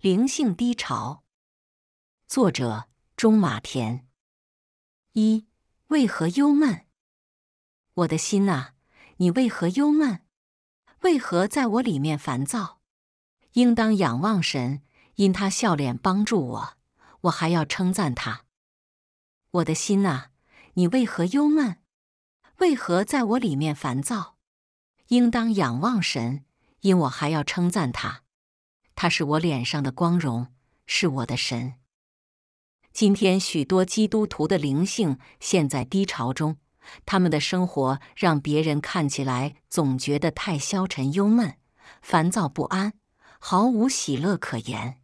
灵性低潮，作者中马田。一为何忧闷？我的心啊，你为何忧闷？为何在我里面烦躁？应当仰望神，因他笑脸帮助我，我还要称赞他。我的心啊，你为何忧闷？为何在我里面烦躁？应当仰望神，因我还要称赞他。他是我脸上的光荣，是我的神。今天许多基督徒的灵性陷在低潮中，他们的生活让别人看起来总觉得太消沉、忧闷、烦躁不安，毫无喜乐可言。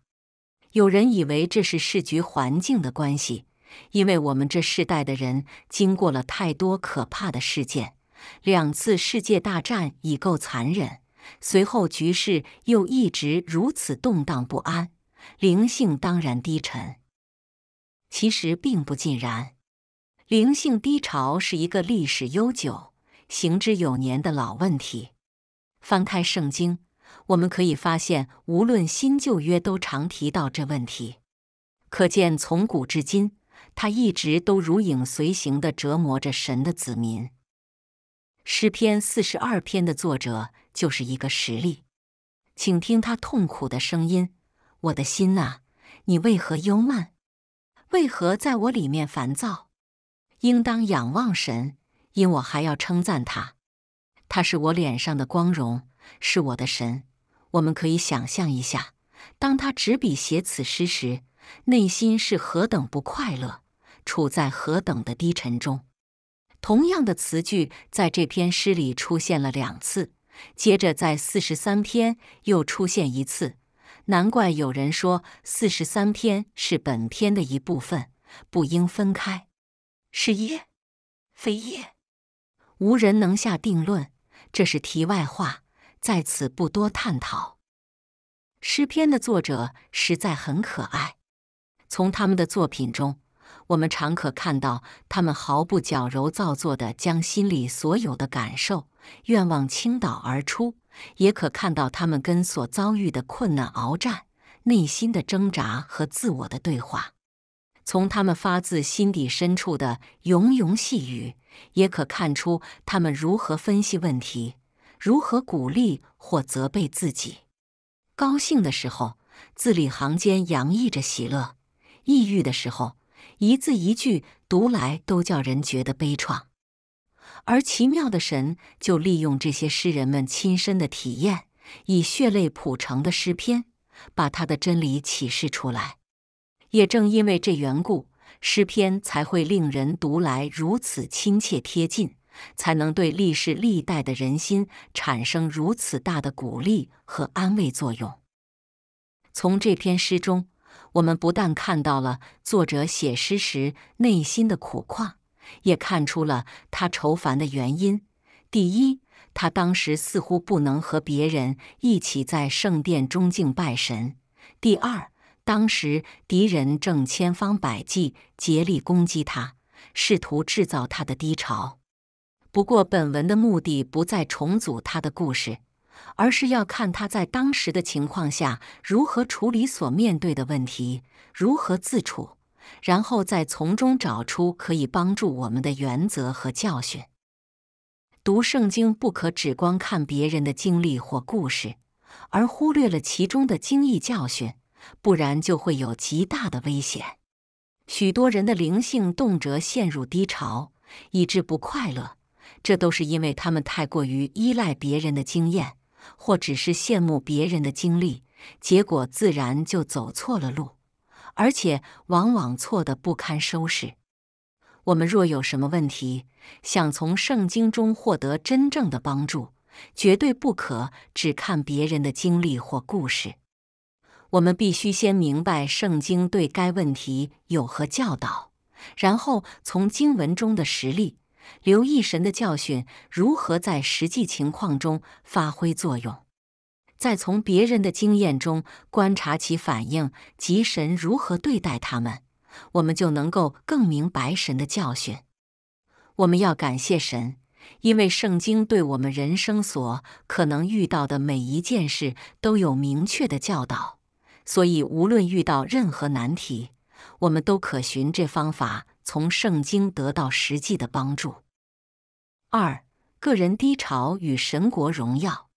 有人以为这是世局环境的关系，因为我们这世代的人经过了太多可怕的事件，两次世界大战已够残忍。随后局势又一直如此动荡不安，灵性当然低沉。其实并不尽然，灵性低潮是一个历史悠久、行之有年的老问题。翻开圣经，我们可以发现，无论新旧约都常提到这问题。可见，从古至今，它一直都如影随形地折磨着神的子民。诗篇四十二篇的作者就是一个实例，请听他痛苦的声音：“我的心呐，你为何忧闷？为何在我里面烦躁？应当仰望神，因我还要称赞他。他是我脸上的光荣，是我的神。”我们可以想象一下，当他执笔写此诗时，内心是何等不快乐，处在何等的低沉中。同样的词句在这篇诗里出现了两次，接着在四十三篇又出现一次。难怪有人说四十三篇是本篇的一部分，不应分开。是耶？非耶？无人能下定论。这是题外话，在此不多探讨。诗篇的作者实在很可爱，从他们的作品中。我们常可看到他们毫不矫揉造作地将心里所有的感受、愿望倾倒而出；也可看到他们跟所遭遇的困难鏖战，内心的挣扎和自我的对话。从他们发自心底深处的喁喁细语，也可看出他们如何分析问题，如何鼓励或责备自己。高兴的时候，字里行间洋溢着喜乐；抑郁的时候，一字一句读来都叫人觉得悲怆，而奇妙的神就利用这些诗人们亲身的体验，以血泪谱成的诗篇，把他的真理启示出来。也正因为这缘故，诗篇才会令人读来如此亲切贴近，才能对历世历代的人心产生如此大的鼓励和安慰作用。从这篇诗中。我们不但看到了作者写诗时内心的苦况，也看出了他愁烦的原因。第一，他当时似乎不能和别人一起在圣殿中敬拜神；第二，当时敌人正千方百计竭力攻击他，试图制造他的低潮。不过，本文的目的不再重组他的故事。而是要看他在当时的情况下如何处理所面对的问题，如何自处，然后再从中找出可以帮助我们的原则和教训。读圣经不可只光看别人的经历或故事，而忽略了其中的精义教训，不然就会有极大的危险。许多人的灵性动辄陷入低潮，以致不快乐，这都是因为他们太过于依赖别人的经验。或只是羡慕别人的经历，结果自然就走错了路，而且往往错得不堪收拾。我们若有什么问题，想从圣经中获得真正的帮助，绝对不可只看别人的经历或故事。我们必须先明白圣经对该问题有何教导，然后从经文中的实例。留意神的教训如何在实际情况中发挥作用，再从别人的经验中观察其反应及神如何对待他们，我们就能够更明白神的教训。我们要感谢神，因为圣经对我们人生所可能遇到的每一件事都有明确的教导，所以无论遇到任何难题，我们都可循这方法。从圣经得到实际的帮助。二、个人低潮与神国荣耀。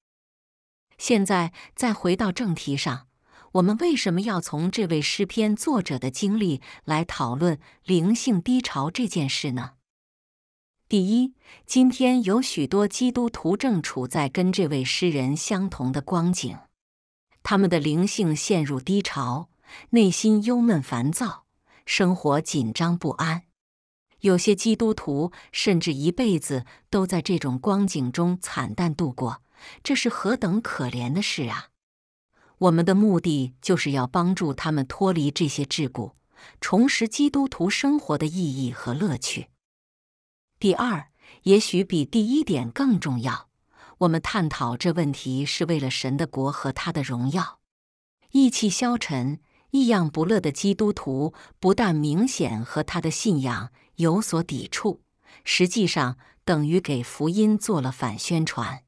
现在再回到正题上，我们为什么要从这位诗篇作者的经历来讨论灵性低潮这件事呢？第一，今天有许多基督徒正处在跟这位诗人相同的光景，他们的灵性陷入低潮，内心忧闷烦躁。生活紧张不安，有些基督徒甚至一辈子都在这种光景中惨淡度过，这是何等可怜的事啊！我们的目的就是要帮助他们脱离这些桎梏，重拾基督徒生活的意义和乐趣。第二，也许比第一点更重要，我们探讨这问题是为了神的国和他的荣耀。意气消沉。异样不乐的基督徒不但明显和他的信仰有所抵触，实际上等于给福音做了反宣传。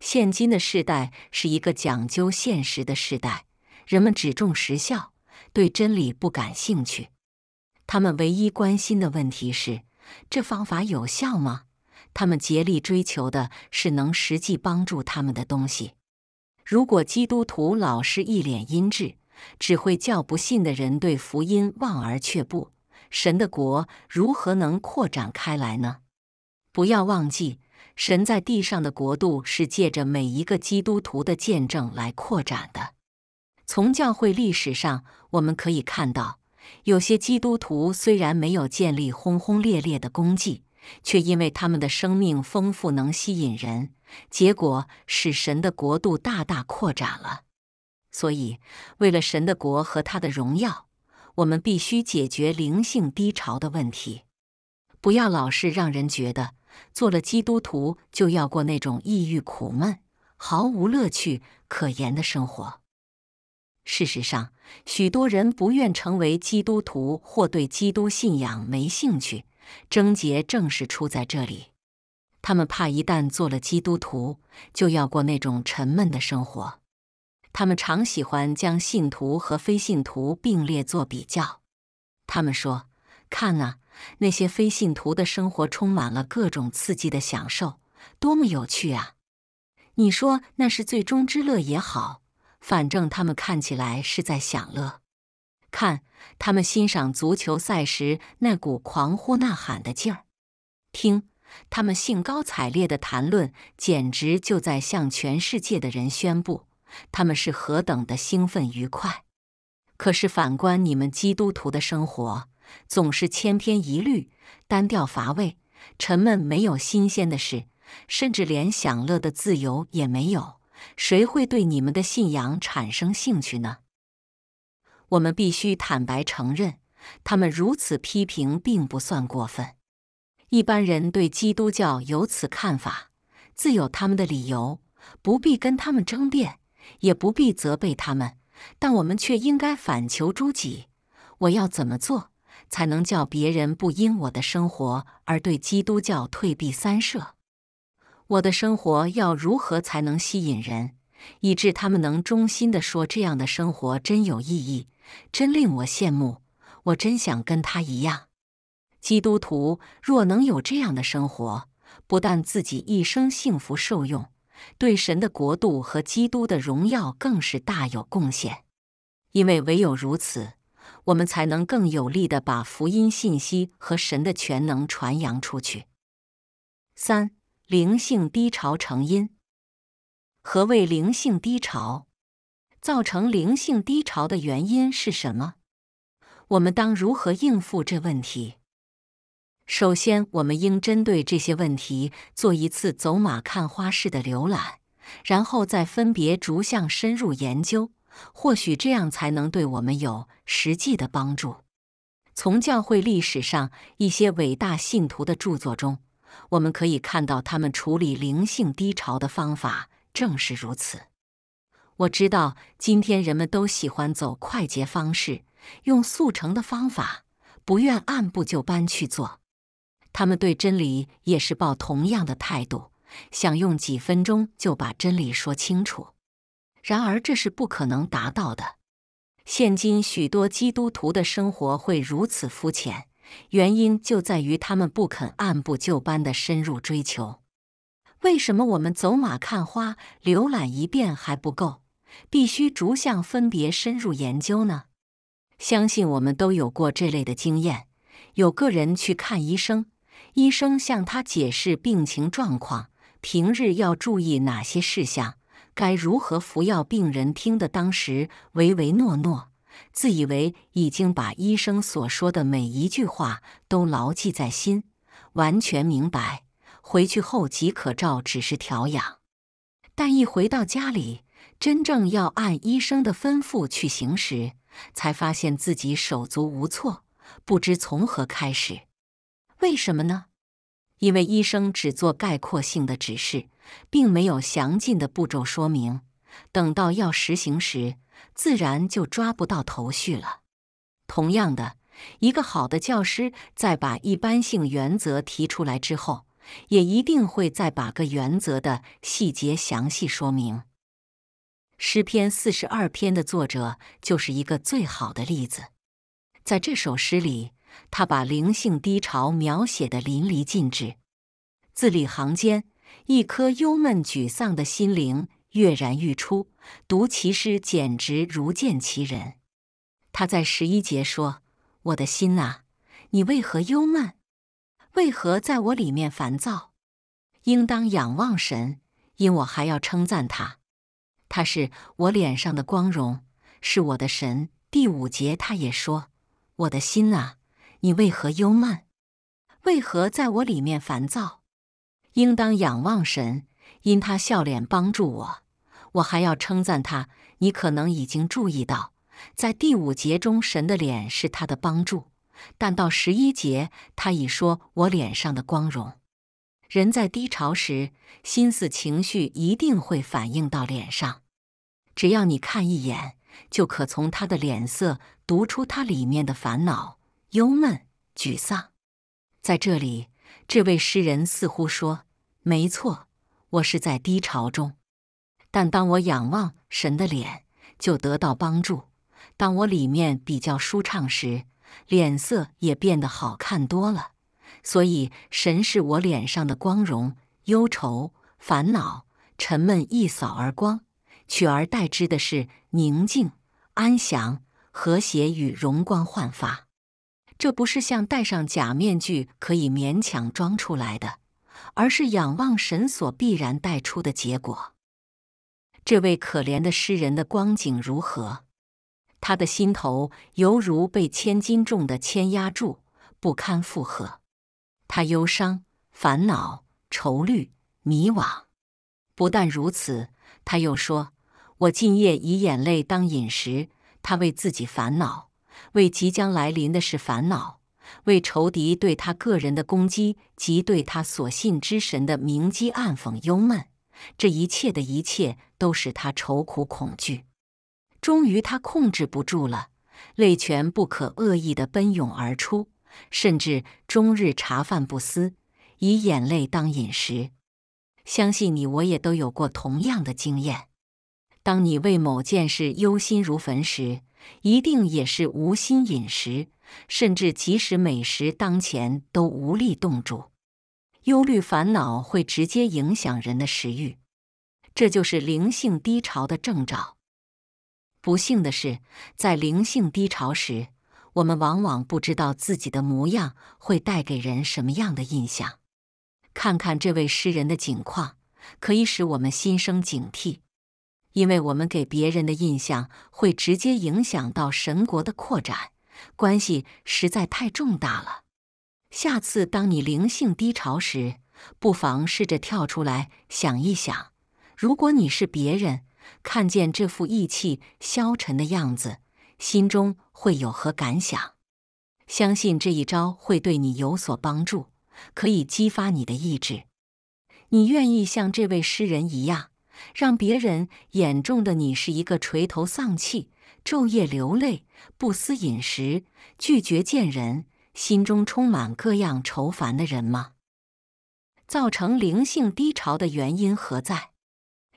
现今的时代是一个讲究现实的时代，人们只重实效，对真理不感兴趣。他们唯一关心的问题是：这方法有效吗？他们竭力追求的是能实际帮助他们的东西。如果基督徒老是一脸阴鸷，只会叫不信的人对福音望而却步，神的国如何能扩展开来呢？不要忘记，神在地上的国度是借着每一个基督徒的见证来扩展的。从教会历史上，我们可以看到，有些基督徒虽然没有建立轰轰烈烈的功绩，却因为他们的生命丰富能吸引人，结果使神的国度大大扩展了。所以，为了神的国和他的荣耀，我们必须解决灵性低潮的问题。不要老是让人觉得做了基督徒就要过那种抑郁苦闷、毫无乐趣可言的生活。事实上，许多人不愿成为基督徒或对基督信仰没兴趣，症结正是出在这里。他们怕一旦做了基督徒，就要过那种沉闷的生活。他们常喜欢将信徒和非信徒并列做比较。他们说：“看啊，那些非信徒的生活充满了各种刺激的享受，多么有趣啊！你说那是最终之乐也好，反正他们看起来是在享乐。看他们欣赏足球赛时那股狂呼呐喊的劲儿，听他们兴高采烈的谈论，简直就在向全世界的人宣布。”他们是何等的兴奋愉快！可是反观你们基督徒的生活，总是千篇一律、单调乏味、沉闷，没有新鲜的事，甚至连享乐的自由也没有。谁会对你们的信仰产生兴趣呢？我们必须坦白承认，他们如此批评，并不算过分。一般人对基督教有此看法，自有他们的理由，不必跟他们争辩。也不必责备他们，但我们却应该反求诸己：我要怎么做才能叫别人不因我的生活而对基督教退避三舍？我的生活要如何才能吸引人，以致他们能衷心地说：“这样的生活真有意义，真令我羡慕，我真想跟他一样。”基督徒若能有这样的生活，不但自己一生幸福受用。对神的国度和基督的荣耀更是大有贡献，因为唯有如此，我们才能更有力地把福音信息和神的全能传扬出去。三、灵性低潮成因。何谓灵性低潮？造成灵性低潮的原因是什么？我们当如何应付这问题？首先，我们应针对这些问题做一次走马看花式的浏览，然后再分别逐项深入研究。或许这样才能对我们有实际的帮助。从教会历史上一些伟大信徒的著作中，我们可以看到他们处理灵性低潮的方法正是如此。我知道，今天人们都喜欢走快捷方式，用速成的方法，不愿按部就班去做。他们对真理也是抱同样的态度，想用几分钟就把真理说清楚。然而这是不可能达到的。现今许多基督徒的生活会如此肤浅，原因就在于他们不肯按部就班的深入追求。为什么我们走马看花、浏览一遍还不够，必须逐项分别深入研究呢？相信我们都有过这类的经验：有个人去看医生。医生向他解释病情状况，平日要注意哪些事项，该如何服药。病人听得当时唯唯诺诺，自以为已经把医生所说的每一句话都牢记在心，完全明白，回去后即可照指示调养。但一回到家里，真正要按医生的吩咐去行时，才发现自己手足无措，不知从何开始。为什么呢？因为医生只做概括性的指示，并没有详尽的步骤说明。等到要实行时，自然就抓不到头绪了。同样的，一个好的教师在把一般性原则提出来之后，也一定会再把个原则的细节详细说明。诗篇四十二篇的作者就是一个最好的例子，在这首诗里。他把灵性低潮描写的淋漓尽致，字里行间，一颗忧闷沮丧的心灵跃然欲出。读其诗，简直如见其人。他在十一节说：“我的心啊，你为何忧闷？为何在我里面烦躁？应当仰望神，因我还要称赞他，他是我脸上的光荣，是我的神。”第五节，他也说：“我的心啊。”你为何忧闷？为何在我里面烦躁？应当仰望神，因他笑脸帮助我。我还要称赞他。你可能已经注意到，在第五节中，神的脸是他的帮助；但到十一节，他已说我脸上的光荣。人在低潮时，心思情绪一定会反映到脸上。只要你看一眼，就可从他的脸色读出他里面的烦恼。忧闷、沮丧，在这里，这位诗人似乎说：“没错，我是在低潮中。但当我仰望神的脸，就得到帮助；当我里面比较舒畅时，脸色也变得好看多了。所以，神是我脸上的光荣。忧愁、烦恼、沉闷一扫而光，取而代之的是宁静、安详、和谐与容光焕发。”这不是像戴上假面具可以勉强装出来的，而是仰望神所必然带出的结果。这位可怜的诗人的光景如何？他的心头犹如被千斤重的铅压住，不堪负荷。他忧伤、烦恼、愁虑、迷惘。不但如此，他又说：“我今夜以眼泪当饮食。”他为自己烦恼。为即将来临的事烦恼，为仇敌对他个人的攻击及对他所信之神的明讥暗讽忧闷，这一切的一切都使他愁苦恐惧。终于，他控制不住了，泪泉不可恶意的奔涌而出，甚至终日茶饭不思，以眼泪当饮食。相信你，我也都有过同样的经验。当你为某件事忧心如焚时，一定也是无心饮食，甚至即使美食当前都无力动住。忧虑烦恼会直接影响人的食欲，这就是灵性低潮的征兆。不幸的是，在灵性低潮时，我们往往不知道自己的模样会带给人什么样的印象。看看这位诗人的景况，可以使我们心生警惕。因为我们给别人的印象会直接影响到神国的扩展，关系实在太重大了。下次当你灵性低潮时，不妨试着跳出来想一想：如果你是别人，看见这副意气消沉的样子，心中会有何感想？相信这一招会对你有所帮助，可以激发你的意志。你愿意像这位诗人一样？让别人眼中的你是一个垂头丧气、昼夜流泪、不思饮食、拒绝见人、心中充满各样愁烦的人吗？造成灵性低潮的原因何在？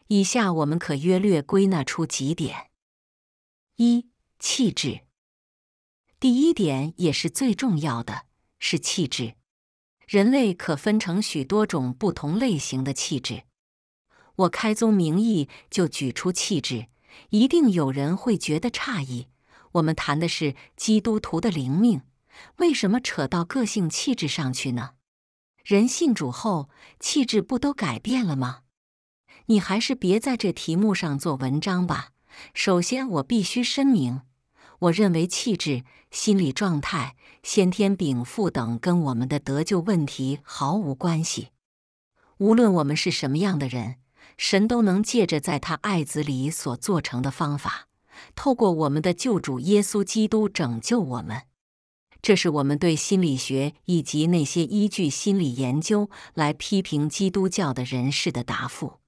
以下我们可约略归纳出几点：一、气质。第一点也是最重要的是气质。人类可分成许多种不同类型的气质。我开宗明义就举出气质，一定有人会觉得诧异。我们谈的是基督徒的灵命，为什么扯到个性气质上去呢？人信主后，气质不都改变了吗？你还是别在这题目上做文章吧。首先，我必须声明，我认为气质、心理状态、先天禀赋等跟我们的得救问题毫无关系。无论我们是什么样的人。神都能借着在他爱子里所做成的方法，透过我们的救主耶稣基督拯救我们。这是我们对心理学以及那些依据心理研究来批评基督教的人士的答复。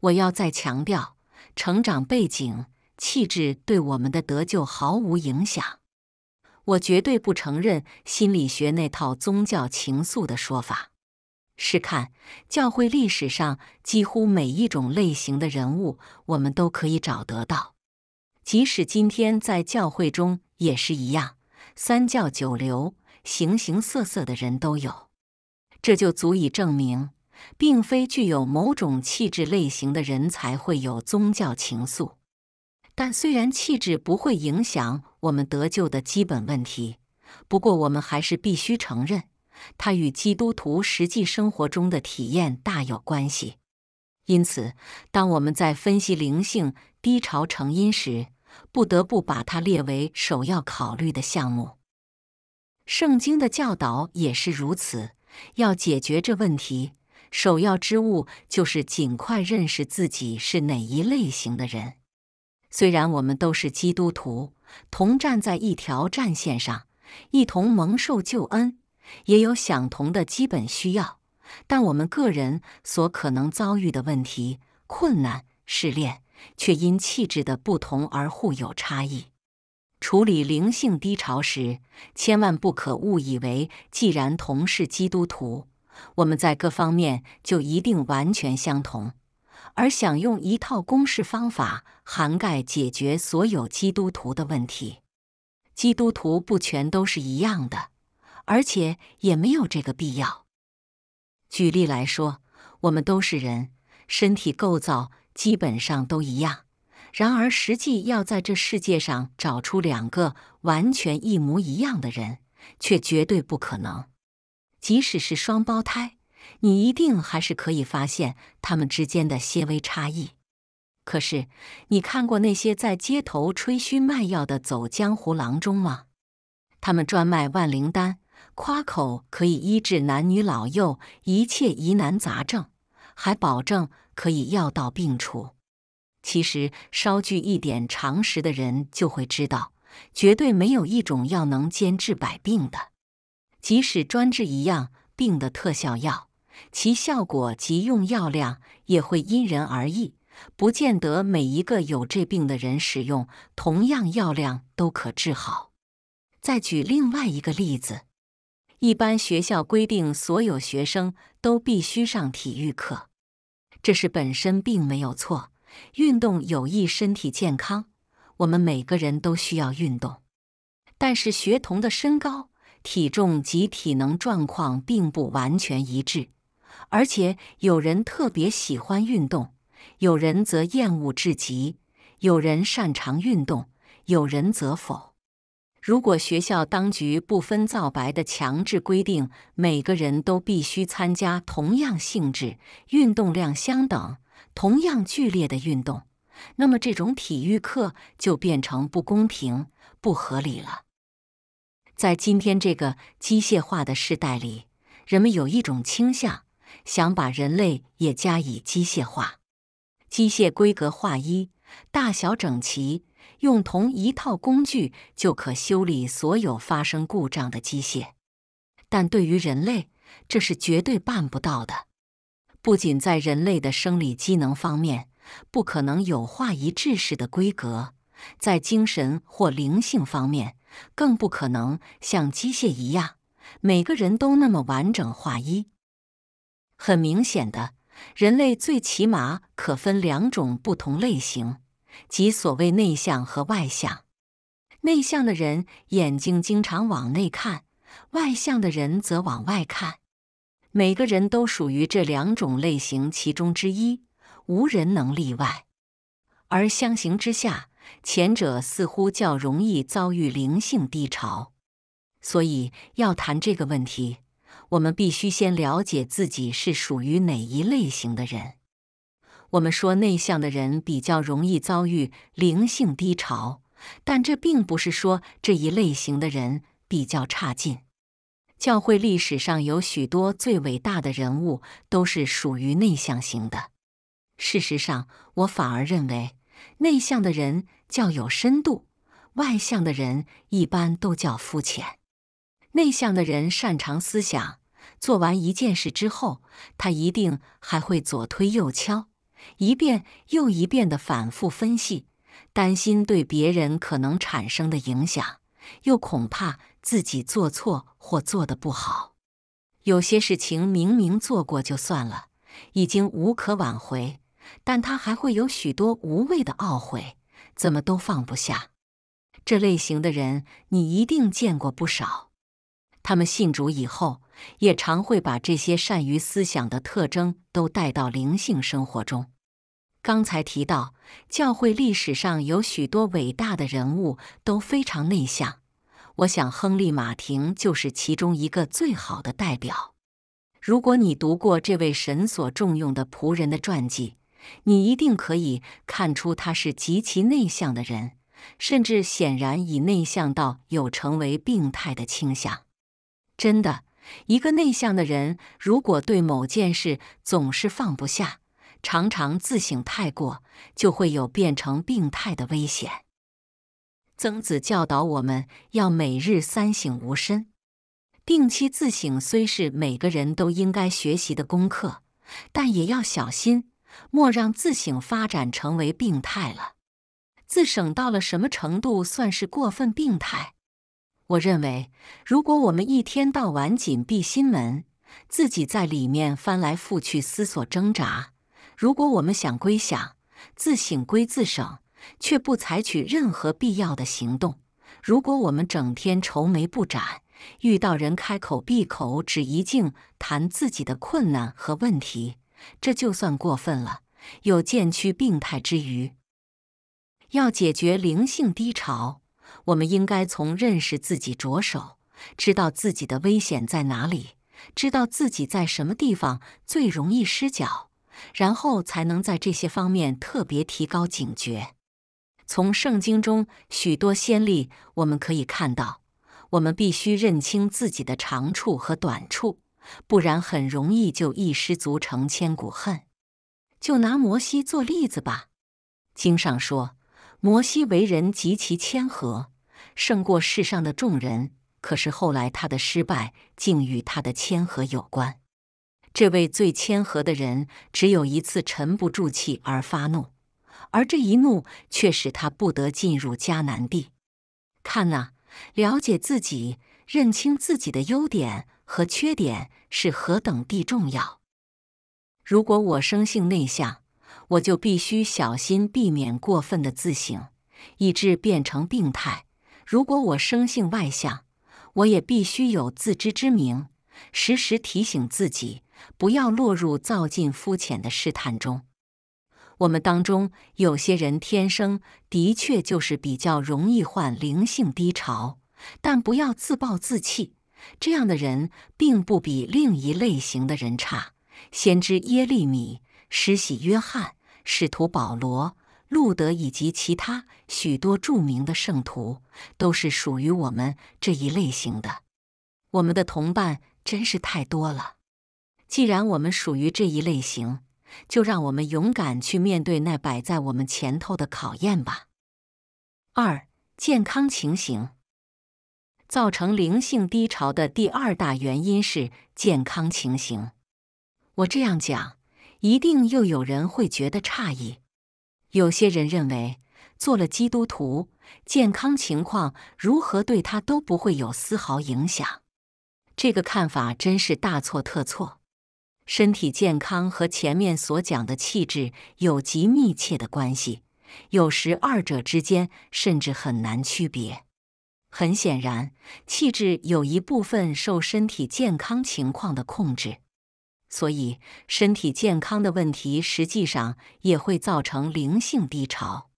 我要再强调，成长背景、气质对我们的得救毫无影响。我绝对不承认心理学那套宗教情愫的说法。试看，教会历史上几乎每一种类型的人物，我们都可以找得到。即使今天在教会中也是一样，三教九流、形形色色的人都有。这就足以证明，并非具有某种气质类型的人才会有宗教情愫。但虽然气质不会影响我们得救的基本问题，不过我们还是必须承认。它与基督徒实际生活中的体验大有关系，因此，当我们在分析灵性低潮成因时，不得不把它列为首要考虑的项目。圣经的教导也是如此。要解决这问题，首要之务就是尽快认识自己是哪一类型的人。虽然我们都是基督徒，同站在一条战线上，一同蒙受救恩。也有相同的基本需要，但我们个人所可能遭遇的问题、困难、试炼，却因气质的不同而互有差异。处理灵性低潮时，千万不可误以为，既然同是基督徒，我们在各方面就一定完全相同，而想用一套公式方法涵盖解决所有基督徒的问题。基督徒不全都是一样的。而且也没有这个必要。举例来说，我们都是人，身体构造基本上都一样。然而，实际要在这世界上找出两个完全一模一样的人，却绝对不可能。即使是双胞胎，你一定还是可以发现他们之间的些微差异。可是，你看过那些在街头吹嘘卖药的走江湖郎中吗？他们专卖万灵丹。夸口可以医治男女老幼一切疑难杂症，还保证可以药到病除。其实，稍具一点常识的人就会知道，绝对没有一种药能兼治百病的。即使专治一样病的特效药，其效果及用药量也会因人而异，不见得每一个有这病的人使用同样药量都可治好。再举另外一个例子。一般学校规定，所有学生都必须上体育课，这是本身并没有错。运动有益身体健康，我们每个人都需要运动。但是学童的身高、体重及体能状况并不完全一致，而且有人特别喜欢运动，有人则厌恶至极，有人擅长运动，有人则否。如果学校当局不分皂白的强制规定每个人都必须参加同样性质、运动量相等、同样剧烈的运动，那么这种体育课就变成不公平、不合理了。在今天这个机械化的时代里，人们有一种倾向，想把人类也加以机械化、机械规格化一，大小整齐。用同一套工具就可修理所有发生故障的机械，但对于人类，这是绝对办不到的。不仅在人类的生理机能方面不可能有化一致式的规格，在精神或灵性方面，更不可能像机械一样，每个人都那么完整划一。很明显的人类最起码可分两种不同类型。即所谓内向和外向。内向的人眼睛经常往内看，外向的人则往外看。每个人都属于这两种类型其中之一，无人能例外。而相形之下，前者似乎较容易遭遇灵性低潮。所以要谈这个问题，我们必须先了解自己是属于哪一类型的人。我们说内向的人比较容易遭遇灵性低潮，但这并不是说这一类型的人比较差劲。教会历史上有许多最伟大的人物都是属于内向型的。事实上，我反而认为内向的人较有深度，外向的人一般都较肤浅。内向的人擅长思想，做完一件事之后，他一定还会左推右敲。一遍又一遍的反复分析，担心对别人可能产生的影响，又恐怕自己做错或做得不好。有些事情明明做过就算了，已经无可挽回，但他还会有许多无谓的懊悔，怎么都放不下。这类型的人你一定见过不少，他们信主以后，也常会把这些善于思想的特征都带到灵性生活中。刚才提到，教会历史上有许多伟大的人物都非常内向。我想，亨利·马廷就是其中一个最好的代表。如果你读过这位神所重用的仆人的传记，你一定可以看出他是极其内向的人，甚至显然已内向到有成为病态的倾向。真的，一个内向的人，如果对某件事总是放不下。常常自省太过，就会有变成病态的危险。曾子教导我们要每日三省吾身，定期自省虽是每个人都应该学习的功课，但也要小心，莫让自省发展成为病态了。自省到了什么程度算是过分病态？我认为，如果我们一天到晚紧闭心门，自己在里面翻来覆去思索挣扎，如果我们想归想、自省归自省，却不采取任何必要的行动；如果我们整天愁眉不展，遇到人开口闭口只一劲谈自己的困难和问题，这就算过分了，有渐趋病态之余。要解决灵性低潮，我们应该从认识自己着手，知道自己的危险在哪里，知道自己在什么地方最容易失脚。然后才能在这些方面特别提高警觉。从圣经中许多先例，我们可以看到，我们必须认清自己的长处和短处，不然很容易就一失足成千古恨。就拿摩西做例子吧，经上说，摩西为人极其谦和，胜过世上的众人。可是后来他的失败，竟与他的谦和有关。这位最谦和的人，只有一次沉不住气而发怒，而这一怒却使他不得进入迦南地。看呐，了解自己、认清自己的优点和缺点是何等地重要！如果我生性内向，我就必须小心避免过分的自省，以致变成病态；如果我生性外向，我也必须有自知之明，时时提醒自己。不要落入造尽肤浅的试探中。我们当中有些人天生的确就是比较容易患灵性低潮，但不要自暴自弃。这样的人并不比另一类型的人差。先知耶利米、施洗约翰、使徒保罗、路德以及其他许多著名的圣徒都是属于我们这一类型的。我们的同伴真是太多了。既然我们属于这一类型，就让我们勇敢去面对那摆在我们前头的考验吧。二、健康情形造成灵性低潮的第二大原因是健康情形。我这样讲，一定又有人会觉得诧异。有些人认为，做了基督徒，健康情况如何对他都不会有丝毫影响。这个看法真是大错特错。身体健康和前面所讲的气质有极密切的关系，有时二者之间甚至很难区别。很显然，气质有一部分受身体健康情况的控制，所以身体健康的问题实际上也会造成灵性低潮。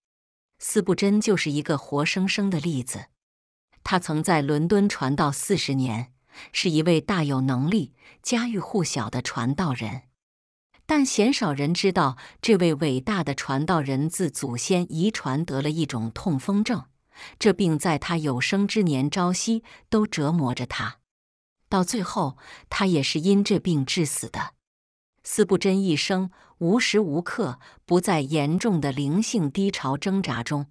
斯布真就是一个活生生的例子，他曾在伦敦传道四十年。是一位大有能力、家喻户晓的传道人，但鲜少人知道，这位伟大的传道人自祖先遗传得了一种痛风症，这病在他有生之年朝夕都折磨着他，到最后他也是因这病致死的。司布真一生无时无刻不在严重的灵性低潮挣扎中。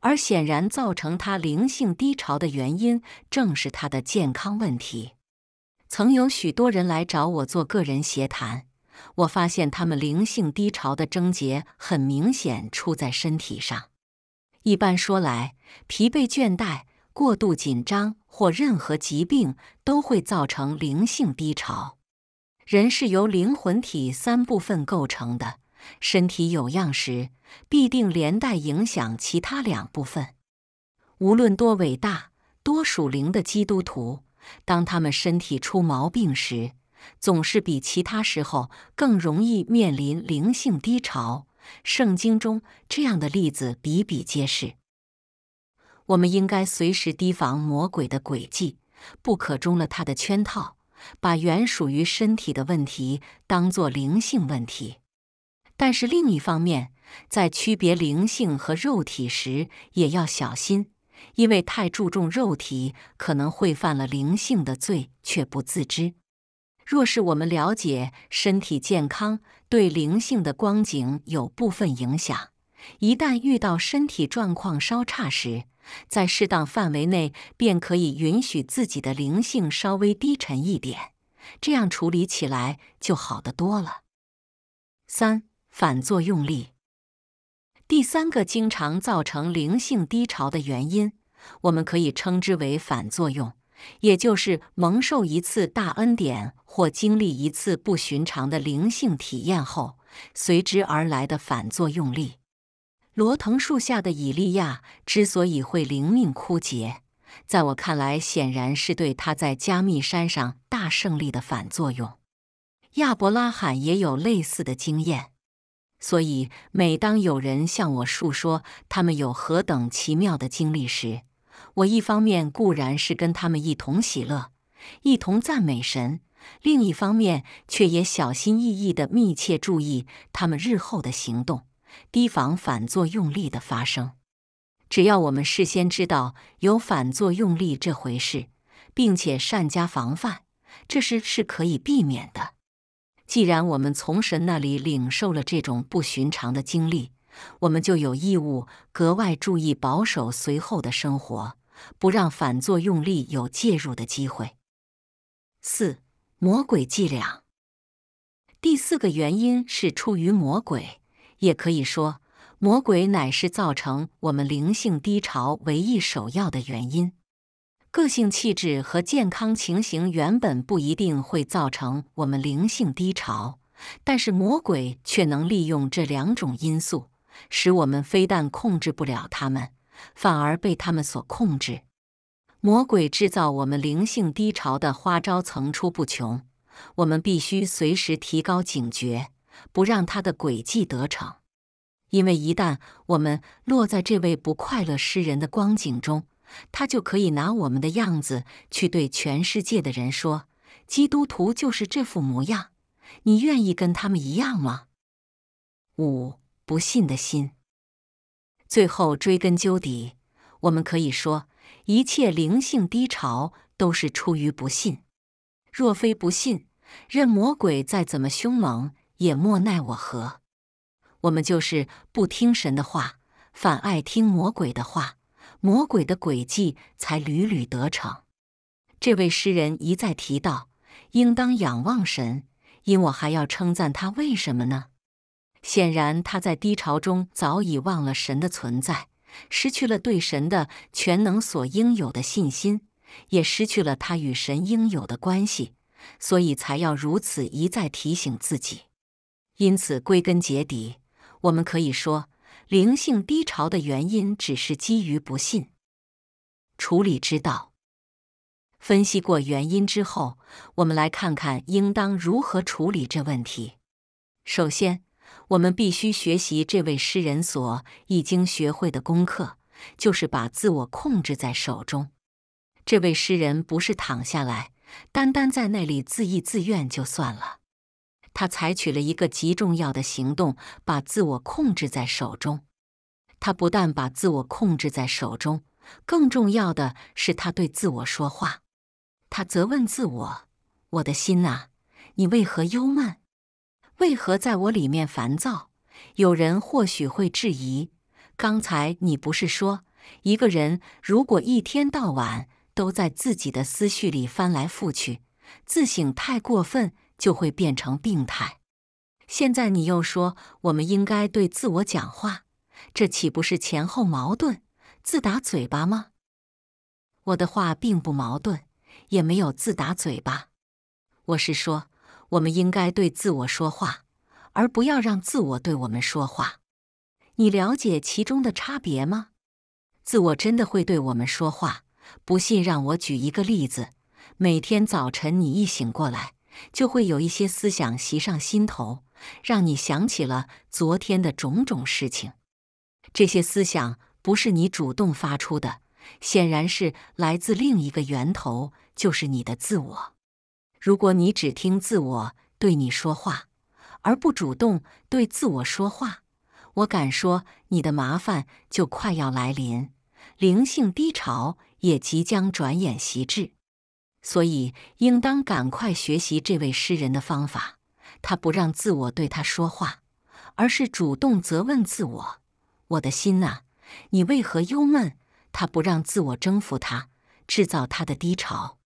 而显然，造成他灵性低潮的原因，正是他的健康问题。曾有许多人来找我做个人协谈，我发现他们灵性低潮的症结，很明显出在身体上。一般说来，疲惫、倦怠、过度紧张或任何疾病，都会造成灵性低潮。人是由灵魂体三部分构成的。身体有恙时，必定连带影响其他两部分。无论多伟大、多属灵的基督徒，当他们身体出毛病时，总是比其他时候更容易面临灵性低潮。圣经中这样的例子比比皆是。我们应该随时提防魔鬼的诡计，不可中了他的圈套，把原属于身体的问题当作灵性问题。但是另一方面，在区别灵性和肉体时也要小心，因为太注重肉体可能会犯了灵性的罪却不自知。若是我们了解身体健康对灵性的光景有部分影响，一旦遇到身体状况稍差时，在适当范围内便可以允许自己的灵性稍微低沉一点，这样处理起来就好得多了。三。反作用力。第三个经常造成灵性低潮的原因，我们可以称之为反作用，也就是蒙受一次大恩典或经历一次不寻常的灵性体验后，随之而来的反作用力。罗藤树下的以利亚之所以会灵命枯竭，在我看来，显然是对他在加密山上大胜利的反作用。亚伯拉罕也有类似的经验。所以，每当有人向我述说他们有何等奇妙的经历时，我一方面固然是跟他们一同喜乐、一同赞美神，另一方面却也小心翼翼的密切注意他们日后的行动，提防反作用力的发生。只要我们事先知道有反作用力这回事，并且善加防范，这事是可以避免的。既然我们从神那里领受了这种不寻常的经历，我们就有义务格外注意保守随后的生活，不让反作用力有介入的机会。四魔鬼伎俩。第四个原因是出于魔鬼，也可以说魔鬼乃是造成我们灵性低潮唯一首要的原因。个性气质和健康情形原本不一定会造成我们灵性低潮，但是魔鬼却能利用这两种因素，使我们非但控制不了他们，反而被他们所控制。魔鬼制造我们灵性低潮的花招层出不穷，我们必须随时提高警觉，不让他的诡计得逞。因为一旦我们落在这位不快乐诗人的光景中，他就可以拿我们的样子去对全世界的人说：“基督徒就是这副模样。”你愿意跟他们一样吗？五不信的心。最后追根究底，我们可以说，一切灵性低潮都是出于不信。若非不信，任魔鬼再怎么凶猛，也莫奈我何。我们就是不听神的话，反爱听魔鬼的话。魔鬼的诡计才屡屡得逞。这位诗人一再提到应当仰望神，因我还要称赞他。为什么呢？显然他在低潮中早已忘了神的存在，失去了对神的全能所应有的信心，也失去了他与神应有的关系，所以才要如此一再提醒自己。因此，归根结底，我们可以说。灵性低潮的原因只是基于不信。处理之道，分析过原因之后，我们来看看应当如何处理这问题。首先，我们必须学习这位诗人所已经学会的功课，就是把自我控制在手中。这位诗人不是躺下来，单单在那里自意自愿就算了。他采取了一个极重要的行动，把自我控制在手中。他不但把自我控制在手中，更重要的是，他对自我说话。他责问自我：“我的心呐，你为何忧闷？为何在我里面烦躁？”有人或许会质疑：“刚才你不是说，一个人如果一天到晚都在自己的思绪里翻来覆去，自省太过分？”就会变成病态。现在你又说我们应该对自我讲话，这岂不是前后矛盾、自打嘴巴吗？我的话并不矛盾，也没有自打嘴巴。我是说，我们应该对自我说话，而不要让自我对我们说话。你了解其中的差别吗？自我真的会对我们说话？不信，让我举一个例子：每天早晨，你一醒过来。就会有一些思想袭上心头，让你想起了昨天的种种事情。这些思想不是你主动发出的，显然是来自另一个源头，就是你的自我。如果你只听自我对你说话，而不主动对自我说话，我敢说你的麻烦就快要来临，灵性低潮也即将转眼袭至。所以，应当赶快学习这位诗人的方法。他不让自我对他说话，而是主动责问自我：“我的心呐，你为何忧闷？”他不让自我征服他，制造他的低潮。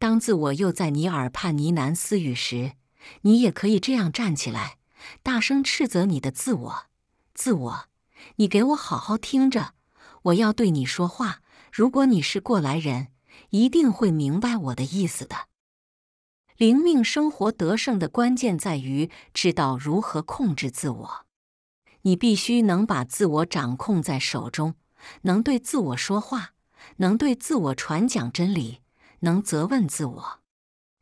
当自我又在你耳畔呢喃私语时，你也可以这样站起来，大声斥责你的自我：“自我，你给我好好听着，我要对你说话。如果你是过来人。”一定会明白我的意思的。灵命生活得胜的关键在于知道如何控制自我。你必须能把自我掌控在手中，能对自我说话，能对自我传讲真理，能责问自我。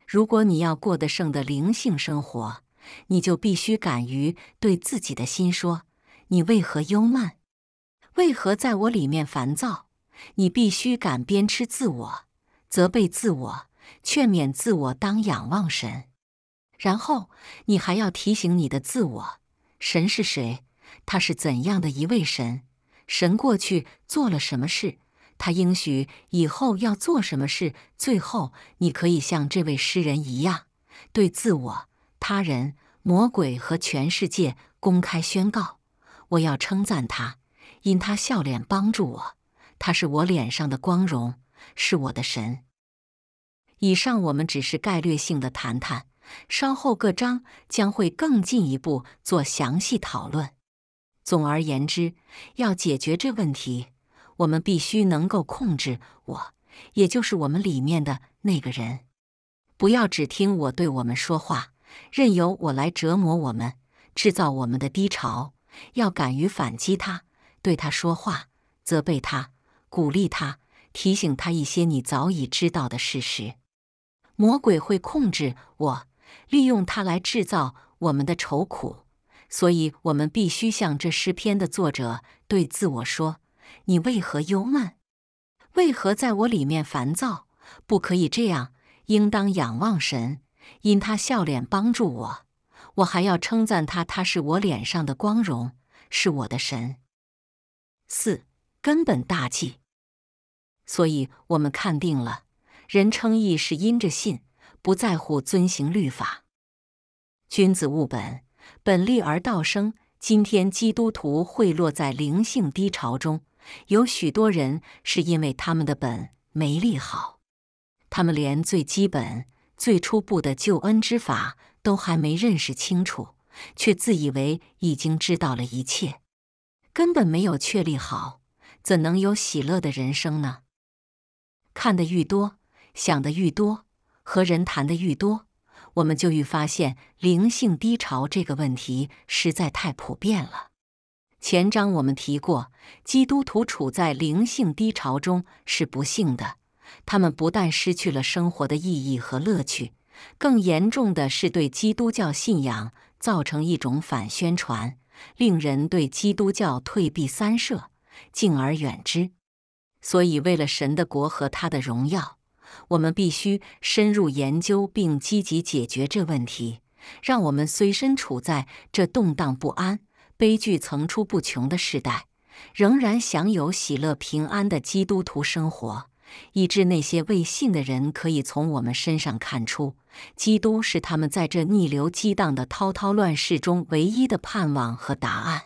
如果你要过得胜的灵性生活，你就必须敢于对自己的心说：“你为何忧慢？为何在我里面烦躁？”你必须敢鞭笞自我。责备自我，劝勉自我，当仰望神。然后，你还要提醒你的自我：神是谁？他是怎样的一位神？神过去做了什么事？他应许以后要做什么事？最后，你可以像这位诗人一样，对自我、他人、魔鬼和全世界公开宣告：“我要称赞他，因他笑脸帮助我，他是我脸上的光荣。”是我的神。以上我们只是概略性的谈谈，稍后各章将会更进一步做详细讨论。总而言之，要解决这问题，我们必须能够控制我，也就是我们里面的那个人。不要只听我对我们说话，任由我来折磨我们，制造我们的低潮。要敢于反击他，对他说话，责备他，鼓励他。提醒他一些你早已知道的事实。魔鬼会控制我，利用他来制造我们的愁苦，所以我们必须向这诗篇的作者对自我说：“你为何忧闷？为何在我里面烦躁？不可以这样，应当仰望神，因他笑脸帮助我。我还要称赞他，他是我脸上的光荣，是我的神。”四根本大忌。所以，我们看定了，人称义是因着信，不在乎遵行律法。君子务本，本立而道生。今天基督徒会落在灵性低潮中，有许多人是因为他们的本没立好，他们连最基本、最初步的救恩之法都还没认识清楚，却自以为已经知道了一切，根本没有确立好，怎能有喜乐的人生呢？看得愈多，想得愈多，和人谈得愈多，我们就愈发现灵性低潮这个问题实在太普遍了。前章我们提过，基督徒处在灵性低潮中是不幸的，他们不但失去了生活的意义和乐趣，更严重的是对基督教信仰造成一种反宣传，令人对基督教退避三舍，敬而远之。所以，为了神的国和他的荣耀，我们必须深入研究并积极解决这问题。让我们虽身处在这动荡不安、悲剧层出不穷的时代，仍然享有喜乐平安的基督徒生活，以致那些未信的人可以从我们身上看出，基督是他们在这逆流激荡的滔滔乱世中唯一的盼望和答案。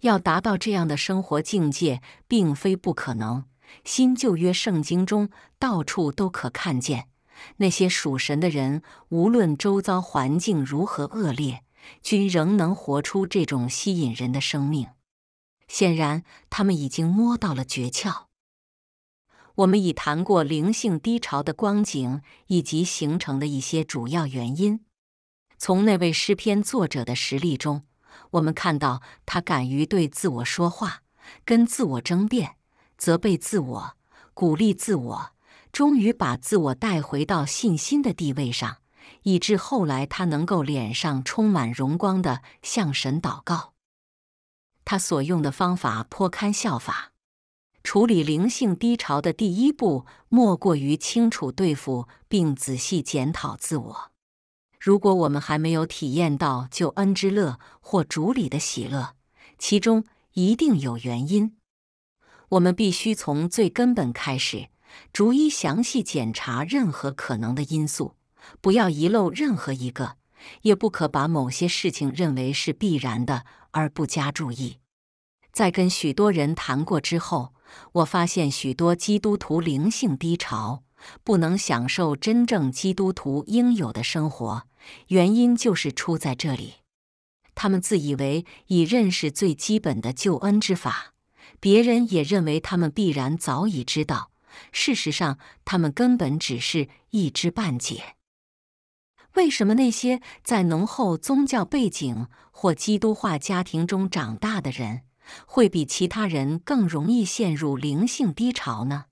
要达到这样的生活境界，并非不可能。新旧约圣经中到处都可看见，那些属神的人，无论周遭环境如何恶劣，均仍能活出这种吸引人的生命。显然，他们已经摸到了诀窍。我们已谈过灵性低潮的光景以及形成的一些主要原因。从那位诗篇作者的实例中，我们看到他敢于对自我说话，跟自我争辩。责备自我，鼓励自我，终于把自我带回到信心的地位上，以致后来他能够脸上充满荣光的向神祷告。他所用的方法颇堪效法。处理灵性低潮的第一步，莫过于清楚对付并仔细检讨自我。如果我们还没有体验到救恩之乐或主理的喜乐，其中一定有原因。我们必须从最根本开始，逐一详细检查任何可能的因素，不要遗漏任何一个，也不可把某些事情认为是必然的而不加注意。在跟许多人谈过之后，我发现许多基督徒灵性低潮，不能享受真正基督徒应有的生活，原因就是出在这里。他们自以为已认识最基本的救恩之法。别人也认为他们必然早已知道，事实上，他们根本只是一知半解。为什么那些在浓厚宗教背景或基督化家庭中长大的人，会比其他人更容易陷入灵性低潮呢？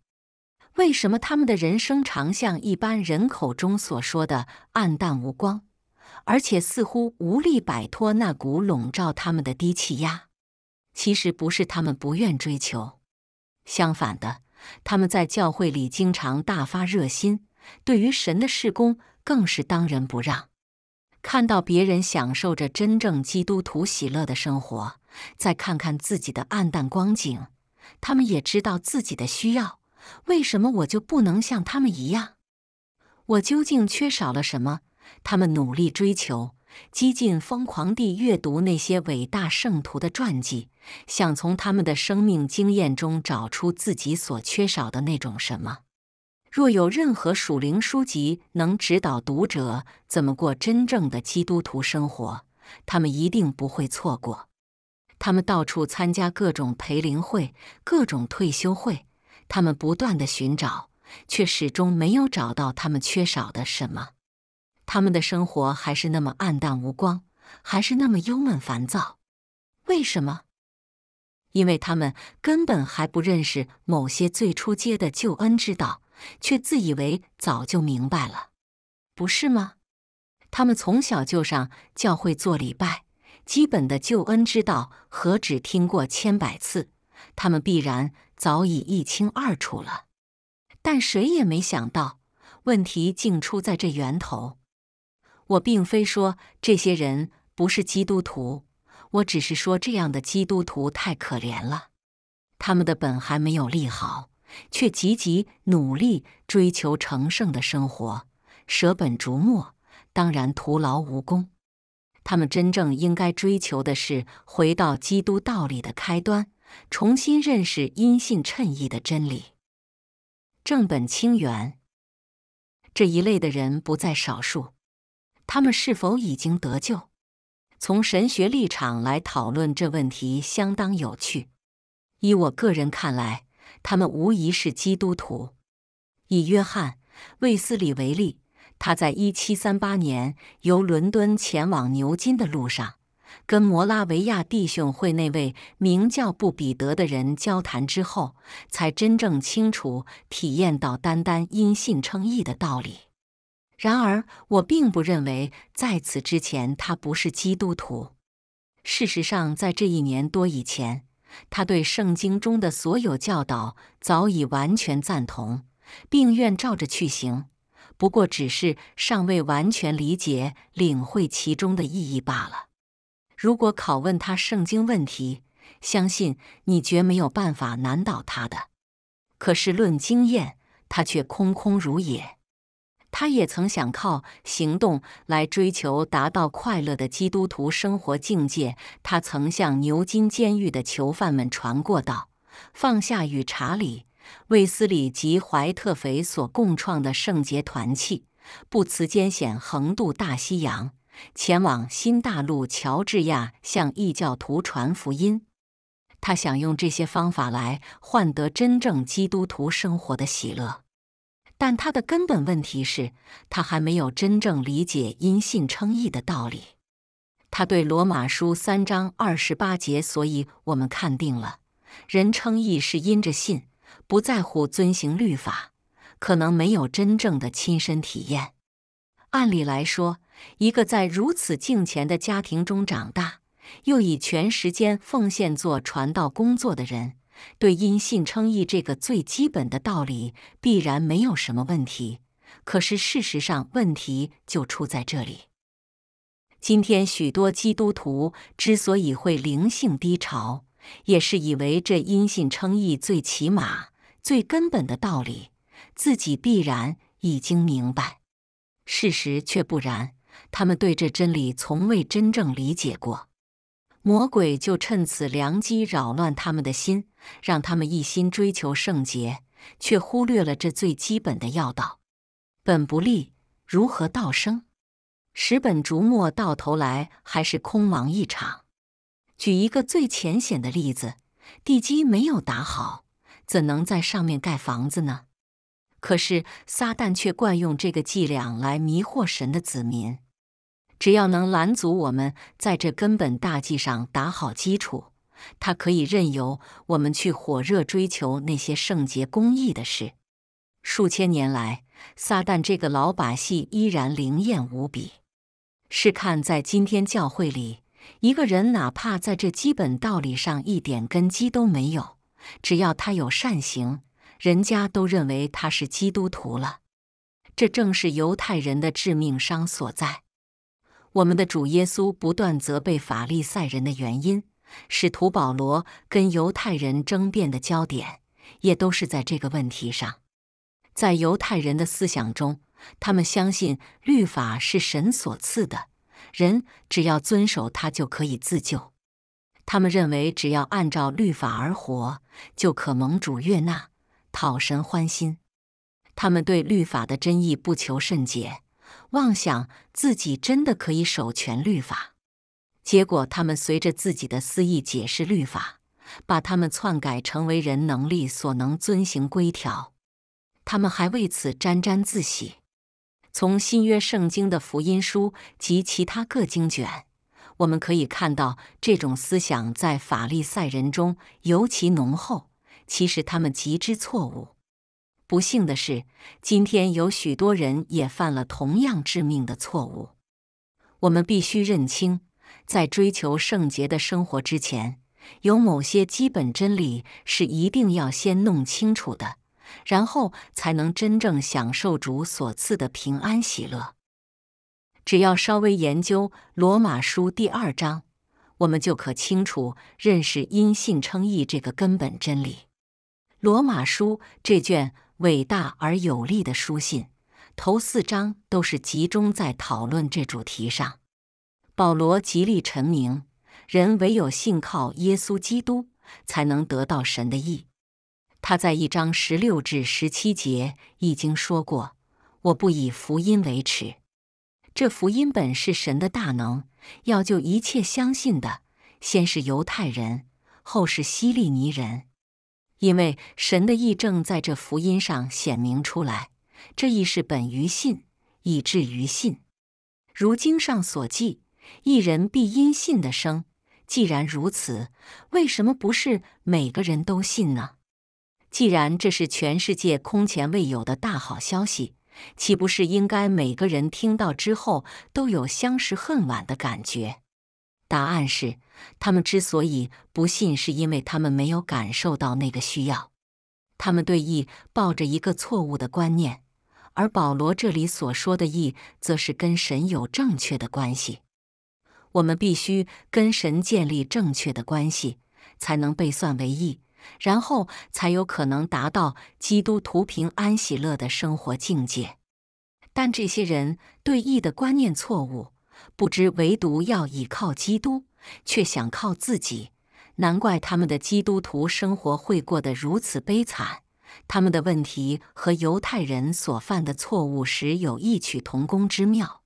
为什么他们的人生常像一般人口中所说的暗淡无光，而且似乎无力摆脱那股笼罩他们的低气压？其实不是他们不愿追求，相反的，他们在教会里经常大发热心，对于神的事工更是当仁不让。看到别人享受着真正基督徒喜乐的生活，再看看自己的暗淡光景，他们也知道自己的需要。为什么我就不能像他们一样？我究竟缺少了什么？他们努力追求，激进疯狂地阅读那些伟大圣徒的传记。想从他们的生命经验中找出自己所缺少的那种什么。若有任何属灵书籍能指导读者怎么过真正的基督徒生活，他们一定不会错过。他们到处参加各种培灵会、各种退休会，他们不断的寻找，却始终没有找到他们缺少的什么。他们的生活还是那么暗淡无光，还是那么忧闷烦躁。为什么？因为他们根本还不认识某些最初阶的救恩之道，却自以为早就明白了，不是吗？他们从小就上教会做礼拜，基本的救恩之道何止听过千百次，他们必然早已一清二楚了。但谁也没想到，问题竟出在这源头。我并非说这些人不是基督徒。我只是说，这样的基督徒太可怜了。他们的本还没有立好，却积极努力追求成圣的生活，舍本逐末，当然徒劳无功。他们真正应该追求的是回到基督道理的开端，重新认识因信称义的真理，正本清源。这一类的人不在少数。他们是否已经得救？从神学立场来讨论这问题相当有趣。依我个人看来，他们无疑是基督徒。以约翰·卫斯理为例，他在1738年由伦敦前往牛津的路上，跟摩拉维亚弟兄会那位名叫布彼得的人交谈之后，才真正清楚体验到单单因信称义的道理。然而，我并不认为在此之前他不是基督徒。事实上，在这一年多以前，他对圣经中的所有教导早已完全赞同，并愿照着去行，不过只是尚未完全理解领会其中的意义罢了。如果拷问他圣经问题，相信你绝没有办法难倒他的。可是论经验，他却空空如也。他也曾想靠行动来追求达到快乐的基督徒生活境界。他曾向牛津监狱的囚犯们传过道，放下与查理·卫斯理及怀特斐所共创的圣洁团契，不辞艰险横渡大西洋，前往新大陆乔治亚，向异教徒传福音。他想用这些方法来换得真正基督徒生活的喜乐。但他的根本问题是，他还没有真正理解因信称义的道理。他对罗马书三章二十八节，所以我们看定了，人称义是因着信，不在乎遵行律法。可能没有真正的亲身体验。按理来说，一个在如此敬虔的家庭中长大，又以全时间奉献做传道工作的人。对因信称义这个最基本的道理，必然没有什么问题。可是事实上，问题就出在这里。今天许多基督徒之所以会灵性低潮，也是以为这因信称义最起码、最根本的道理，自己必然已经明白。事实却不然，他们对这真理从未真正理解过。魔鬼就趁此良机扰乱他们的心，让他们一心追求圣洁，却忽略了这最基本的要道。本不利，如何道生？十本逐末，到头来还是空忙一场。举一个最浅显的例子：地基没有打好，怎能在上面盖房子呢？可是撒旦却惯用这个伎俩来迷惑神的子民。只要能拦阻我们在这根本大计上打好基础，他可以任由我们去火热追求那些圣洁公义的事。数千年来，撒旦这个老把戏依然灵验无比。试看，在今天教会里，一个人哪怕在这基本道理上一点根基都没有，只要他有善行，人家都认为他是基督徒了。这正是犹太人的致命伤所在。我们的主耶稣不断责备法利赛人的原因，使徒保罗跟犹太人争辩的焦点，也都是在这个问题上。在犹太人的思想中，他们相信律法是神所赐的，人只要遵守它就可以自救。他们认为，只要按照律法而活，就可蒙主悦纳，讨神欢心。他们对律法的真意不求甚解。妄想自己真的可以守全律法，结果他们随着自己的私意解释律法，把他们篡改成为人能力所能遵行规条。他们还为此沾沾自喜。从新约圣经的福音书及其他各经卷，我们可以看到这种思想在法利赛人中尤其浓厚，其实他们极之错误。不幸的是，今天有许多人也犯了同样致命的错误。我们必须认清，在追求圣洁的生活之前，有某些基本真理是一定要先弄清楚的，然后才能真正享受主所赐的平安喜乐。只要稍微研究《罗马书》第二章，我们就可清楚认识“因信称义”这个根本真理。《罗马书》这卷。伟大而有力的书信，头四章都是集中在讨论这主题上。保罗极力陈明，人唯有信靠耶稣基督，才能得到神的意。他在一章十六至十七节已经说过：“我不以福音为耻。这福音本是神的大能，要救一切相信的，先是犹太人，后是希利尼人。”因为神的义正在这福音上显明出来，这义是本于信，以至于信。如经上所记，一人必因信的生。既然如此，为什么不是每个人都信呢？既然这是全世界空前未有的大好消息，岂不是应该每个人听到之后都有相识恨晚的感觉？答案是，他们之所以不信，是因为他们没有感受到那个需要。他们对义抱着一个错误的观念，而保罗这里所说的义，则是跟神有正确的关系。我们必须跟神建立正确的关系，才能被算为义，然后才有可能达到基督徒平安喜乐的生活境界。但这些人对义的观念错误。不知唯独要倚靠基督，却想靠自己，难怪他们的基督徒生活会过得如此悲惨。他们的问题和犹太人所犯的错误时有异曲同工之妙。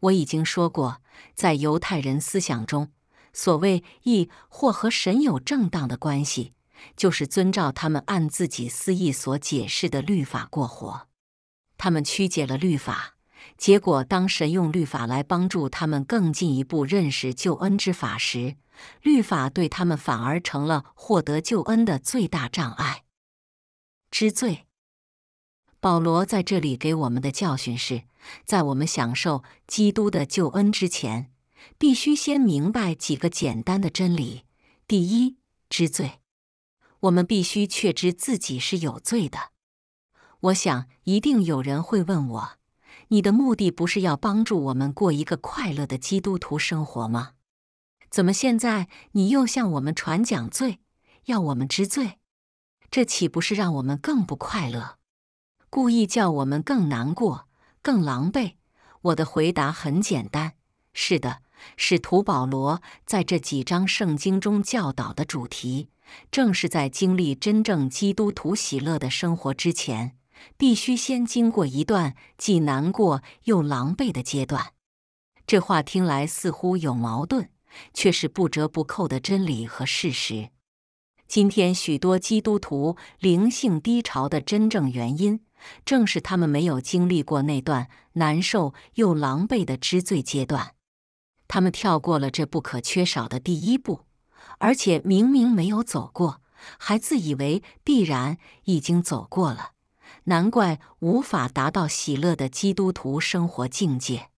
我已经说过，在犹太人思想中，所谓“义或和神有正当的关系，就是遵照他们按自己私意所解释的律法过活。他们曲解了律法。结果，当神用律法来帮助他们更进一步认识救恩之法时，律法对他们反而成了获得救恩的最大障碍之罪。保罗在这里给我们的教训是：在我们享受基督的救恩之前，必须先明白几个简单的真理。第一知罪，我们必须确知自己是有罪的。我想，一定有人会问我。你的目的不是要帮助我们过一个快乐的基督徒生活吗？怎么现在你又向我们传讲罪，要我们知罪？这岂不是让我们更不快乐，故意叫我们更难过、更狼狈？我的回答很简单：是的。使徒保罗在这几章圣经中教导的主题，正是在经历真正基督徒喜乐的生活之前。必须先经过一段既难过又狼狈的阶段。这话听来似乎有矛盾，却是不折不扣的真理和事实。今天许多基督徒灵性低潮的真正原因，正是他们没有经历过那段难受又狼狈的知罪阶段。他们跳过了这不可缺少的第一步，而且明明没有走过，还自以为必然已经走过了。难怪无法达到喜乐的基督徒生活境界。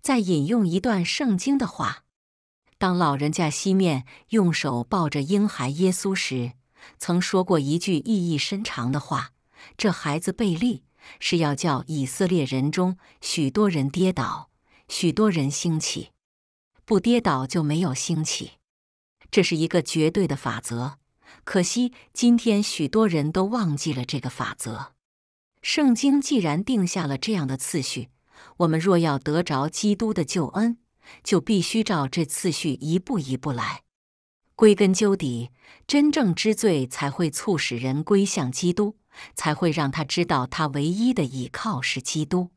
再引用一段圣经的话：当老人家西面用手抱着婴孩耶稣时，曾说过一句意义深长的话：“这孩子贝利是要叫以色列人中许多人跌倒，许多人兴起；不跌倒就没有兴起，这是一个绝对的法则。”可惜，今天许多人都忘记了这个法则。圣经既然定下了这样的次序，我们若要得着基督的救恩，就必须照这次序一步一步来。归根究底，真正知罪才会促使人归向基督，才会让他知道他唯一的依靠是基督。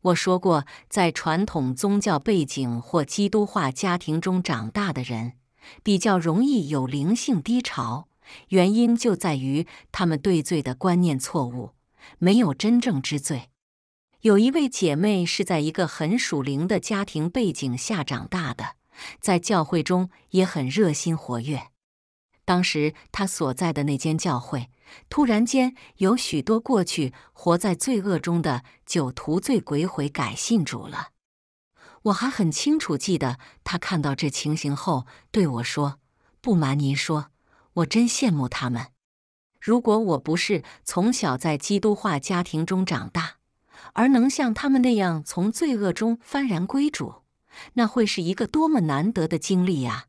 我说过，在传统宗教背景或基督化家庭中长大的人。比较容易有灵性低潮，原因就在于他们对罪的观念错误，没有真正知罪。有一位姐妹是在一个很属灵的家庭背景下长大的，在教会中也很热心活跃。当时她所在的那间教会，突然间有许多过去活在罪恶中的酒徒、罪鬼悔改信主了。我还很清楚记得，他看到这情形后对我说：“不瞒您说，我真羡慕他们。如果我不是从小在基督化家庭中长大，而能像他们那样从罪恶中幡然归主，那会是一个多么难得的经历呀！”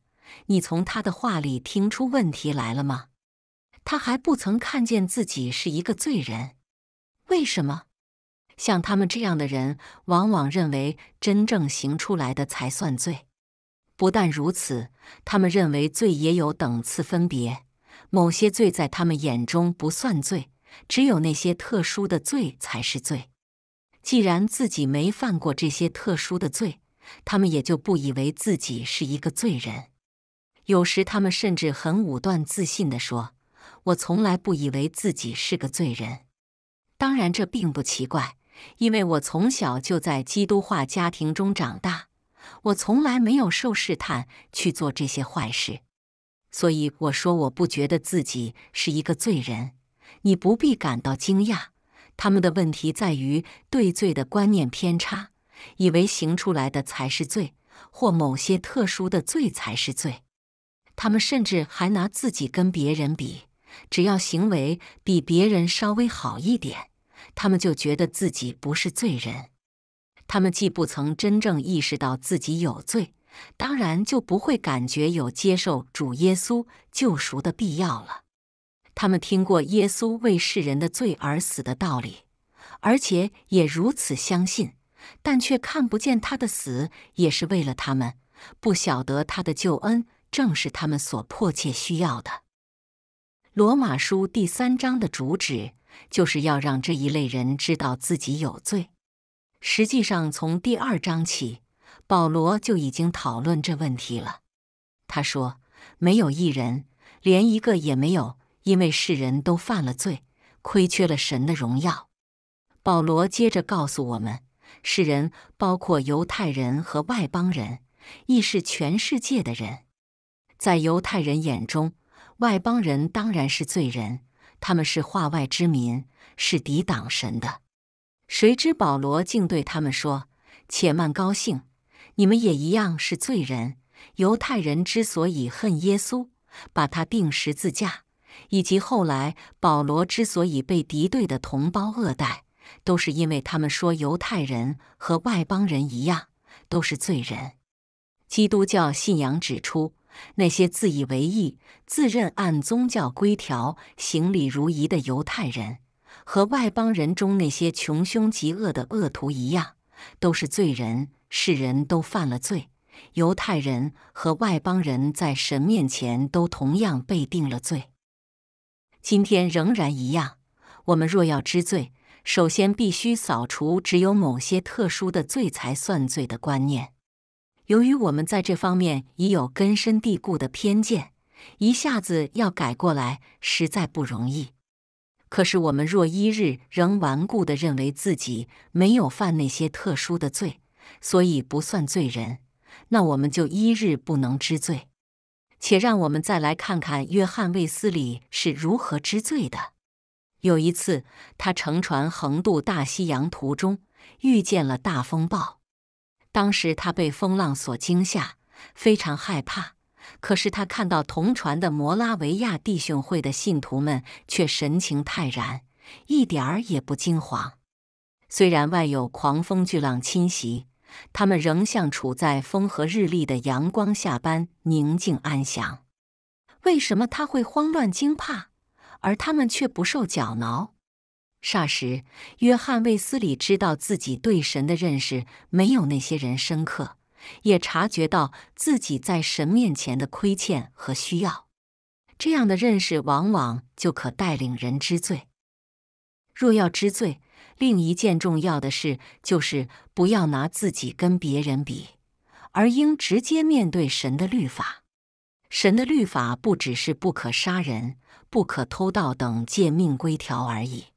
你从他的话里听出问题来了吗？他还不曾看见自己是一个罪人，为什么？像他们这样的人，往往认为真正行出来的才算罪。不但如此，他们认为罪也有等次分别，某些罪在他们眼中不算罪，只有那些特殊的罪才是罪。既然自己没犯过这些特殊的罪，他们也就不以为自己是一个罪人。有时他们甚至很武断自信的说：“我从来不以为自己是个罪人。”当然，这并不奇怪。因为我从小就在基督化家庭中长大，我从来没有受试探去做这些坏事，所以我说我不觉得自己是一个罪人。你不必感到惊讶。他们的问题在于对罪的观念偏差，以为行出来的才是罪，或某些特殊的罪才是罪。他们甚至还拿自己跟别人比，只要行为比别人稍微好一点。他们就觉得自己不是罪人，他们既不曾真正意识到自己有罪，当然就不会感觉有接受主耶稣救赎的必要了。他们听过耶稣为世人的罪而死的道理，而且也如此相信，但却看不见他的死也是为了他们，不晓得他的救恩正是他们所迫切需要的。罗马书第三章的主旨。就是要让这一类人知道自己有罪。实际上，从第二章起，保罗就已经讨论这问题了。他说：“没有一人，连一个也没有，因为世人都犯了罪，亏缺了神的荣耀。”保罗接着告诉我们，世人包括犹太人和外邦人，亦是全世界的人。在犹太人眼中，外邦人当然是罪人。他们是化外之民，是抵挡神的。谁知保罗竟对他们说：“且慢高兴，你们也一样是罪人。”犹太人之所以恨耶稣，把他钉十字架，以及后来保罗之所以被敌对的同胞恶待，都是因为他们说犹太人和外邦人一样都是罪人。基督教信仰指出。那些自以为意、自认按宗教规条行礼如仪的犹太人，和外邦人中那些穷凶极恶的恶徒一样，都是罪人。世人都犯了罪，犹太人和外邦人在神面前都同样被定了罪。今天仍然一样。我们若要知罪，首先必须扫除只有某些特殊的罪才算罪的观念。由于我们在这方面已有根深蒂固的偏见，一下子要改过来实在不容易。可是我们若一日仍顽固的认为自己没有犯那些特殊的罪，所以不算罪人，那我们就一日不能知罪。且让我们再来看看约翰卫斯理是如何知罪的。有一次，他乘船横渡大西洋途中，遇见了大风暴。当时他被风浪所惊吓，非常害怕。可是他看到同船的摩拉维亚弟兄会的信徒们，却神情泰然，一点儿也不惊慌。虽然外有狂风巨浪侵袭，他们仍像处在风和日丽的阳光下般宁静安详。为什么他会慌乱惊怕，而他们却不受搅挠？霎时，约翰卫斯理知道自己对神的认识没有那些人深刻，也察觉到自己在神面前的亏欠和需要。这样的认识往往就可带领人知罪。若要知罪，另一件重要的事就是不要拿自己跟别人比，而应直接面对神的律法。神的律法不只是不可杀人、不可偷盗等诫命规条而已。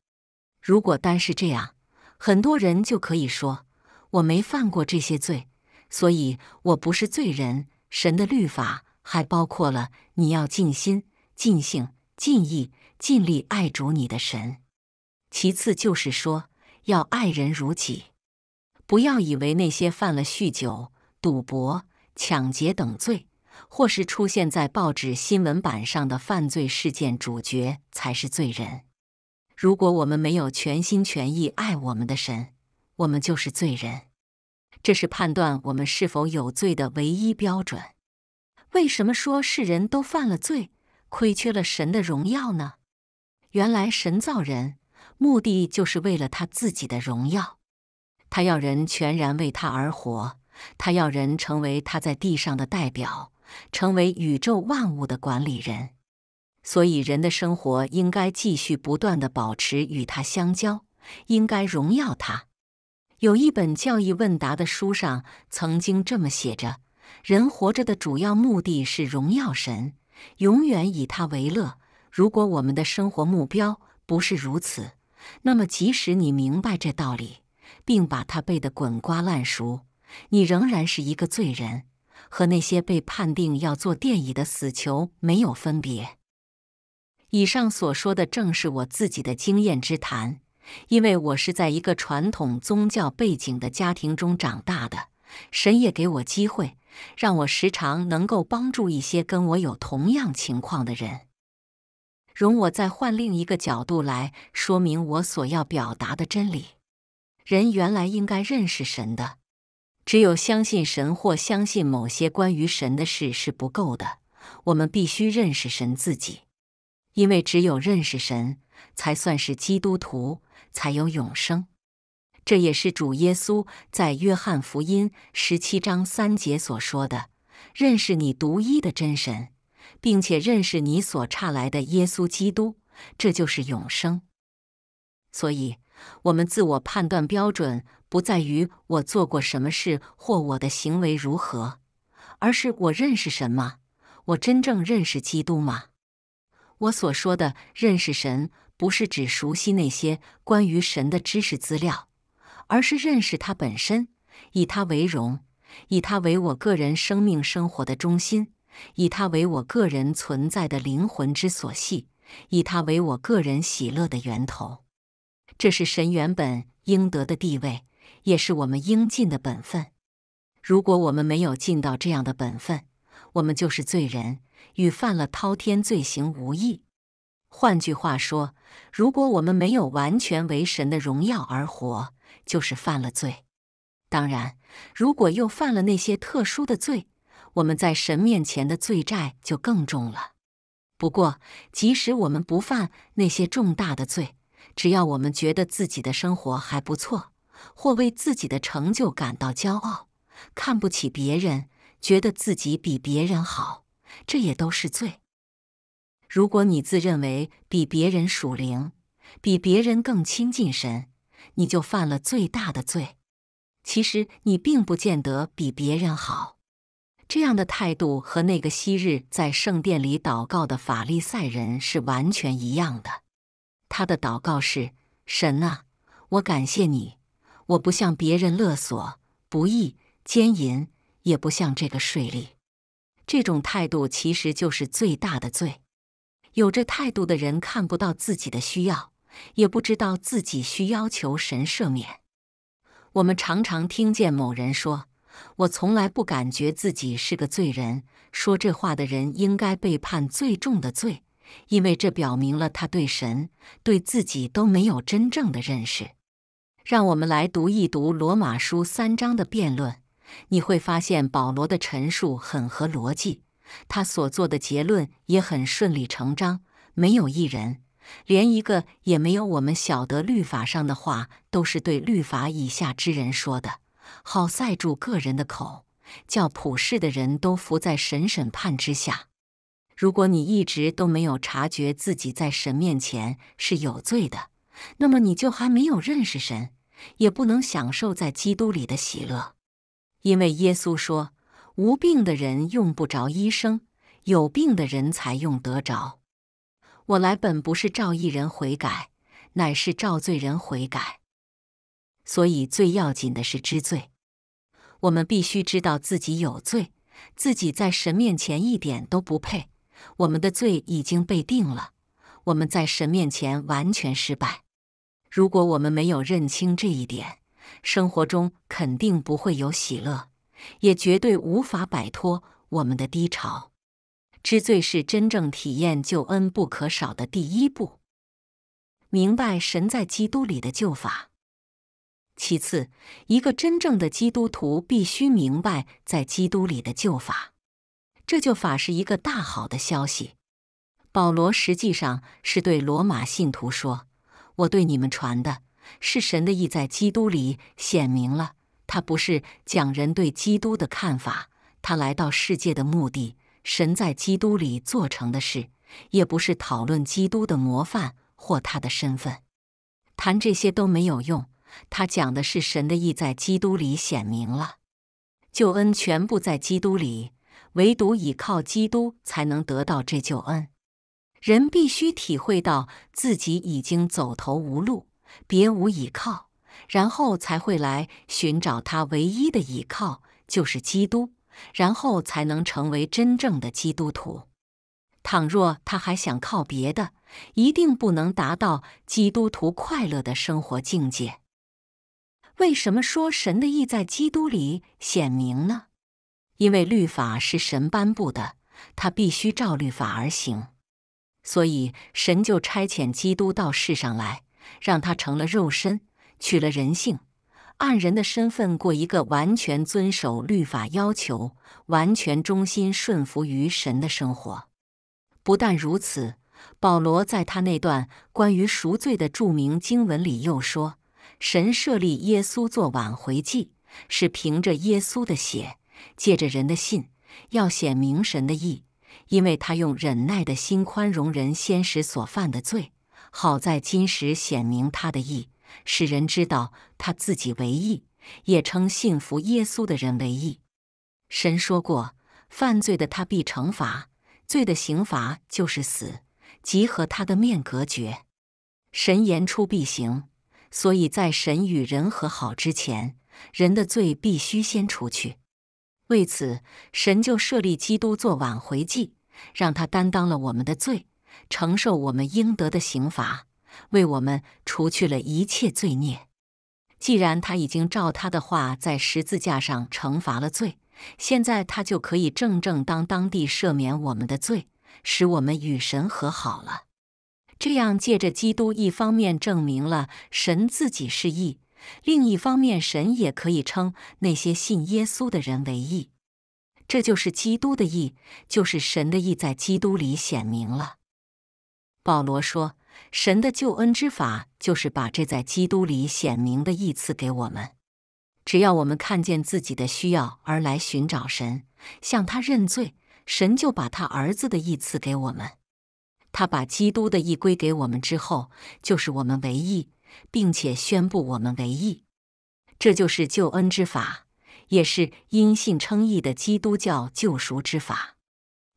如果单是这样，很多人就可以说：“我没犯过这些罪，所以我不是罪人。”神的律法还包括了你要尽心、尽性、尽意、尽力爱主你的神。其次就是说要爱人如己。不要以为那些犯了酗酒、赌博、抢劫等罪，或是出现在报纸新闻版上的犯罪事件主角才是罪人。如果我们没有全心全意爱我们的神，我们就是罪人。这是判断我们是否有罪的唯一标准。为什么说世人都犯了罪，亏缺了神的荣耀呢？原来神造人目的就是为了他自己的荣耀，他要人全然为他而活，他要人成为他在地上的代表，成为宇宙万物的管理人。所以，人的生活应该继续不断地保持与他相交，应该荣耀他。有一本教义问答的书上曾经这么写着：人活着的主要目的是荣耀神，永远以他为乐。如果我们的生活目标不是如此，那么即使你明白这道理，并把它背得滚瓜烂熟，你仍然是一个罪人，和那些被判定要做电椅的死囚没有分别。以上所说的正是我自己的经验之谈，因为我是在一个传统宗教背景的家庭中长大的。神也给我机会，让我时常能够帮助一些跟我有同样情况的人。容我再换另一个角度来说明我所要表达的真理：人原来应该认识神的，只有相信神或相信某些关于神的事是不够的，我们必须认识神自己。因为只有认识神，才算是基督徒，才有永生。这也是主耶稣在约翰福音十七章三节所说的：“认识你独一的真神，并且认识你所差来的耶稣基督，这就是永生。”所以，我们自我判断标准不在于我做过什么事或我的行为如何，而是我认识什么？我真正认识基督吗？我所说的认识神，不是指熟悉那些关于神的知识资料，而是认识他本身，以他为荣，以他为我个人生命生活的中心，以他为我个人存在的灵魂之所系，以他为我个人喜乐的源头。这是神原本应得的地位，也是我们应尽的本分。如果我们没有尽到这样的本分，我们就是罪人。与犯了滔天罪行无异。换句话说，如果我们没有完全为神的荣耀而活，就是犯了罪。当然，如果又犯了那些特殊的罪，我们在神面前的罪债就更重了。不过，即使我们不犯那些重大的罪，只要我们觉得自己的生活还不错，或为自己的成就感到骄傲，看不起别人，觉得自己比别人好。这也都是罪。如果你自认为比别人属灵，比别人更亲近神，你就犯了最大的罪。其实你并不见得比别人好。这样的态度和那个昔日在圣殿里祷告的法利赛人是完全一样的。他的祷告是：“神啊，我感谢你，我不向别人勒索、不义、奸淫，也不向这个税吏。”这种态度其实就是最大的罪。有这态度的人看不到自己的需要，也不知道自己需要求神赦免。我们常常听见某人说：“我从来不感觉自己是个罪人。”说这话的人应该被判最重的罪，因为这表明了他对神、对自己都没有真正的认识。让我们来读一读《罗马书》三章的辩论。你会发现保罗的陈述很合逻辑，他所做的结论也很顺理成章。没有一人，连一个也没有，我们晓得律法上的话都是对律法以下之人说的，好塞住个人的口，叫普世的人都伏在神审判之下。如果你一直都没有察觉自己在神面前是有罪的，那么你就还没有认识神，也不能享受在基督里的喜乐。因为耶稣说：“无病的人用不着医生，有病的人才用得着。我来本不是召义人悔改，乃是召罪人悔改。所以最要紧的是知罪。我们必须知道自己有罪，自己在神面前一点都不配。我们的罪已经被定了，我们在神面前完全失败。如果我们没有认清这一点。”生活中肯定不会有喜乐，也绝对无法摆脱我们的低潮。知罪是真正体验救恩不可少的第一步，明白神在基督里的救法。其次，一个真正的基督徒必须明白在基督里的救法。这救法是一个大好的消息。保罗实际上是对罗马信徒说：“我对你们传的。”是神的意在基督里显明了。他不是讲人对基督的看法，他来到世界的目的，神在基督里做成的事，也不是讨论基督的模范或他的身份。谈这些都没有用。他讲的是神的意在基督里显明了，救恩全部在基督里，唯独倚靠基督才能得到这救恩。人必须体会到自己已经走投无路。别无依靠，然后才会来寻找他唯一的依靠，就是基督，然后才能成为真正的基督徒。倘若他还想靠别的，一定不能达到基督徒快乐的生活境界。为什么说神的意在基督里显明呢？因为律法是神颁布的，他必须照律法而行，所以神就差遣基督到世上来。让他成了肉身，取了人性，按人的身份过一个完全遵守律法要求、完全忠心顺服于神的生活。不但如此，保罗在他那段关于赎罪的著名经文里又说：“神设立耶稣做挽回祭，是凭着耶稣的血，借着人的信，要显明神的意，因为他用忍耐的心宽容人先时所犯的罪。”好在今时显明他的义，使人知道他自己为义，也称信服耶稣的人为义。神说过，犯罪的他必惩罚，罪的刑罚就是死，即和他的面隔绝。神言出必行，所以在神与人和好之前，人的罪必须先除去。为此，神就设立基督做挽回祭，让他担当了我们的罪。承受我们应得的刑罚，为我们除去了一切罪孽。既然他已经照他的话在十字架上惩罚了罪，现在他就可以正正当当地赦免我们的罪，使我们与神和好了。这样，借着基督，一方面证明了神自己是义，另一方面，神也可以称那些信耶稣的人为义。这就是基督的义，就是神的义在基督里显明了。保罗说：“神的救恩之法，就是把这在基督里显明的义赐给我们。只要我们看见自己的需要而来寻找神，向他认罪，神就把他儿子的义赐给我们。他把基督的义归给我们之后，就是我们为义，并且宣布我们为义。这就是救恩之法，也是因信称义的基督教救赎之法。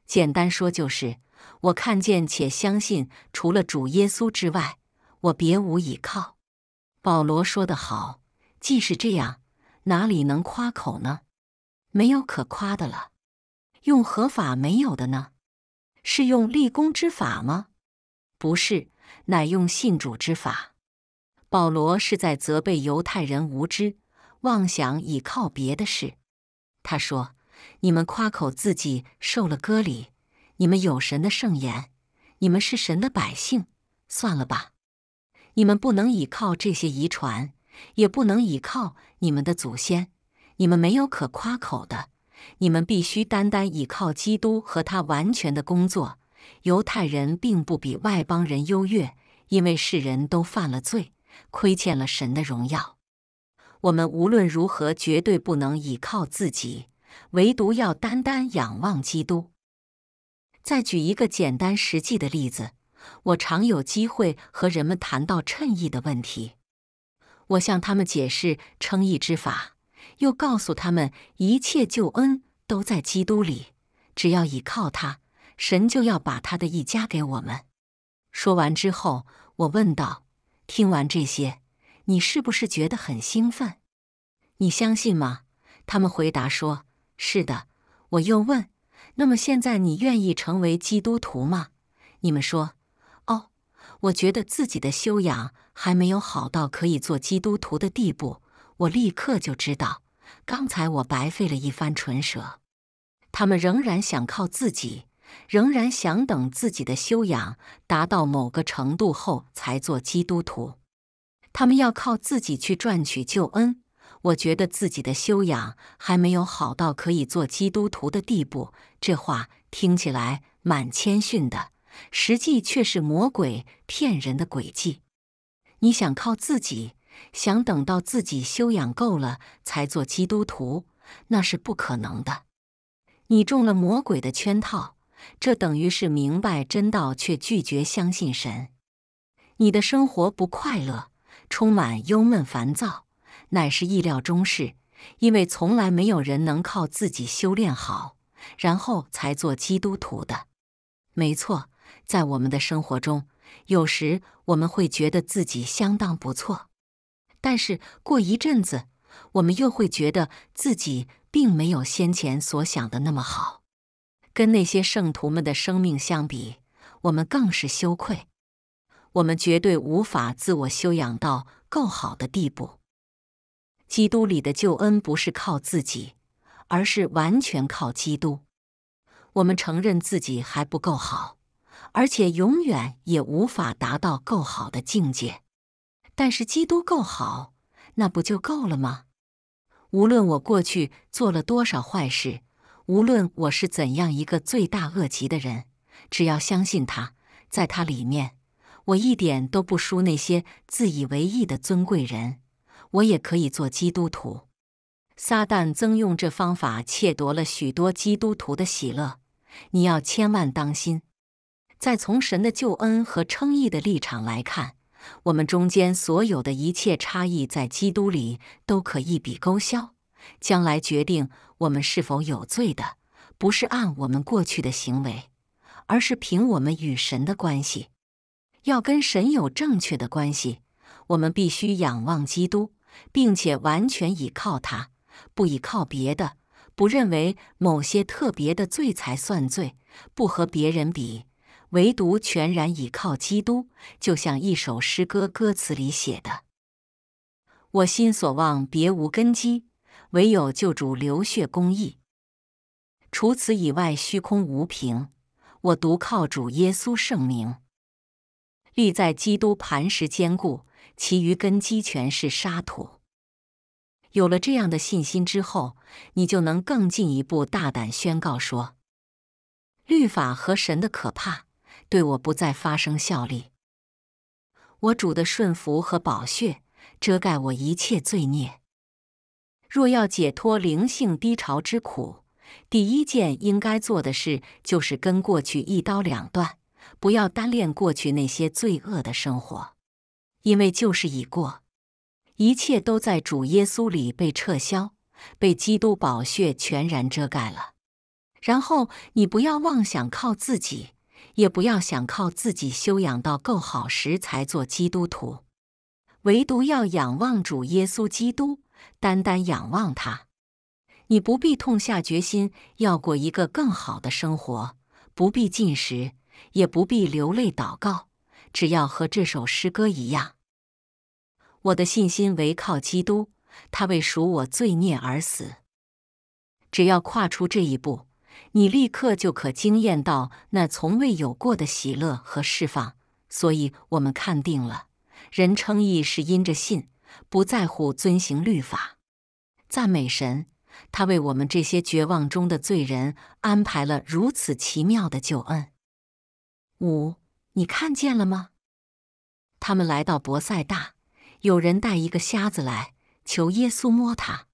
简单说，就是。”我看见且相信，除了主耶稣之外，我别无倚靠。保罗说得好：“既是这样，哪里能夸口呢？没有可夸的了。用何法没有的呢？是用立功之法吗？不是，乃用信主之法。”保罗是在责备犹太人无知、妄想倚靠别的事。他说：“你们夸口自己受了割礼。”你们有神的圣言，你们是神的百姓。算了吧，你们不能依靠这些遗传，也不能依靠你们的祖先。你们没有可夸口的，你们必须单单依靠基督和他完全的工作。犹太人并不比外邦人优越，因为世人都犯了罪，亏欠了神的荣耀。我们无论如何绝对不能依靠自己，唯独要单单仰望基督。再举一个简单实际的例子，我常有机会和人们谈到称义的问题。我向他们解释称义之法，又告诉他们一切救恩都在基督里，只要倚靠他，神就要把他的义加给我们。说完之后，我问道：“听完这些，你是不是觉得很兴奋？你相信吗？”他们回答说：“是的。”我又问。那么现在你愿意成为基督徒吗？你们说，哦，我觉得自己的修养还没有好到可以做基督徒的地步。我立刻就知道，刚才我白费了一番唇舌。他们仍然想靠自己，仍然想等自己的修养达到某个程度后才做基督徒。他们要靠自己去赚取救恩。我觉得自己的修养还没有好到可以做基督徒的地步。这话听起来蛮谦逊的，实际却是魔鬼骗人的诡计。你想靠自己，想等到自己修养够了才做基督徒，那是不可能的。你中了魔鬼的圈套，这等于是明白真道却拒绝相信神。你的生活不快乐，充满忧闷烦躁。乃是意料中事，因为从来没有人能靠自己修炼好，然后才做基督徒的。没错，在我们的生活中，有时我们会觉得自己相当不错，但是过一阵子，我们又会觉得自己并没有先前所想的那么好。跟那些圣徒们的生命相比，我们更是羞愧。我们绝对无法自我修养到够好的地步。基督里的救恩不是靠自己，而是完全靠基督。我们承认自己还不够好，而且永远也无法达到够好的境界。但是基督够好，那不就够了吗？无论我过去做了多少坏事，无论我是怎样一个罪大恶极的人，只要相信他，在他里面，我一点都不输那些自以为意的尊贵人。我也可以做基督徒。撒旦曾用这方法窃夺了许多基督徒的喜乐，你要千万当心。再从神的救恩和称义的立场来看，我们中间所有的一切差异，在基督里都可一笔勾销。将来决定我们是否有罪的，不是按我们过去的行为，而是凭我们与神的关系。要跟神有正确的关系，我们必须仰望基督。并且完全倚靠他，不倚靠别的，不认为某些特别的罪才算罪，不和别人比，唯独全然倚靠基督。就像一首诗歌歌词里写的：“我心所望，别无根基，唯有救主流血公义。除此以外，虚空无凭，我独靠主耶稣圣名，立在基督磐石坚固。”其余根基全是沙土。有了这样的信心之后，你就能更进一步大胆宣告说：“律法和神的可怕，对我不再发生效力。我主的顺服和宝血遮盖我一切罪孽。若要解脱灵性低潮之苦，第一件应该做的事就是跟过去一刀两断，不要单恋过去那些罪恶的生活。”因为旧事已过，一切都在主耶稣里被撤销，被基督宝血全然遮盖了。然后你不要妄想靠自己，也不要想靠自己修养到够好时才做基督徒，唯独要仰望主耶稣基督，单单仰望他。你不必痛下决心要过一个更好的生活，不必进食，也不必流泪祷告，只要和这首诗歌一样。我的信心为靠基督，他为赎我罪孽而死。只要跨出这一步，你立刻就可惊艳到那从未有过的喜乐和释放。所以，我们看定了，人称义是因着信，不在乎遵行律法。赞美神，他为我们这些绝望中的罪人安排了如此奇妙的救恩。五，你看见了吗？他们来到博塞大。有人带一个瞎子来求耶稣摸他，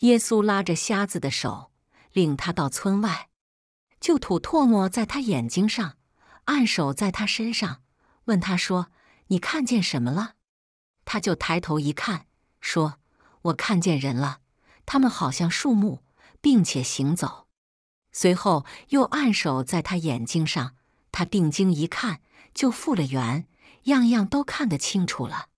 耶稣拉着瞎子的手，领他到村外，就吐唾沫在他眼睛上，按手在他身上，问他说：“你看见什么了？”他就抬头一看，说：“我看见人了，他们好像树木，并且行走。”随后又按手在他眼睛上，他定睛一看，就复了原，样样都看得清楚了。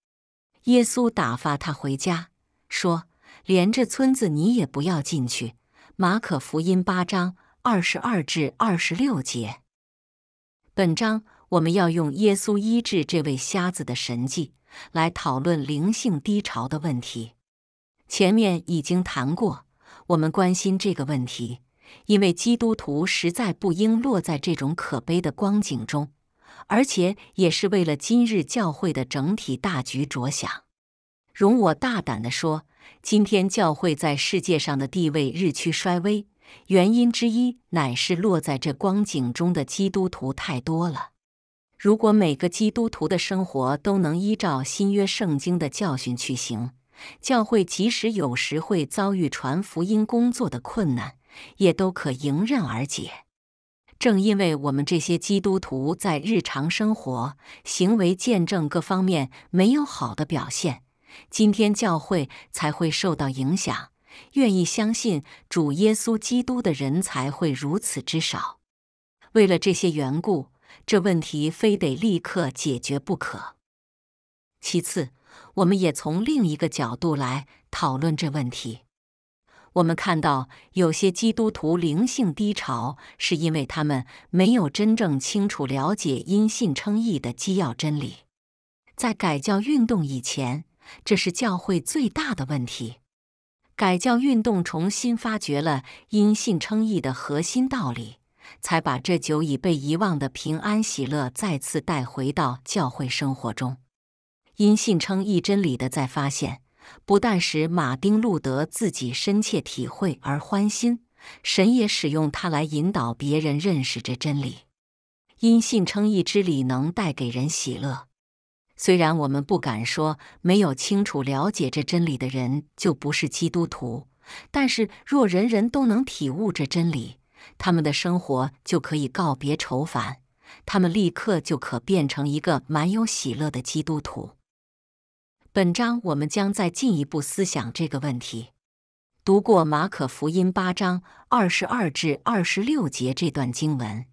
耶稣打发他回家，说：“连这村子你也不要进去。”马可福音八章二十二至二十六节。本章我们要用耶稣医治这位瞎子的神迹，来讨论灵性低潮的问题。前面已经谈过，我们关心这个问题，因为基督徒实在不应落在这种可悲的光景中。而且也是为了今日教会的整体大局着想，容我大胆地说，今天教会在世界上的地位日趋衰微，原因之一乃是落在这光景中的基督徒太多了。如果每个基督徒的生活都能依照新约圣经的教训去行，教会即使有时会遭遇传福音工作的困难，也都可迎刃而解。正因为我们这些基督徒在日常生活、行为、见证各方面没有好的表现，今天教会才会受到影响。愿意相信主耶稣基督的人才会如此之少。为了这些缘故，这问题非得立刻解决不可。其次，我们也从另一个角度来讨论这问题。我们看到有些基督徒灵性低潮，是因为他们没有真正清楚了解因信称义的基要真理。在改教运动以前，这是教会最大的问题。改教运动重新发掘了因信称义的核心道理，才把这久已被遗忘的平安喜乐再次带回到教会生活中。因信称义真理的再发现。不但使马丁·路德自己深切体会而欢心，神也使用他来引导别人认识这真理。因信称义之理能带给人喜乐。虽然我们不敢说没有清楚了解这真理的人就不是基督徒，但是若人人都能体悟这真理，他们的生活就可以告别愁烦，他们立刻就可变成一个满有喜乐的基督徒。本章我们将再进一步思想这个问题。读过马可福音八章二十二至二十六节这段经文，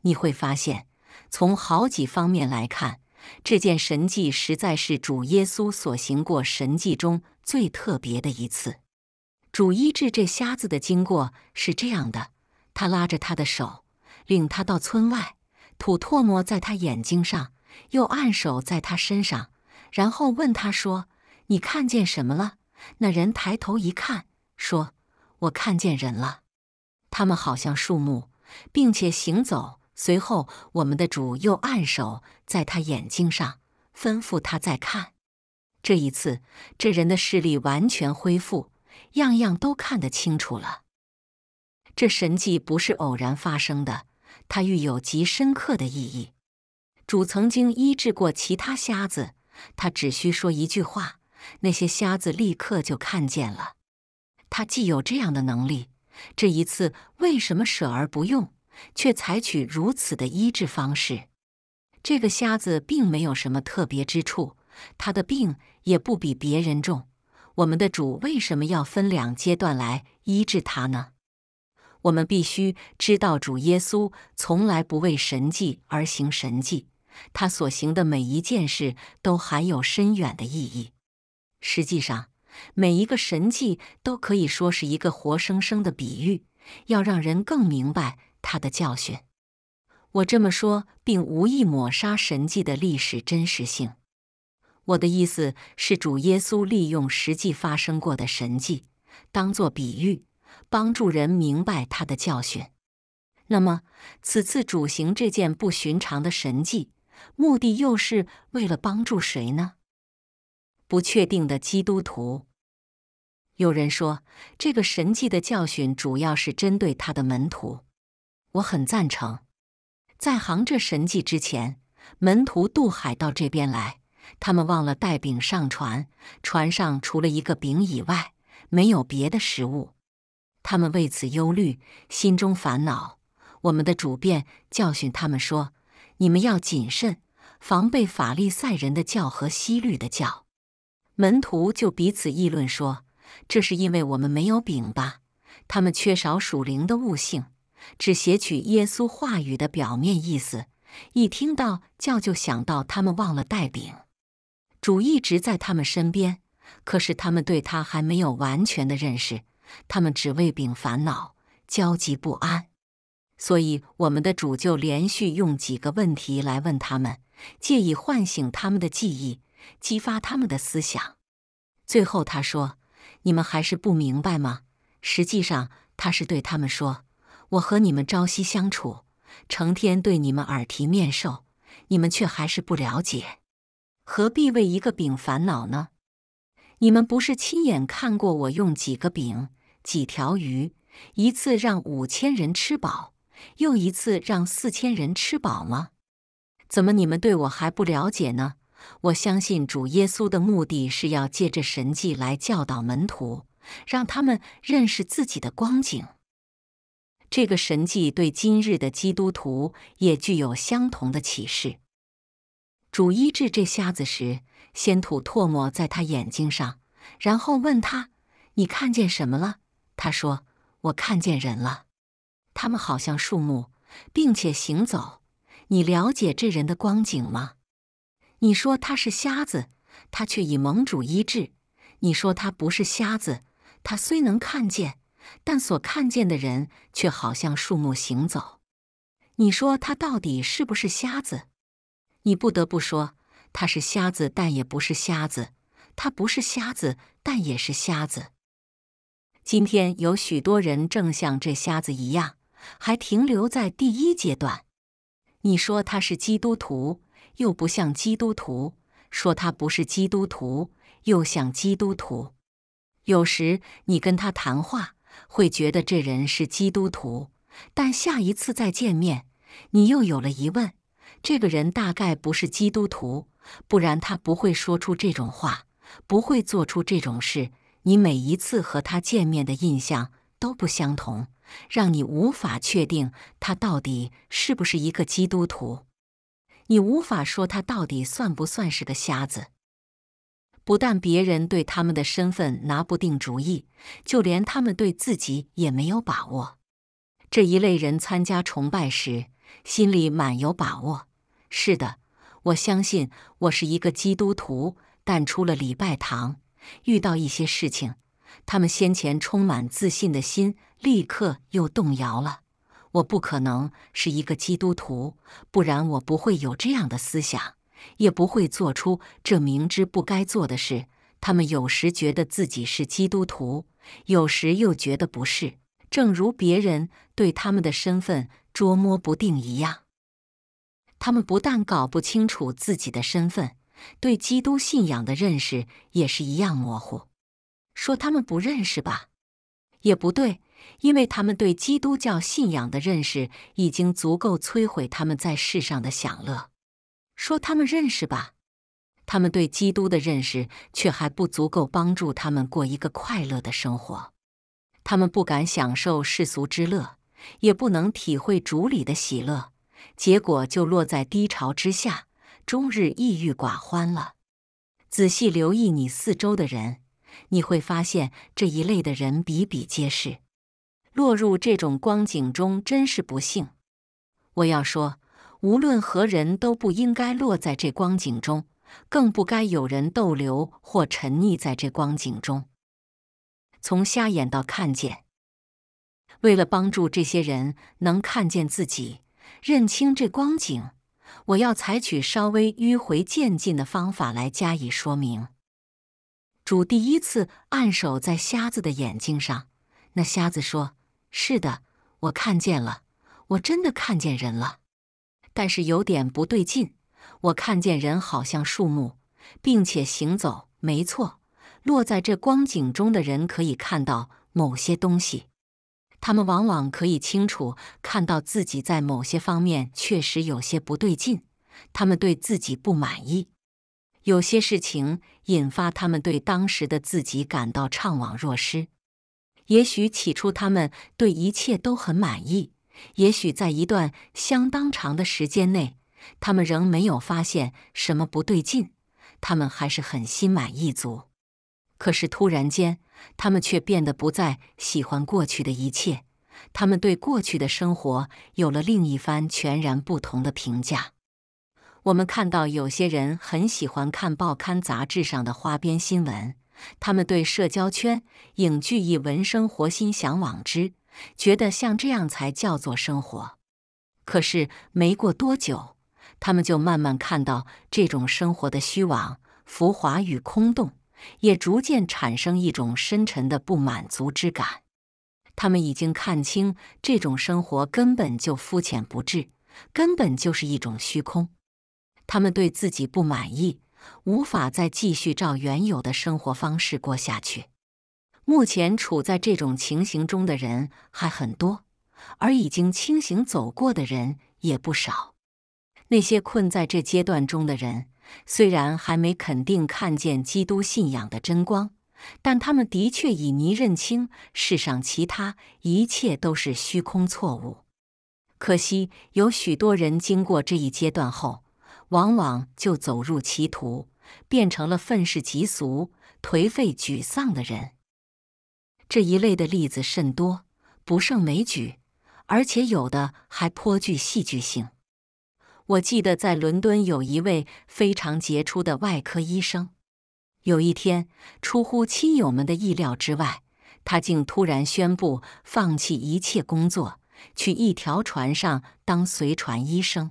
你会发现，从好几方面来看，这件神迹实在是主耶稣所行过神迹中最特别的一次。主医治这瞎子的经过是这样的：他拉着他的手，领他到村外，吐唾沫在他眼睛上，又按手在他身上。然后问他说：“你看见什么了？”那人抬头一看，说：“我看见人了，他们好像树木，并且行走。”随后，我们的主又按手在他眼睛上，吩咐他再看。这一次，这人的视力完全恢复，样样都看得清楚了。这神迹不是偶然发生的，它具有极深刻的意义。主曾经医治过其他瞎子。他只需说一句话，那些瞎子立刻就看见了。他既有这样的能力，这一次为什么舍而不用，却采取如此的医治方式？这个瞎子并没有什么特别之处，他的病也不比别人重。我们的主为什么要分两阶段来医治他呢？我们必须知道，主耶稣从来不为神迹而行神迹。他所行的每一件事都含有深远的意义。实际上，每一个神迹都可以说是一个活生生的比喻，要让人更明白他的教训。我这么说，并无意抹杀神迹的历史真实性。我的意思是，主耶稣利用实际发生过的神迹，当作比喻，帮助人明白他的教训。那么，此次主行这件不寻常的神迹。目的又是为了帮助谁呢？不确定的基督徒。有人说，这个神迹的教训主要是针对他的门徒。我很赞成。在行这神迹之前，门徒渡海到这边来，他们忘了带饼上船，船上除了一个饼以外，没有别的食物。他们为此忧虑，心中烦恼。我们的主便教训他们说。你们要谨慎，防备法利赛人的教和西律的教。门徒就彼此议论说：“这是因为我们没有饼吧？他们缺少属灵的悟性，只撷取耶稣话语的表面意思。一听到教，就想到他们忘了带饼。主一直在他们身边，可是他们对他还没有完全的认识。他们只为饼烦恼，焦急不安。”所以，我们的主就连续用几个问题来问他们，借以唤醒他们的记忆，激发他们的思想。最后，他说：“你们还是不明白吗？”实际上，他是对他们说：“我和你们朝夕相处，成天对你们耳提面授，你们却还是不了解。何必为一个饼烦恼呢？你们不是亲眼看过我用几个饼、几条鱼，一次让五千人吃饱？”又一次让四千人吃饱吗？怎么你们对我还不了解呢？我相信主耶稣的目的是要借着神迹来教导门徒，让他们认识自己的光景。这个神迹对今日的基督徒也具有相同的启示。主医治这瞎子时，先吐唾沫在他眼睛上，然后问他：“你看见什么了？”他说：“我看见人了。”他们好像树木，并且行走。你了解这人的光景吗？你说他是瞎子，他却以盟主医治；你说他不是瞎子，他虽能看见，但所看见的人却好像树木行走。你说他到底是不是瞎子？你不得不说他是瞎子，但也不是瞎子；他不是瞎子，但也是瞎子。今天有许多人正像这瞎子一样。还停留在第一阶段。你说他是基督徒，又不像基督徒；说他不是基督徒，又像基督徒。有时你跟他谈话，会觉得这人是基督徒，但下一次再见面，你又有了疑问：这个人大概不是基督徒，不然他不会说出这种话，不会做出这种事。你每一次和他见面的印象都不相同。让你无法确定他到底是不是一个基督徒，你无法说他到底算不算是个瞎子。不但别人对他们的身份拿不定主意，就连他们对自己也没有把握。这一类人参加崇拜时，心里满有把握。是的，我相信我是一个基督徒，但出了礼拜堂，遇到一些事情。他们先前充满自信的心，立刻又动摇了。我不可能是一个基督徒，不然我不会有这样的思想，也不会做出这明知不该做的事。他们有时觉得自己是基督徒，有时又觉得不是，正如别人对他们的身份捉摸不定一样。他们不但搞不清楚自己的身份，对基督信仰的认识也是一样模糊。说他们不认识吧，也不对，因为他们对基督教信仰的认识已经足够摧毁他们在世上的享乐。说他们认识吧，他们对基督的认识却还不足够帮助他们过一个快乐的生活。他们不敢享受世俗之乐，也不能体会主里的喜乐，结果就落在低潮之下，终日抑郁寡欢了。仔细留意你四周的人。你会发现这一类的人比比皆是，落入这种光景中真是不幸。我要说，无论何人都不应该落在这光景中，更不该有人逗留或沉溺在这光景中。从瞎眼到看见，为了帮助这些人能看见自己，认清这光景，我要采取稍微迂回渐进的方法来加以说明。主第一次按手在瞎子的眼睛上，那瞎子说：“是的，我看见了，我真的看见人了。但是有点不对劲，我看见人好像树木，并且行走。没错，落在这光景中的人可以看到某些东西，他们往往可以清楚看到自己在某些方面确实有些不对劲，他们对自己不满意。”有些事情引发他们对当时的自己感到怅惘若失。也许起初他们对一切都很满意，也许在一段相当长的时间内，他们仍没有发现什么不对劲，他们还是很心满意足。可是突然间，他们却变得不再喜欢过去的一切，他们对过去的生活有了另一番全然不同的评价。我们看到有些人很喜欢看报刊杂志上的花边新闻，他们对社交圈、影剧艺文、生活心向往之，觉得像这样才叫做生活。可是没过多久，他们就慢慢看到这种生活的虚妄、浮华与空洞，也逐渐产生一种深沉的不满足之感。他们已经看清这种生活根本就肤浅不至，根本就是一种虚空。他们对自己不满意，无法再继续照原有的生活方式过下去。目前处在这种情形中的人还很多，而已经清醒走过的人也不少。那些困在这阶段中的人，虽然还没肯定看见基督信仰的真光，但他们的确已弥认清世上其他一切都是虚空错误。可惜有许多人经过这一阶段后。往往就走入歧途，变成了愤世嫉俗、颓废沮丧的人。这一类的例子甚多，不胜枚举，而且有的还颇具戏剧性。我记得在伦敦有一位非常杰出的外科医生，有一天出乎亲友们的意料之外，他竟突然宣布放弃一切工作，去一条船上当随船医生。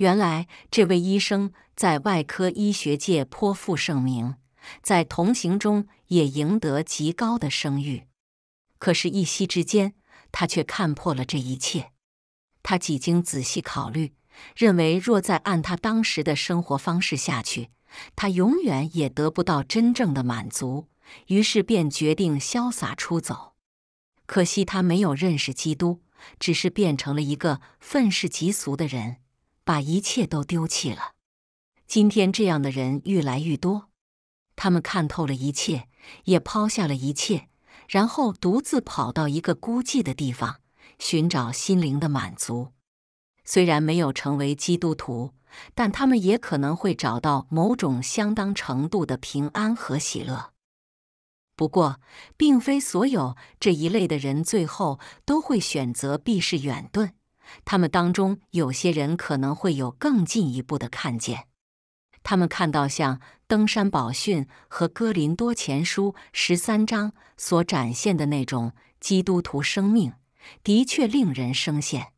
原来这位医生在外科医学界颇负盛名，在同行中也赢得极高的声誉。可是，一夕之间，他却看破了这一切。他几经仔细考虑，认为若再按他当时的生活方式下去，他永远也得不到真正的满足。于是，便决定潇洒出走。可惜，他没有认识基督，只是变成了一个愤世嫉俗的人。把一切都丢弃了。今天这样的人愈来愈多，他们看透了一切，也抛下了一切，然后独自跑到一个孤寂的地方，寻找心灵的满足。虽然没有成为基督徒，但他们也可能会找到某种相当程度的平安和喜乐。不过，并非所有这一类的人最后都会选择避世远遁。他们当中有些人可能会有更进一步的看见，他们看到像《登山宝训》和《哥林多前书》十三章所展现的那种基督徒生命，的确令人生羡。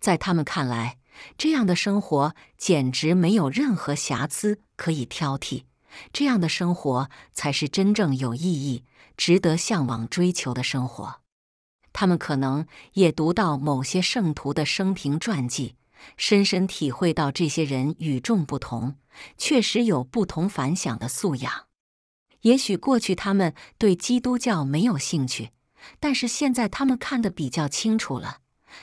在他们看来，这样的生活简直没有任何瑕疵可以挑剔，这样的生活才是真正有意义、值得向往追求的生活。他们可能也读到某些圣徒的生平传记，深深体会到这些人与众不同，确实有不同凡响的素养。也许过去他们对基督教没有兴趣，但是现在他们看得比较清楚了，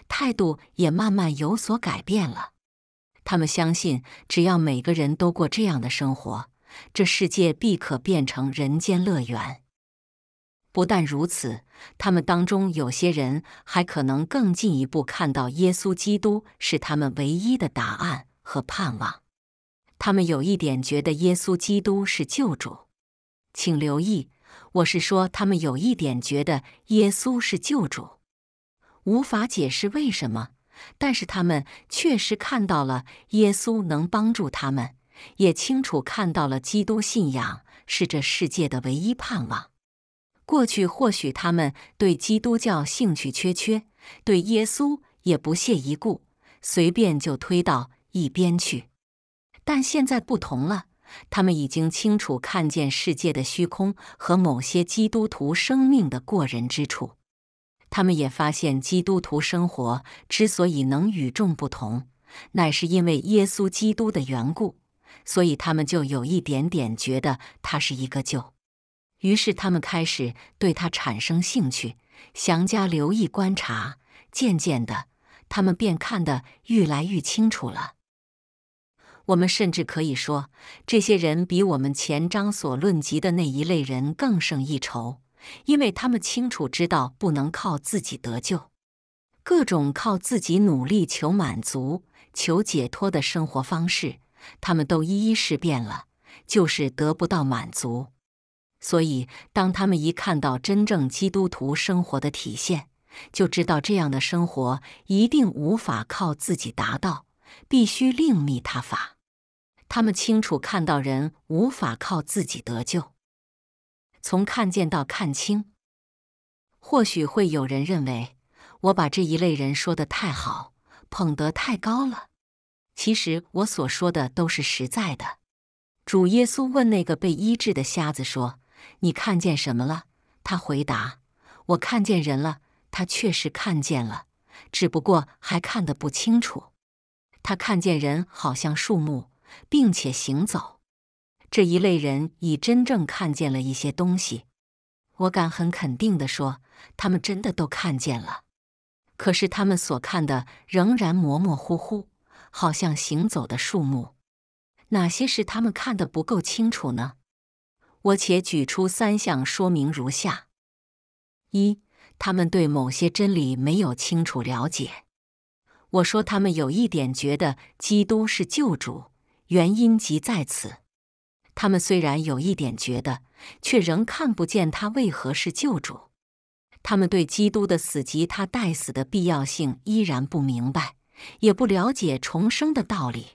态度也慢慢有所改变了。他们相信，只要每个人都过这样的生活，这世界必可变成人间乐园。不但如此，他们当中有些人还可能更进一步看到，耶稣基督是他们唯一的答案和盼望。他们有一点觉得耶稣基督是救主，请留意，我是说他们有一点觉得耶稣是救主，无法解释为什么，但是他们确实看到了耶稣能帮助他们，也清楚看到了基督信仰是这世界的唯一盼望。过去或许他们对基督教兴趣缺缺，对耶稣也不屑一顾，随便就推到一边去。但现在不同了，他们已经清楚看见世界的虚空和某些基督徒生命的过人之处。他们也发现基督徒生活之所以能与众不同，乃是因为耶稣基督的缘故。所以他们就有一点点觉得他是一个救。于是，他们开始对他产生兴趣，详加留意观察。渐渐的，他们便看得愈来愈清楚了。我们甚至可以说，这些人比我们前章所论及的那一类人更胜一筹，因为他们清楚知道不能靠自己得救。各种靠自己努力求满足、求解脱的生活方式，他们都一一试遍了，就是得不到满足。所以，当他们一看到真正基督徒生活的体现，就知道这样的生活一定无法靠自己达到，必须另觅他法。他们清楚看到人无法靠自己得救，从看见到看清。或许会有人认为，我把这一类人说得太好，捧得太高了。其实我所说的都是实在的。主耶稣问那个被医治的瞎子说。你看见什么了？他回答：“我看见人了。他确实看见了，只不过还看得不清楚。他看见人，好像树木，并且行走。这一类人已真正看见了一些东西。我敢很肯定地说，他们真的都看见了。可是他们所看的仍然模模糊糊，好像行走的树木。哪些是他们看得不够清楚呢？”我且举出三项说明如下：一、他们对某些真理没有清楚了解。我说他们有一点觉得基督是救主，原因即在此。他们虽然有一点觉得，却仍看不见他为何是救主。他们对基督的死及他代死的必要性依然不明白，也不了解重生的道理。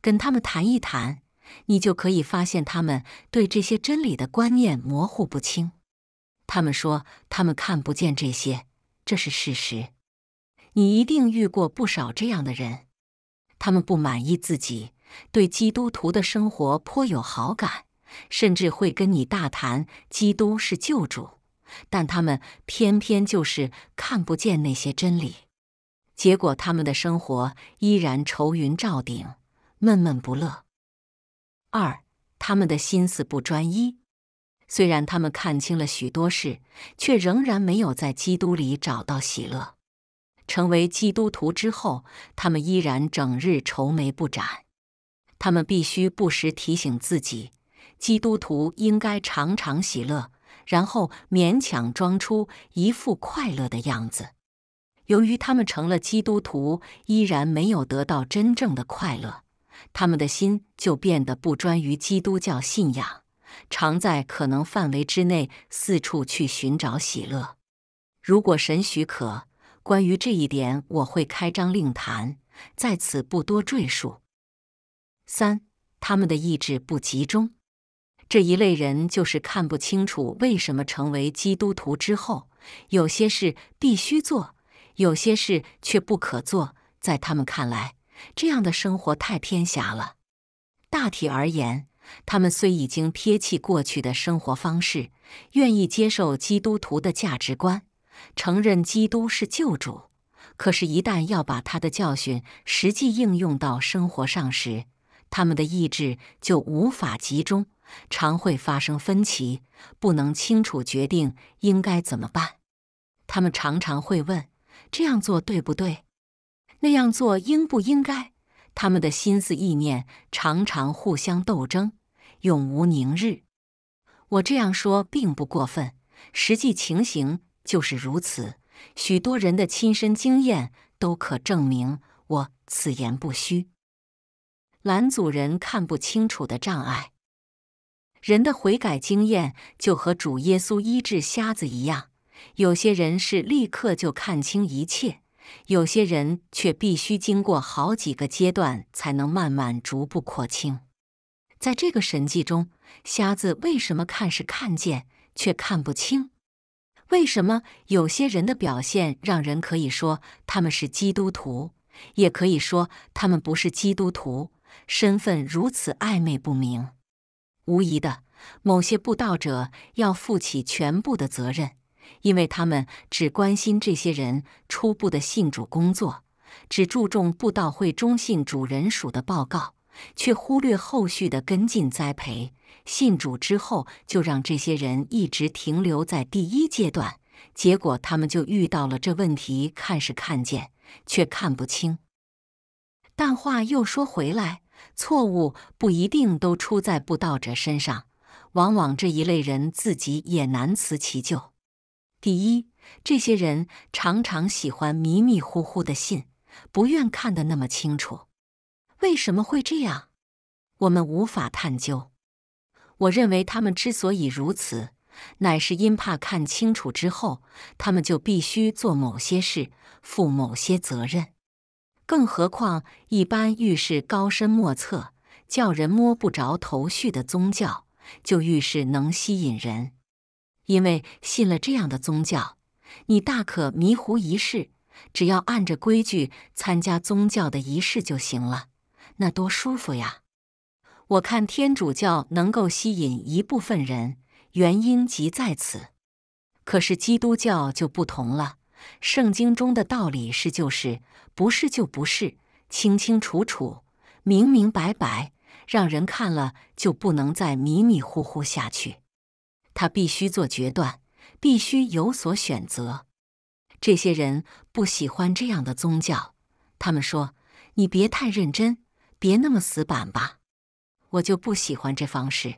跟他们谈一谈。你就可以发现，他们对这些真理的观念模糊不清。他们说他们看不见这些，这是事实。你一定遇过不少这样的人，他们不满意自己，对基督徒的生活颇有好感，甚至会跟你大谈基督是救主，但他们偏偏就是看不见那些真理，结果他们的生活依然愁云罩顶，闷闷不乐。二，他们的心思不专一。虽然他们看清了许多事，却仍然没有在基督里找到喜乐。成为基督徒之后，他们依然整日愁眉不展。他们必须不时提醒自己，基督徒应该常常喜乐，然后勉强装出一副快乐的样子。由于他们成了基督徒，依然没有得到真正的快乐。他们的心就变得不专于基督教信仰，常在可能范围之内四处去寻找喜乐。如果神许可，关于这一点我会开张另谈，在此不多赘述。三，他们的意志不集中。这一类人就是看不清楚为什么成为基督徒之后，有些事必须做，有些事却不可做，在他们看来。这样的生活太偏狭了。大体而言，他们虽已经撇弃过去的生活方式，愿意接受基督徒的价值观，承认基督是救主，可是，一旦要把他的教训实际应用到生活上时，他们的意志就无法集中，常会发生分歧，不能清楚决定应该怎么办。他们常常会问：“这样做对不对？”那样做应不应该？他们的心思意念常常互相斗争，永无宁日。我这样说并不过分，实际情形就是如此。许多人的亲身经验都可证明我此言不虚。蓝祖人看不清楚的障碍，人的悔改经验就和主耶稣医治瞎子一样。有些人是立刻就看清一切。有些人却必须经过好几个阶段，才能慢慢逐步廓清。在这个神迹中，瞎子为什么看是看见，却看不清？为什么有些人的表现让人可以说他们是基督徒，也可以说他们不是基督徒？身份如此暧昧不明。无疑的，某些布道者要负起全部的责任。因为他们只关心这些人初步的信主工作，只注重布道会中信主人属的报告，却忽略后续的跟进栽培。信主之后，就让这些人一直停留在第一阶段，结果他们就遇到了这问题：看是看见，却看不清。但话又说回来，错误不一定都出在布道者身上，往往这一类人自己也难辞其咎。第一，这些人常常喜欢迷迷糊糊的信，不愿看得那么清楚。为什么会这样？我们无法探究。我认为他们之所以如此，乃是因怕看清楚之后，他们就必须做某些事，负某些责任。更何况，一般遇事高深莫测、叫人摸不着头绪的宗教，就遇事能吸引人。因为信了这样的宗教，你大可迷糊一世，只要按着规矩参加宗教的仪式就行了，那多舒服呀！我看天主教能够吸引一部分人，原因即在此。可是基督教就不同了，圣经中的道理是就是不是就不是，清清楚楚，明明白白，让人看了就不能再迷迷糊糊下去。他必须做决断，必须有所选择。这些人不喜欢这样的宗教，他们说：“你别太认真，别那么死板吧。”我就不喜欢这方式。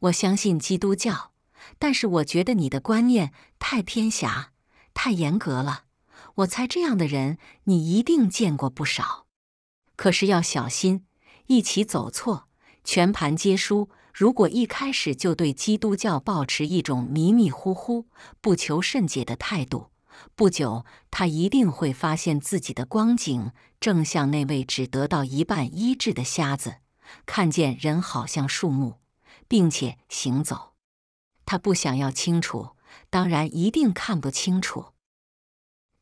我相信基督教，但是我觉得你的观念太偏狭、太严格了。我猜这样的人你一定见过不少。可是要小心，一起走错，全盘皆输。如果一开始就对基督教抱持一种迷迷糊糊、不求甚解的态度，不久他一定会发现自己的光景正像那位只得到一半医治的瞎子，看见人好像树木，并且行走。他不想要清楚，当然一定看不清楚。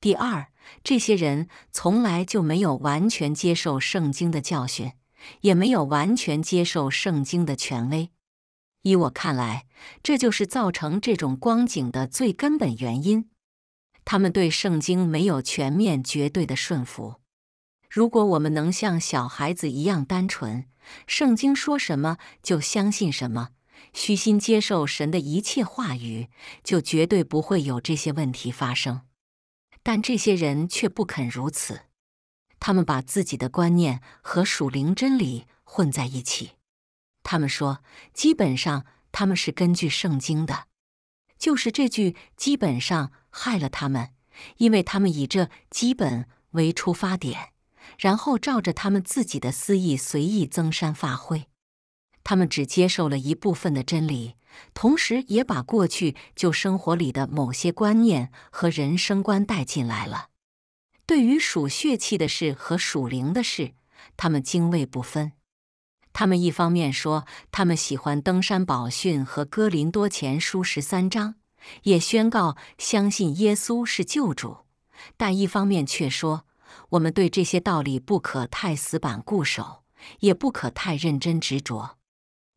第二，这些人从来就没有完全接受圣经的教训。也没有完全接受圣经的权威。依我看来，这就是造成这种光景的最根本原因。他们对圣经没有全面、绝对的顺服。如果我们能像小孩子一样单纯，圣经说什么就相信什么，虚心接受神的一切话语，就绝对不会有这些问题发生。但这些人却不肯如此。他们把自己的观念和属灵真理混在一起。他们说，基本上他们是根据圣经的，就是这句基本上害了他们，因为他们以这基本为出发点，然后照着他们自己的私意随意增删发挥。他们只接受了一部分的真理，同时也把过去就生活里的某些观念和人生观带进来了。对于属血气的事和属灵的事，他们泾渭不分。他们一方面说他们喜欢《登山宝训》和《哥林多前书》十三章，也宣告相信耶稣是救主；但一方面却说，我们对这些道理不可太死板固守，也不可太认真执着。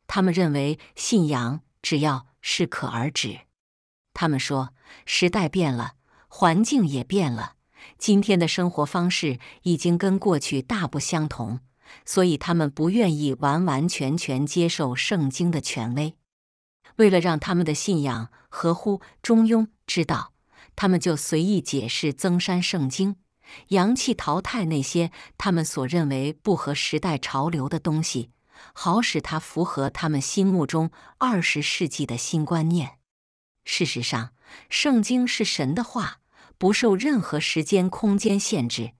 他们认为信仰只要适可而止。他们说，时代变了，环境也变了。今天的生活方式已经跟过去大不相同，所以他们不愿意完完全全接受圣经的权威。为了让他们的信仰合乎中庸之道，他们就随意解释增删圣经，扬弃淘汰那些他们所认为不合时代潮流的东西，好使它符合他们心目中二十世纪的新观念。事实上，圣经是神的话。不受任何时间、空间限制，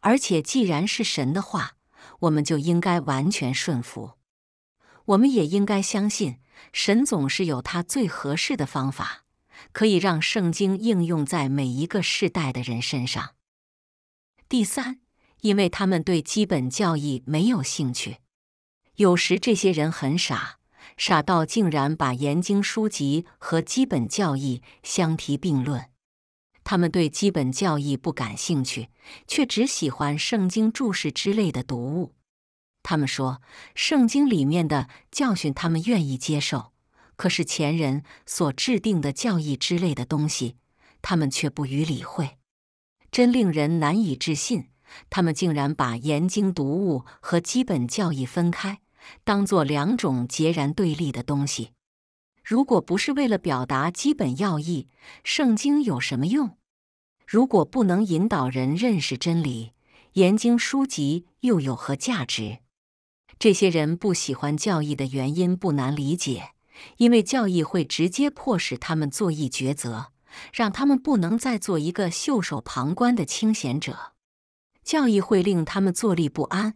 而且既然是神的话，我们就应该完全顺服。我们也应该相信，神总是有他最合适的方法，可以让圣经应用在每一个世代的人身上。第三，因为他们对基本教义没有兴趣，有时这些人很傻，傻到竟然把研经书籍和基本教义相提并论。他们对基本教义不感兴趣，却只喜欢圣经注释之类的读物。他们说，圣经里面的教训他们愿意接受，可是前人所制定的教义之类的东西，他们却不予理会。真令人难以置信，他们竟然把研经读物和基本教义分开，当作两种截然对立的东西。如果不是为了表达基本要义，圣经有什么用？如果不能引导人认识真理，研经书籍又有何价值？这些人不喜欢教义的原因不难理解，因为教义会直接迫使他们做一抉择，让他们不能再做一个袖手旁观的清闲者。教义会令他们坐立不安，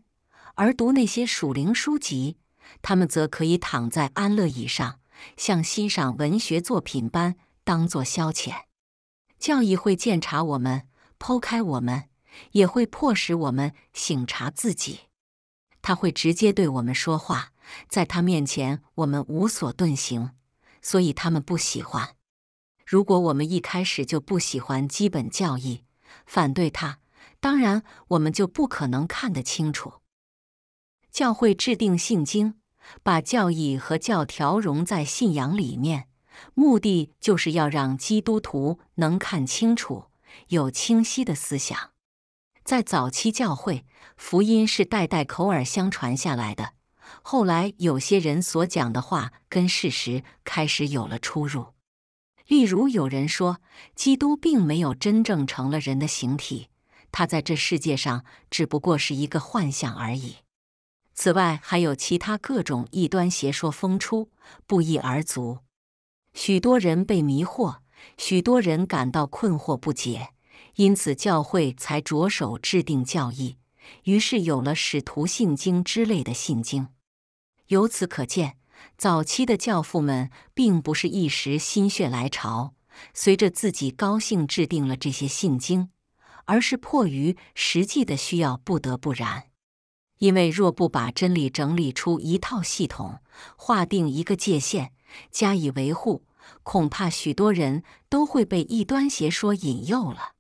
而读那些属灵书籍，他们则可以躺在安乐椅上。像欣赏文学作品般当做消遣，教义会鉴察我们，剖开我们，也会迫使我们醒察自己。他会直接对我们说话，在他面前我们无所遁形，所以他们不喜欢。如果我们一开始就不喜欢基本教义，反对他，当然我们就不可能看得清楚。教会制定性经。把教义和教条融在信仰里面，目的就是要让基督徒能看清楚，有清晰的思想。在早期教会，福音是代代口耳相传下来的。后来，有些人所讲的话跟事实开始有了出入。例如，有人说，基督并没有真正成了人的形体，他在这世界上只不过是一个幻想而已。此外，还有其他各种异端邪说风出，不一而足。许多人被迷惑，许多人感到困惑不解，因此教会才着手制定教义，于是有了《使徒信经》之类的信经。由此可见，早期的教父们并不是一时心血来潮，随着自己高兴制定了这些信经，而是迫于实际的需要，不得不然。因为若不把真理整理出一套系统，划定一个界限，加以维护，恐怕许多人都会被异端邪说引诱了。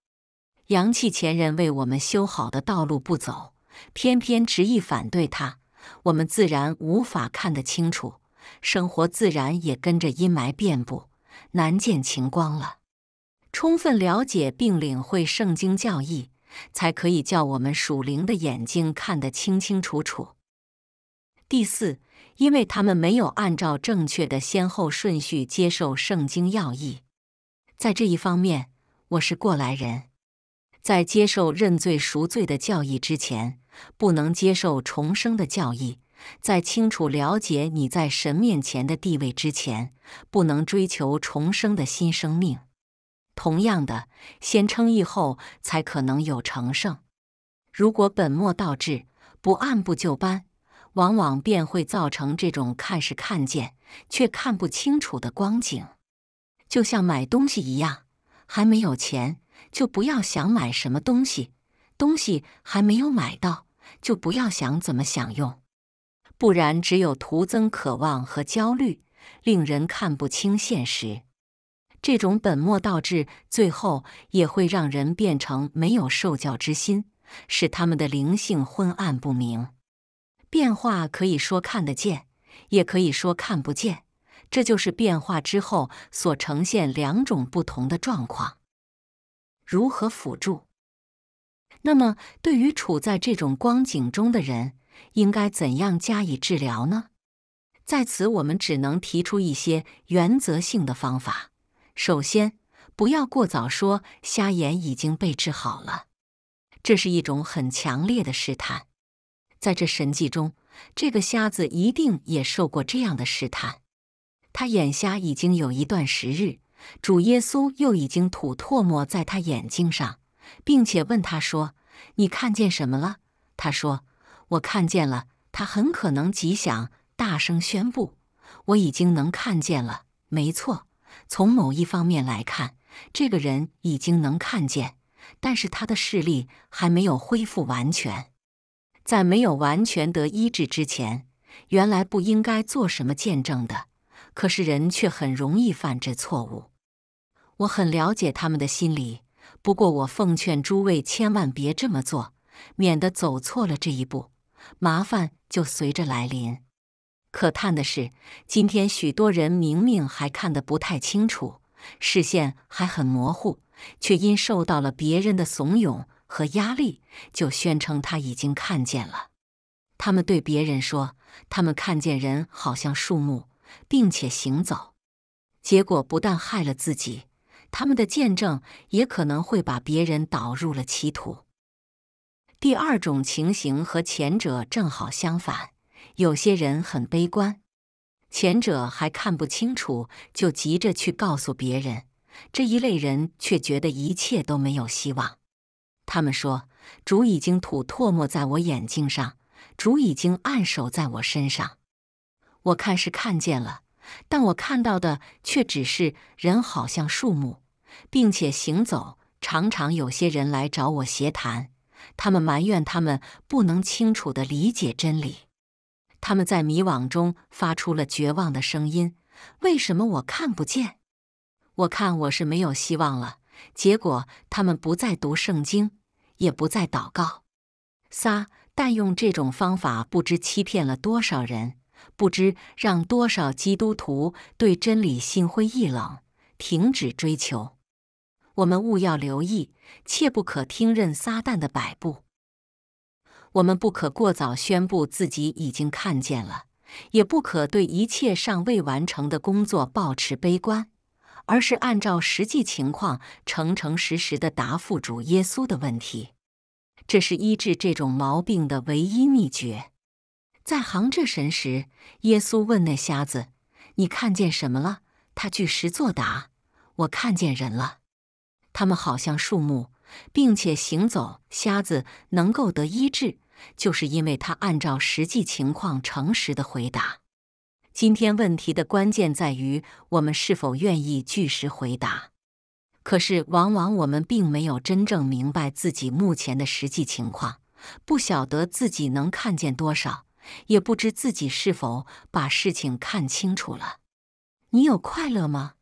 阳气前人为我们修好的道路不走，偏偏执意反对它，我们自然无法看得清楚，生活自然也跟着阴霾遍布，难见晴光了。充分了解并领会圣经教义。才可以叫我们属灵的眼睛看得清清楚楚。第四，因为他们没有按照正确的先后顺序接受圣经要义。在这一方面，我是过来人。在接受认罪赎罪的教义之前，不能接受重生的教义；在清楚了解你在神面前的地位之前，不能追求重生的新生命。同样的，先称意后才可能有成胜。如果本末倒置，不按部就班，往往便会造成这种看是看见却看不清楚的光景。就像买东西一样，还没有钱，就不要想买什么东西；东西还没有买到，就不要想怎么享用。不然，只有徒增渴望和焦虑，令人看不清现实。这种本末倒置，最后也会让人变成没有受教之心，使他们的灵性昏暗不明。变化可以说看得见，也可以说看不见，这就是变化之后所呈现两种不同的状况。如何辅助？那么，对于处在这种光景中的人，应该怎样加以治疗呢？在此，我们只能提出一些原则性的方法。首先，不要过早说瞎眼已经被治好了，这是一种很强烈的试探。在这神迹中，这个瞎子一定也受过这样的试探。他眼瞎已经有一段时日，主耶稣又已经吐唾沫在他眼睛上，并且问他说：“你看见什么了？”他说：“我看见了。”他很可能极想大声宣布：“我已经能看见了。”没错。从某一方面来看，这个人已经能看见，但是他的视力还没有恢复完全。在没有完全得医治之前，原来不应该做什么见证的，可是人却很容易犯这错误。我很了解他们的心理，不过我奉劝诸位千万别这么做，免得走错了这一步，麻烦就随着来临。可叹的是，今天许多人明明还看得不太清楚，视线还很模糊，却因受到了别人的怂恿和压力，就宣称他已经看见了。他们对别人说，他们看见人好像树木，并且行走。结果不但害了自己，他们的见证也可能会把别人导入了歧途。第二种情形和前者正好相反。有些人很悲观，前者还看不清楚就急着去告诉别人；这一类人却觉得一切都没有希望。他们说：“主已经吐唾沫在我眼睛上，主已经暗手在我身上。”我看是看见了，但我看到的却只是人好像树木，并且行走。常常有些人来找我闲谈，他们埋怨他们不能清楚地理解真理。他们在迷惘中发出了绝望的声音：“为什么我看不见？我看我是没有希望了。”结果，他们不再读圣经，也不再祷告。撒但用这种方法，不知欺骗了多少人，不知让多少基督徒对真理心灰意冷，停止追求。我们务要留意，切不可听任撒旦的摆布。我们不可过早宣布自己已经看见了，也不可对一切尚未完成的工作抱持悲观，而是按照实际情况诚诚实实地答复主耶稣的问题。这是医治这种毛病的唯一秘诀。在行这神时，耶稣问那瞎子：“你看见什么了？”他据实作答：“我看见人了，他们好像树木，并且行走。”瞎子能够得医治。就是因为他按照实际情况诚实的回答。今天问题的关键在于我们是否愿意据实回答。可是往往我们并没有真正明白自己目前的实际情况，不晓得自己能看见多少，也不知自己是否把事情看清楚了。你有快乐吗？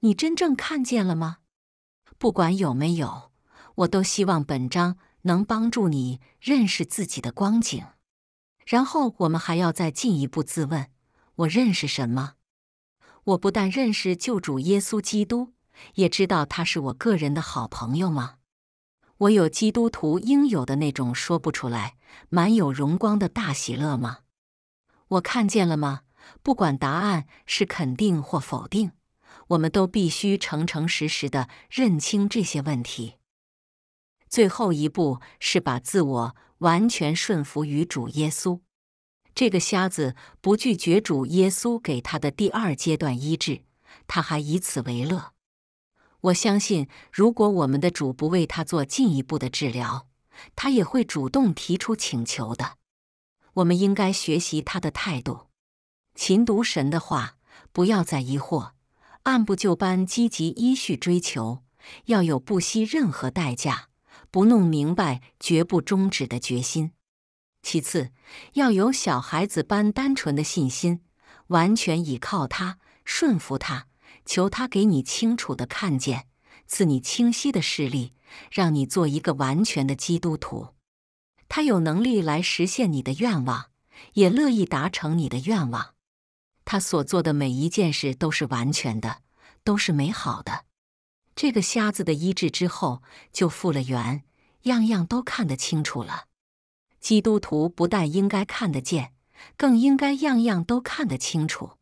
你真正看见了吗？不管有没有，我都希望本章。能帮助你认识自己的光景。然后，我们还要再进一步自问：我认识什么？我不但认识救主耶稣基督，也知道他是我个人的好朋友吗？我有基督徒应有的那种说不出来、满有荣光的大喜乐吗？我看见了吗？不管答案是肯定或否定，我们都必须诚诚实实的认清这些问题。最后一步是把自我完全顺服于主耶稣。这个瞎子不拒绝主耶稣给他的第二阶段医治，他还以此为乐。我相信，如果我们的主不为他做进一步的治疗，他也会主动提出请求的。我们应该学习他的态度，勤读神的话，不要再疑惑，按部就班，积极依序追求，要有不惜任何代价。不弄明白，绝不终止的决心。其次，要有小孩子般单纯的信心，完全倚靠他，顺服他，求他给你清楚的看见，赐你清晰的视力，让你做一个完全的基督徒。他有能力来实现你的愿望，也乐意达成你的愿望。他所做的每一件事都是完全的，都是美好的。这个瞎子的医治之后就复了原，样样都看得清楚了。基督徒不但应该看得见，更应该样样都看得清楚。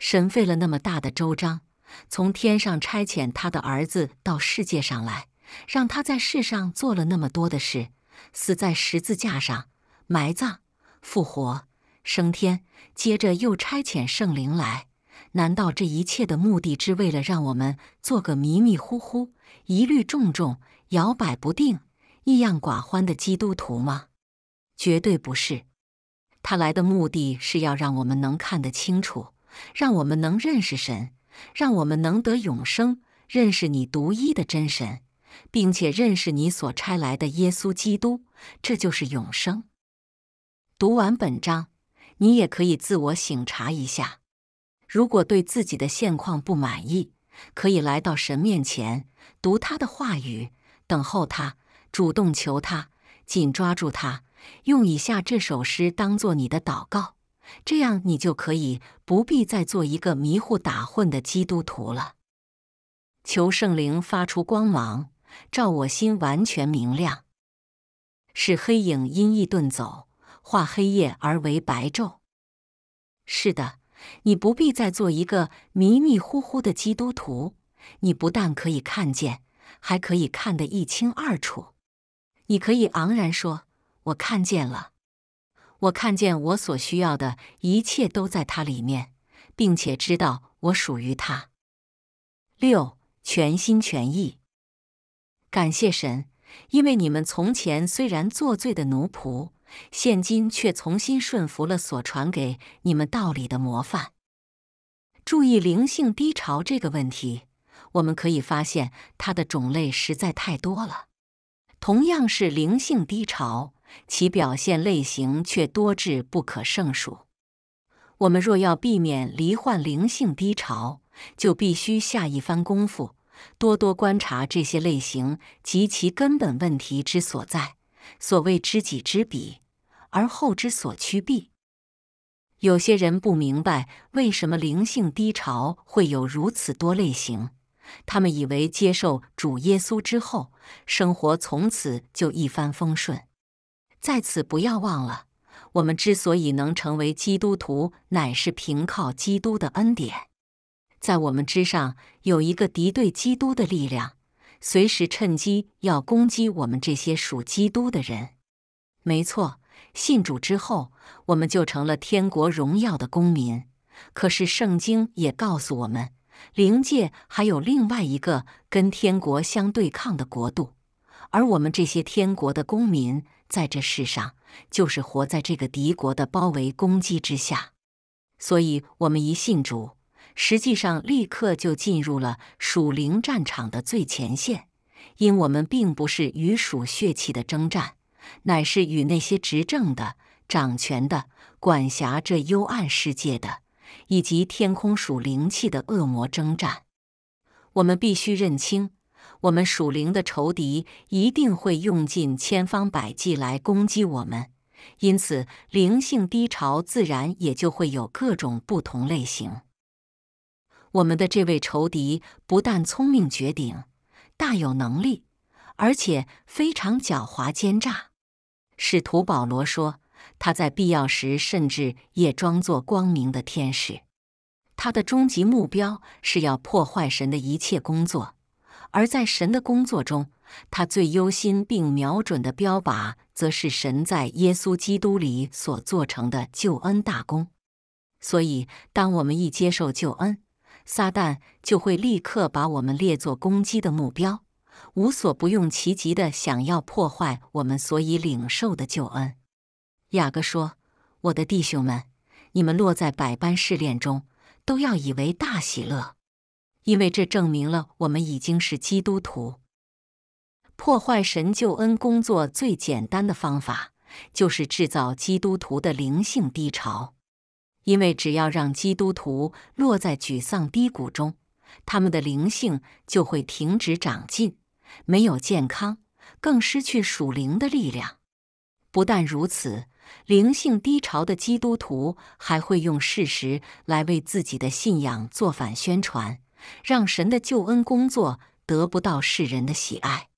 神费了那么大的周章，从天上差遣他的儿子到世界上来，让他在世上做了那么多的事，死在十字架上，埋葬、复活、升天，接着又差遣圣灵来。难道这一切的目的，只为了让我们做个迷迷糊糊、疑虑重重、摇摆不定、异样寡欢的基督徒吗？绝对不是。他来的目的是要让我们能看得清楚，让我们能认识神，让我们能得永生，认识你独一的真神，并且认识你所差来的耶稣基督。这就是永生。读完本章，你也可以自我醒察一下。如果对自己的现况不满意，可以来到神面前，读他的话语，等候他，主动求他，紧抓住他，用以下这首诗当做你的祷告，这样你就可以不必再做一个迷糊打混的基督徒了。求圣灵发出光芒，照我心完全明亮，使黑影因意遁走，化黑夜而为白昼。是的。你不必再做一个迷迷糊糊的基督徒，你不但可以看见，还可以看得一清二楚。你可以昂然说：“我看见了，我看见我所需要的一切都在它里面，并且知道我属于它。”六全心全意感谢神，因为你们从前虽然作罪的奴仆。现今却重新顺服了所传给你们道理的模范。注意灵性低潮这个问题，我们可以发现它的种类实在太多了。同样是灵性低潮，其表现类型却多至不可胜数。我们若要避免罹患灵性低潮，就必须下一番功夫，多多观察这些类型及其根本问题之所在。所谓知己知彼。而后之所趋避，有些人不明白为什么灵性低潮会有如此多类型。他们以为接受主耶稣之后，生活从此就一帆风顺。在此，不要忘了，我们之所以能成为基督徒，乃是凭靠基督的恩典。在我们之上，有一个敌对基督的力量，随时趁机要攻击我们这些属基督的人。没错。信主之后，我们就成了天国荣耀的公民。可是圣经也告诉我们，灵界还有另外一个跟天国相对抗的国度，而我们这些天国的公民，在这世上就是活在这个敌国的包围攻击之下。所以，我们一信主，实际上立刻就进入了属灵战场的最前线，因我们并不是与属血气的征战。乃是与那些执政的、掌权的、管辖这幽暗世界的，以及天空属灵气的恶魔征战。我们必须认清，我们属灵的仇敌一定会用尽千方百计来攻击我们，因此灵性低潮自然也就会有各种不同类型。我们的这位仇敌不但聪明绝顶，大有能力，而且非常狡猾奸诈。使徒保罗说：“他在必要时，甚至也装作光明的天使。他的终极目标是要破坏神的一切工作，而在神的工作中，他最忧心并瞄准的标靶，则是神在耶稣基督里所做成的救恩大功。所以，当我们一接受救恩，撒旦就会立刻把我们列作攻击的目标。”无所不用其极的想要破坏我们所以领受的救恩。雅各说：“我的弟兄们，你们落在百般试炼中，都要以为大喜乐，因为这证明了我们已经是基督徒。”破坏神救恩工作最简单的方法，就是制造基督徒的灵性低潮，因为只要让基督徒落在沮丧低谷中，他们的灵性就会停止长进。没有健康，更失去属灵的力量。不但如此，灵性低潮的基督徒还会用事实来为自己的信仰做反宣传，让神的救恩工作得不到世人的喜爱。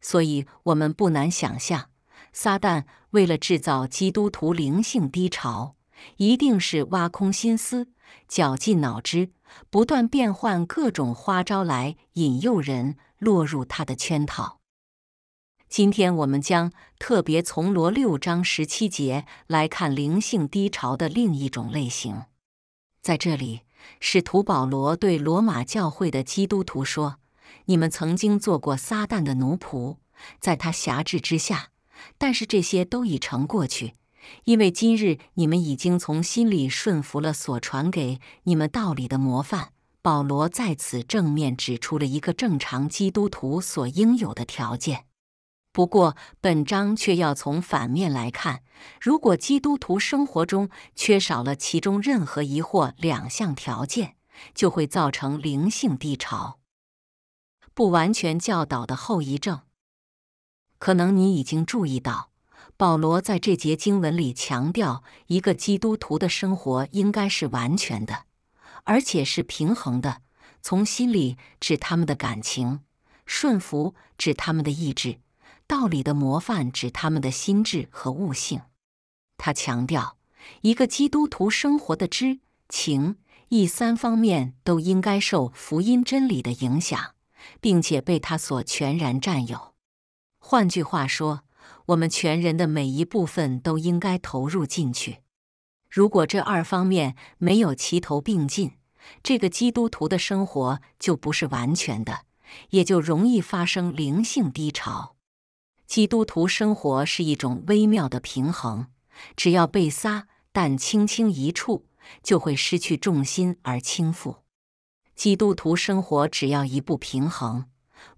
所以，我们不难想象，撒旦为了制造基督徒灵性低潮，一定是挖空心思、绞尽脑汁，不断变换各种花招来引诱人。落入他的圈套。今天，我们将特别从罗六章十七节来看灵性低潮的另一种类型。在这里，使徒保罗对罗马教会的基督徒说：“你们曾经做过撒旦的奴仆，在他辖制之下，但是这些都已成过去，因为今日你们已经从心里顺服了所传给你们道理的模范。”保罗在此正面指出了一个正常基督徒所应有的条件，不过本章却要从反面来看：如果基督徒生活中缺少了其中任何疑惑两项条件，就会造成灵性低潮、不完全教导的后遗症。可能你已经注意到，保罗在这节经文里强调，一个基督徒的生活应该是完全的。而且是平衡的，从心里指他们的感情，顺服指他们的意志，道理的模范指他们的心智和悟性。他强调，一个基督徒生活的知情意三方面都应该受福音真理的影响，并且被他所全然占有。换句话说，我们全人的每一部分都应该投入进去。如果这二方面没有齐头并进，这个基督徒的生活就不是完全的，也就容易发生灵性低潮。基督徒生活是一种微妙的平衡，只要被撒但轻轻一触，就会失去重心而倾覆。基督徒生活只要一不平衡，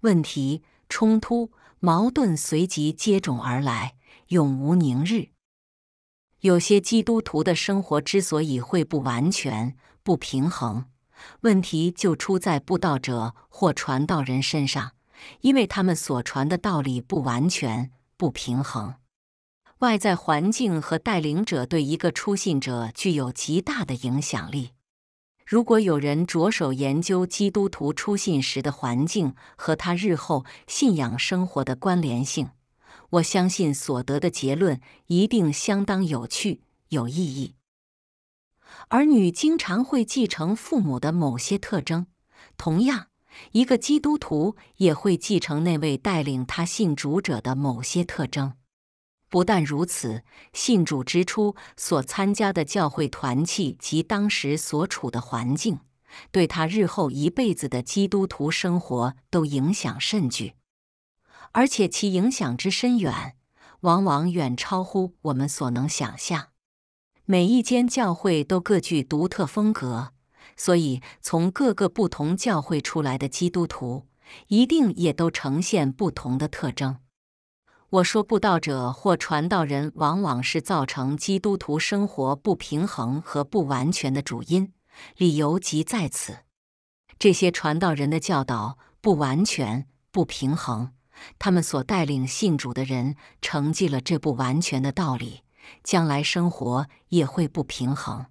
问题、冲突、矛盾随即接踵而来，永无宁日。有些基督徒的生活之所以会不完全、不平衡，问题就出在布道者或传道人身上，因为他们所传的道理不完全、不平衡。外在环境和带领者对一个出信者具有极大的影响力。如果有人着手研究基督徒出信时的环境和他日后信仰生活的关联性，我相信所得的结论一定相当有趣有意义。儿女经常会继承父母的某些特征，同样，一个基督徒也会继承那位带领他信主者的某些特征。不但如此，信主之初所参加的教会团契及当时所处的环境，对他日后一辈子的基督徒生活都影响甚巨。而且其影响之深远，往往远超乎我们所能想象。每一间教会都各具独特风格，所以从各个不同教会出来的基督徒，一定也都呈现不同的特征。我说，布道者或传道人，往往是造成基督徒生活不平衡和不完全的主因，理由即在此：这些传道人的教导不完全、不平衡。他们所带领信主的人承继了这不完全的道理，将来生活也会不平衡。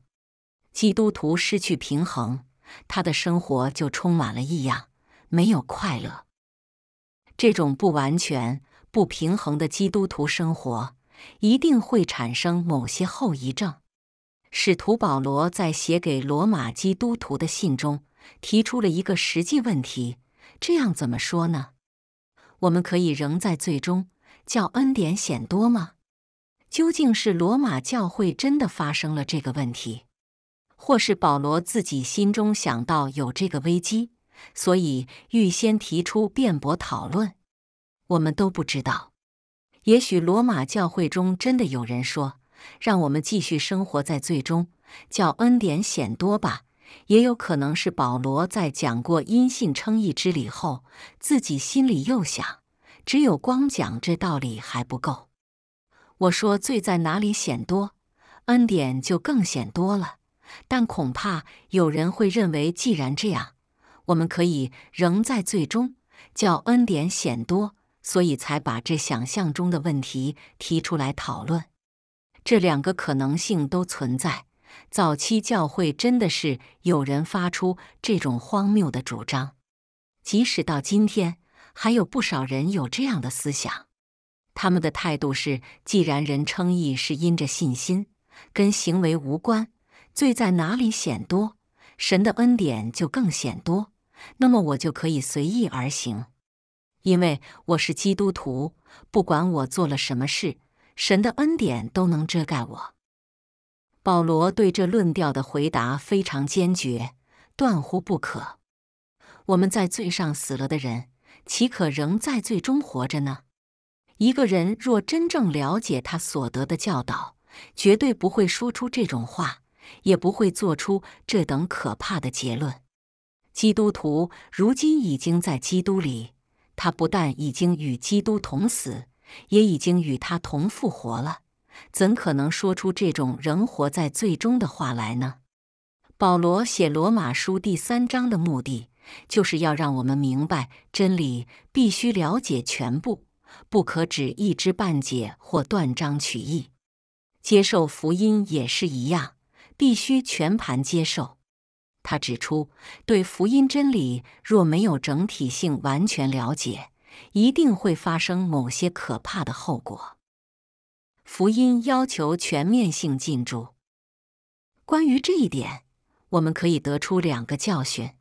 基督徒失去平衡，他的生活就充满了异样，没有快乐。这种不完全、不平衡的基督徒生活，一定会产生某些后遗症。使徒保罗在写给罗马基督徒的信中提出了一个实际问题：这样怎么说呢？我们可以仍在最终叫恩典显多吗？究竟是罗马教会真的发生了这个问题，或是保罗自己心中想到有这个危机，所以预先提出辩驳讨论？我们都不知道。也许罗马教会中真的有人说：“让我们继续生活在最终叫恩典显多吧。”也有可能是保罗在讲过因信称义之理后，自己心里又想，只有光讲这道理还不够。我说罪在哪里显多，恩典就更显多了。但恐怕有人会认为，既然这样，我们可以仍在最终叫恩典显多，所以才把这想象中的问题提出来讨论。这两个可能性都存在。早期教会真的是有人发出这种荒谬的主张，即使到今天，还有不少人有这样的思想。他们的态度是：既然人称义是因着信心，跟行为无关，罪在哪里显多，神的恩典就更显多，那么我就可以随意而行，因为我是基督徒，不管我做了什么事，神的恩典都能遮盖我。保罗对这论调的回答非常坚决，断乎不可。我们在罪上死了的人，岂可仍在罪中活着呢？一个人若真正了解他所得的教导，绝对不会说出这种话，也不会做出这等可怕的结论。基督徒如今已经在基督里，他不但已经与基督同死，也已经与他同复活了。怎可能说出这种仍活在最终的话来呢？保罗写罗马书第三章的目的，就是要让我们明白真理必须了解全部，不可只一知半解或断章取义。接受福音也是一样，必须全盘接受。他指出，对福音真理若没有整体性完全了解，一定会发生某些可怕的后果。福音要求全面性进驻。关于这一点，我们可以得出两个教训：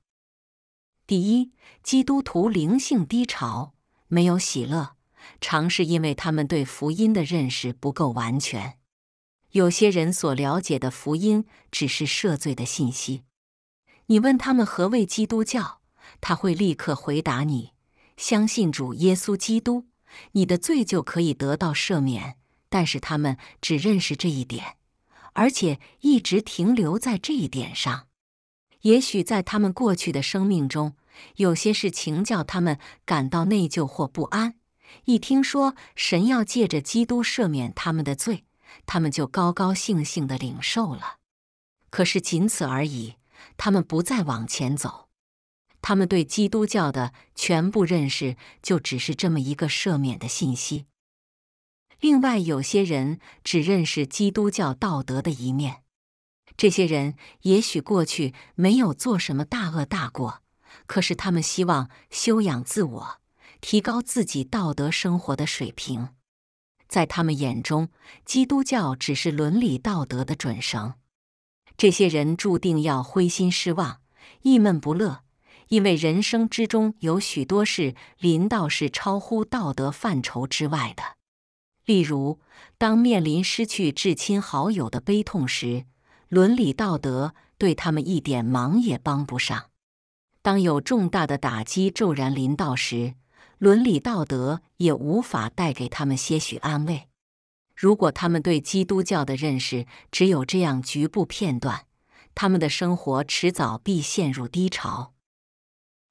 第一，基督徒灵性低潮、没有喜乐，常是因为他们对福音的认识不够完全。有些人所了解的福音只是赦罪的信息。你问他们何谓基督教，他会立刻回答你：“相信主耶稣基督，你的罪就可以得到赦免。”但是他们只认识这一点，而且一直停留在这一点上。也许在他们过去的生命中，有些事情叫他们感到内疚或不安。一听说神要借着基督赦免他们的罪，他们就高高兴兴的领受了。可是仅此而已，他们不再往前走。他们对基督教的全部认识，就只是这么一个赦免的信息。另外，有些人只认识基督教道德的一面。这些人也许过去没有做什么大恶大过，可是他们希望修养自我，提高自己道德生活的水平。在他们眼中，基督教只是伦理道德的准绳。这些人注定要灰心失望、郁闷不乐，因为人生之中有许多事，临到是超乎道德范畴之外的。例如，当面临失去至亲好友的悲痛时，伦理道德对他们一点忙也帮不上；当有重大的打击骤然临到时，伦理道德也无法带给他们些许安慰。如果他们对基督教的认识只有这样局部片段，他们的生活迟早必陷入低潮。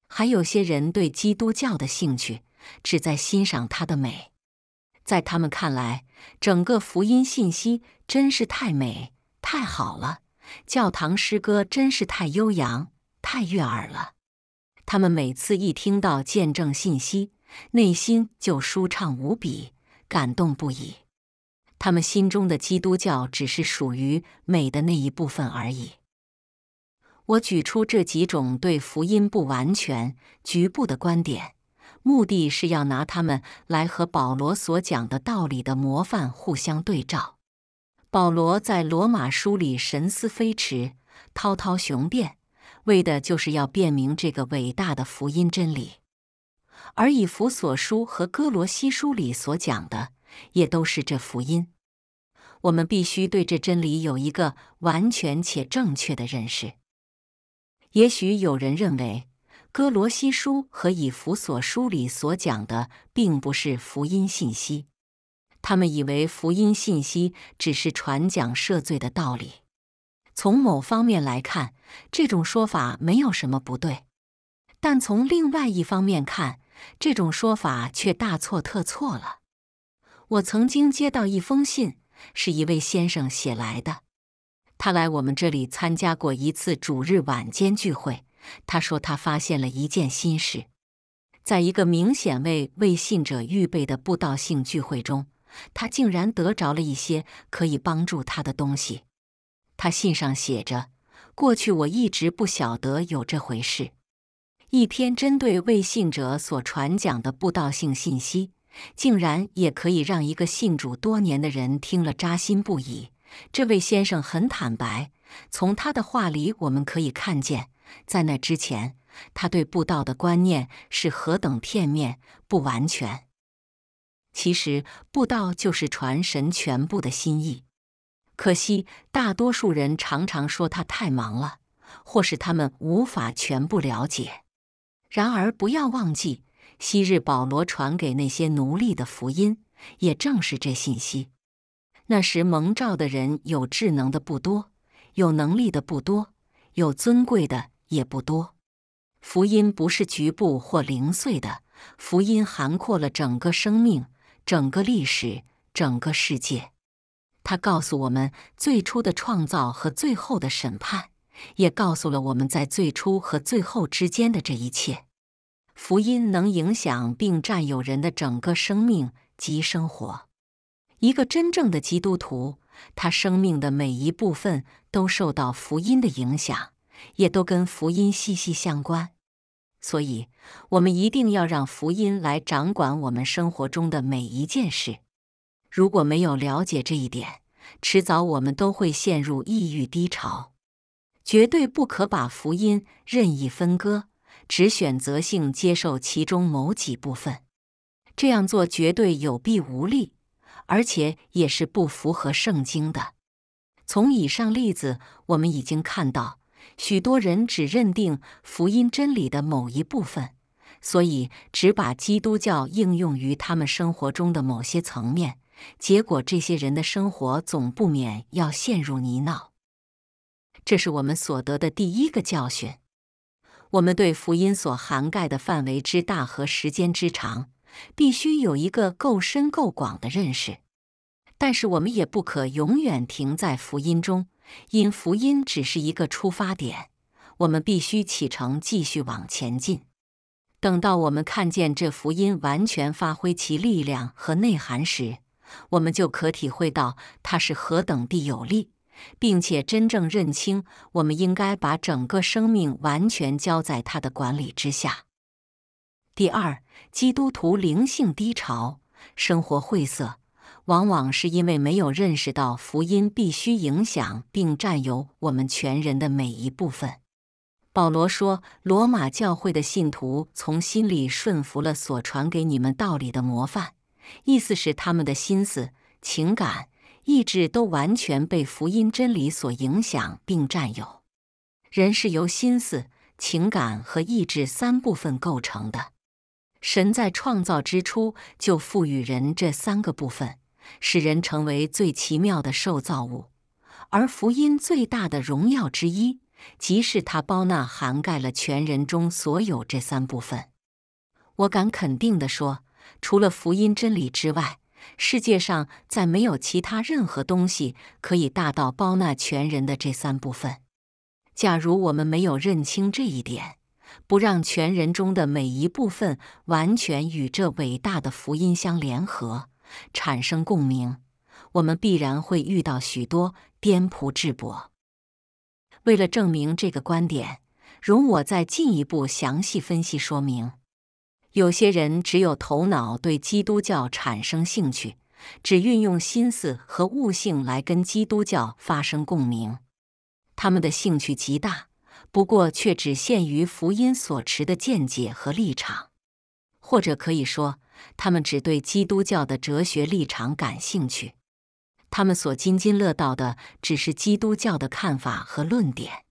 还有些人对基督教的兴趣只在欣赏它的美。在他们看来，整个福音信息真是太美、太好了；教堂诗歌真是太悠扬、太悦耳了。他们每次一听到见证信息，内心就舒畅无比、感动不已。他们心中的基督教只是属于美的那一部分而已。我举出这几种对福音不完全、局部的观点。目的是要拿他们来和保罗所讲的道理的模范互相对照。保罗在罗马书里神思飞驰，滔滔雄辩，为的就是要辨明这个伟大的福音真理。而以弗所书和哥罗西书里所讲的，也都是这福音。我们必须对这真理有一个完全且正确的认识。也许有人认为。哥罗西书和以弗所书里所讲的，并不是福音信息。他们以为福音信息只是传讲赦罪的道理。从某方面来看，这种说法没有什么不对；但从另外一方面看，这种说法却大错特错了。我曾经接到一封信，是一位先生写来的。他来我们这里参加过一次主日晚间聚会。他说：“他发现了一件新事，在一个明显为未信者预备的布道性聚会中，他竟然得着了一些可以帮助他的东西。他信上写着：‘过去我一直不晓得有这回事。’一篇针对未信者所传讲的布道性信息，竟然也可以让一个信主多年的人听了扎心不已。这位先生很坦白，从他的话里我们可以看见。”在那之前，他对布道的观念是何等片面、不完全。其实，布道就是传神全部的心意。可惜，大多数人常常说他太忙了，或是他们无法全部了解。然而，不要忘记，昔日保罗传给那些奴隶的福音，也正是这信息。那时蒙召的人有智能的不多，有能力的不多，有尊贵的。也不多，福音不是局部或零碎的，福音涵括了整个生命、整个历史、整个世界。它告诉我们最初的创造和最后的审判，也告诉了我们在最初和最后之间的这一切。福音能影响并占有人的整个生命及生活。一个真正的基督徒，他生命的每一部分都受到福音的影响。也都跟福音息息相关，所以，我们一定要让福音来掌管我们生活中的每一件事。如果没有了解这一点，迟早我们都会陷入抑郁低潮。绝对不可把福音任意分割，只选择性接受其中某几部分。这样做绝对有弊无利，而且也是不符合圣经的。从以上例子，我们已经看到。许多人只认定福音真理的某一部分，所以只把基督教应用于他们生活中的某些层面，结果这些人的生活总不免要陷入泥淖。这是我们所得的第一个教训：我们对福音所涵盖的范围之大和时间之长，必须有一个够深够广的认识。但是我们也不可永远停在福音中。因福音只是一个出发点，我们必须启程继续往前进。等到我们看见这福音完全发挥其力量和内涵时，我们就可体会到它是何等地有力，并且真正认清我们应该把整个生命完全交在他的管理之下。第二，基督徒灵性低潮，生活晦涩。往往是因为没有认识到福音必须影响并占有我们全人的每一部分。保罗说：“罗马教会的信徒从心里顺服了所传给你们道理的模范，意思是他们的心思、情感、意志都完全被福音真理所影响并占有。人是由心思、情感和意志三部分构成的。神在创造之初就赋予人这三个部分。”使人成为最奇妙的受造物，而福音最大的荣耀之一，即是他包纳涵盖了全人中所有这三部分。我敢肯定地说，除了福音真理之外，世界上再没有其他任何东西可以大到包纳全人的这三部分。假如我们没有认清这一点，不让全人中的每一部分完全与这伟大的福音相联合。产生共鸣，我们必然会遇到许多颠仆智博。为了证明这个观点，容我再进一步详细分析说明。有些人只有头脑对基督教产生兴趣，只运用心思和悟性来跟基督教发生共鸣，他们的兴趣极大，不过却只限于福音所持的见解和立场，或者可以说。他们只对基督教的哲学立场感兴趣，他们所津津乐道的只是基督教的看法和论点，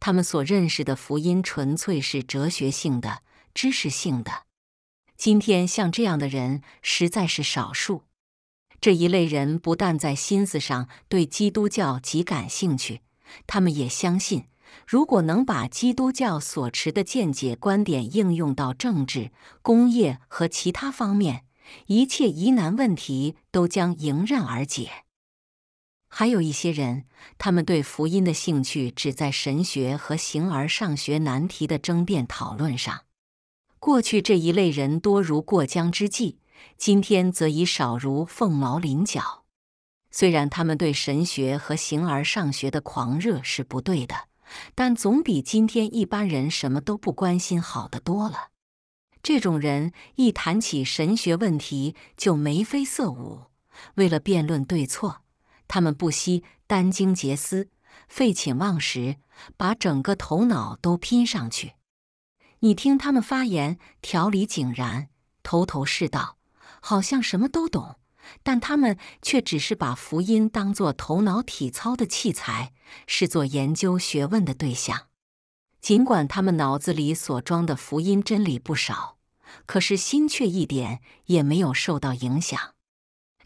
他们所认识的福音纯粹是哲学性的、知识性的。今天像这样的人实在是少数。这一类人不但在心思上对基督教极感兴趣，他们也相信。如果能把基督教所持的见解观点应用到政治、工业和其他方面，一切疑难问题都将迎刃而解。还有一些人，他们对福音的兴趣只在神学和形而上学难题的争辩讨论上。过去这一类人多如过江之鲫，今天则已少如凤毛麟角。虽然他们对神学和形而上学的狂热是不对的。但总比今天一般人什么都不关心好得多了。这种人一谈起神学问题就眉飞色舞，为了辩论对错，他们不惜殚精竭思、废寝忘食，把整个头脑都拼上去。你听他们发言，条理井然，头头是道，好像什么都懂。但他们却只是把福音当作头脑体操的器材，视作研究学问的对象。尽管他们脑子里所装的福音真理不少，可是心却一点也没有受到影响。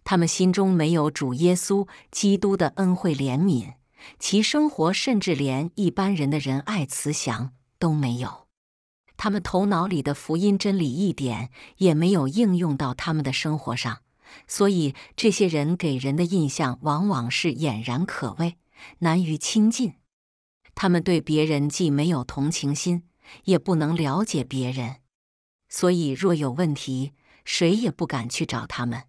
他们心中没有主耶稣基督的恩惠怜悯，其生活甚至连一般人的仁爱慈祥都没有。他们头脑里的福音真理一点也没有应用到他们的生活上。所以，这些人给人的印象往往是俨然可畏，难于亲近。他们对别人既没有同情心，也不能了解别人。所以，若有问题，谁也不敢去找他们。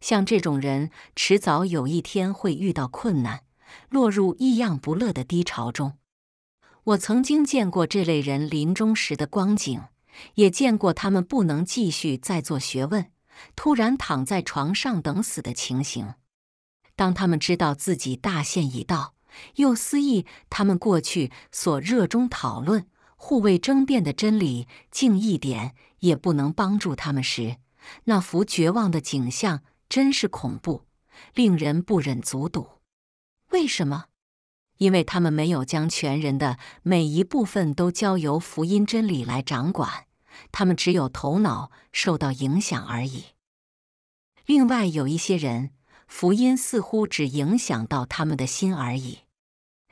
像这种人，迟早有一天会遇到困难，落入异样不乐的低潮中。我曾经见过这类人临终时的光景，也见过他们不能继续再做学问。突然躺在床上等死的情形，当他们知道自己大限已到，又思忆他们过去所热衷讨论、互为争辩的真理，竟一点也不能帮助他们时，那幅绝望的景象真是恐怖，令人不忍卒睹。为什么？因为他们没有将全人的每一部分都交由福音真理来掌管。他们只有头脑受到影响而已。另外有一些人，福音似乎只影响到他们的心而已。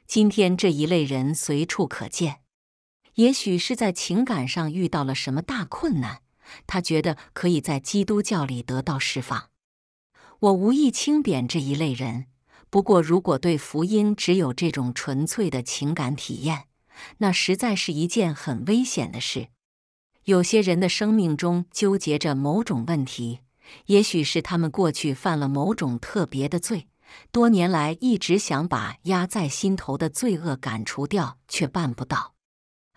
今天这一类人随处可见。也许是在情感上遇到了什么大困难，他觉得可以在基督教里得到释放。我无意轻贬这一类人，不过如果对福音只有这种纯粹的情感体验，那实在是一件很危险的事。有些人的生命中纠结着某种问题，也许是他们过去犯了某种特别的罪，多年来一直想把压在心头的罪恶赶除掉，却办不到。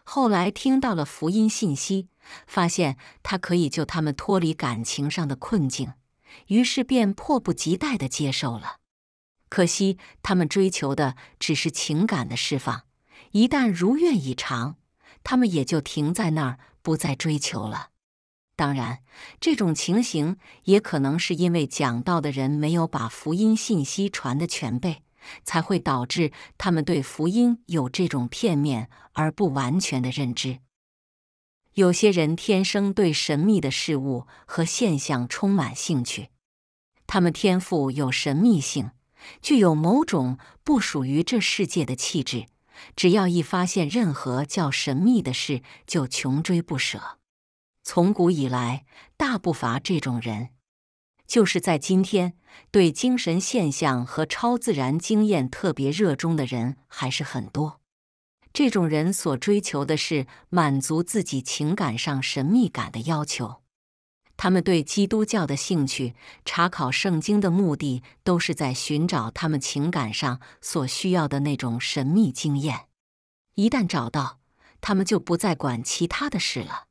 后来听到了福音信息，发现它可以救他们脱离感情上的困境，于是便迫不及待地接受了。可惜他们追求的只是情感的释放，一旦如愿以偿，他们也就停在那儿。不再追求了。当然，这种情形也可能是因为讲道的人没有把福音信息传的全备，才会导致他们对福音有这种片面而不完全的认知。有些人天生对神秘的事物和现象充满兴趣，他们天赋有神秘性，具有某种不属于这世界的气质。只要一发现任何较神秘的事，就穷追不舍。从古以来，大不乏这种人。就是在今天，对精神现象和超自然经验特别热衷的人还是很多。这种人所追求的是满足自己情感上神秘感的要求。他们对基督教的兴趣、查考圣经的目的，都是在寻找他们情感上所需要的那种神秘经验。一旦找到，他们就不再管其他的事了。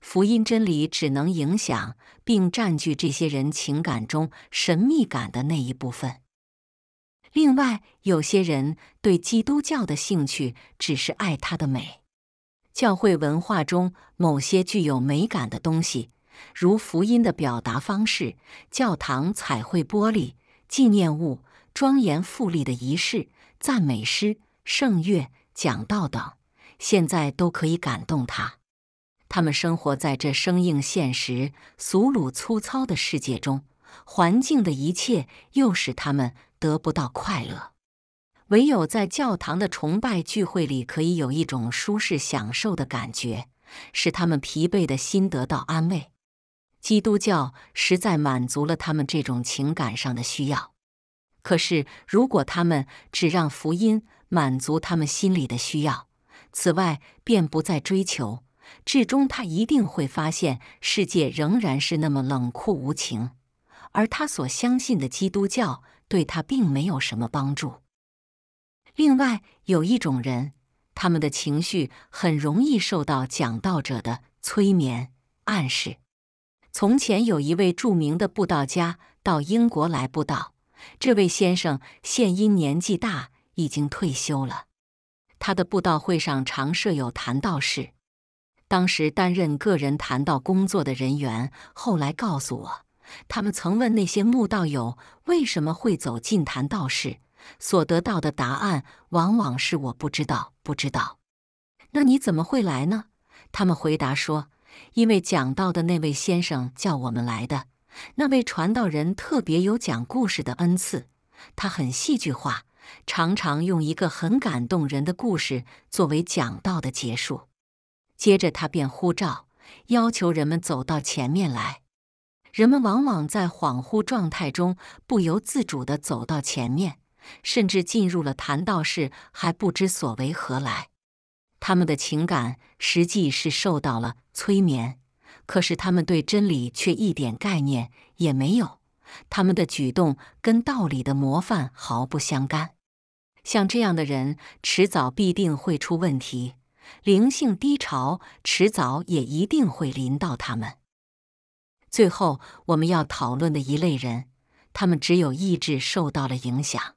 福音真理只能影响并占据这些人情感中神秘感的那一部分。另外，有些人对基督教的兴趣只是爱它的美，教会文化中某些具有美感的东西。如福音的表达方式、教堂彩绘玻璃、纪念物、庄严富丽的仪式、赞美诗、圣乐、讲道等，现在都可以感动他。他们生活在这生硬现实、俗鲁粗糙的世界中，环境的一切又使他们得不到快乐。唯有在教堂的崇拜聚会里，可以有一种舒适享受的感觉，使他们疲惫的心得到安慰。基督教实在满足了他们这种情感上的需要。可是，如果他们只让福音满足他们心里的需要，此外便不再追求，至终他一定会发现世界仍然是那么冷酷无情，而他所相信的基督教对他并没有什么帮助。另外，有一种人，他们的情绪很容易受到讲道者的催眠暗示。从前有一位著名的布道家到英国来布道。这位先生现因年纪大，已经退休了。他的布道会上常设有谈道室。当时担任个人谈道工作的人员后来告诉我，他们曾问那些慕道友为什么会走进谈道室，所得到的答案往往是“我不知道，不知道”。那你怎么会来呢？他们回答说。因为讲道的那位先生叫我们来的那位传道人特别有讲故事的恩赐，他很戏剧化，常常用一个很感动人的故事作为讲道的结束。接着他便呼召，要求人们走到前面来。人们往往在恍惚状态中不由自主地走到前面，甚至进入了谈道室，还不知所为何来。他们的情感实际是受到了催眠，可是他们对真理却一点概念也没有。他们的举动跟道理的模范毫不相干。像这样的人，迟早必定会出问题，灵性低潮迟早也一定会临到他们。最后，我们要讨论的一类人，他们只有意志受到了影响。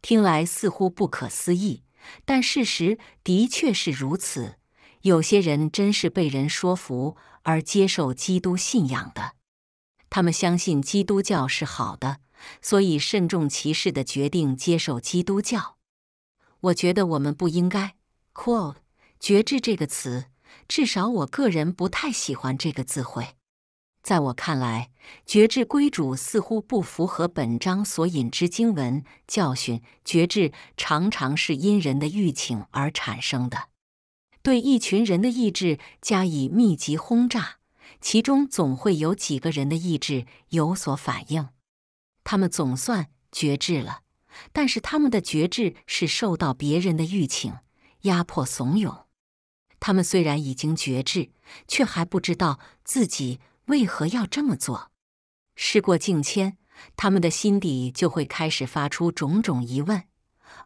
听来似乎不可思议。但事实的确是如此，有些人真是被人说服而接受基督信仰的。他们相信基督教是好的，所以慎重其事地决定接受基督教。我觉得我们不应该“ q u o t e 觉智”这个词，至少我个人不太喜欢这个词汇。在我看来，绝智归主似乎不符合本章所引之经文教训。绝智常常是因人的欲请而产生的，对一群人的意志加以密集轰炸，其中总会有几个人的意志有所反应，他们总算绝智了。但是他们的绝智是受到别人的欲请压迫怂恿，他们虽然已经绝智，却还不知道自己。为何要这么做？事过境迁，他们的心底就会开始发出种种疑问，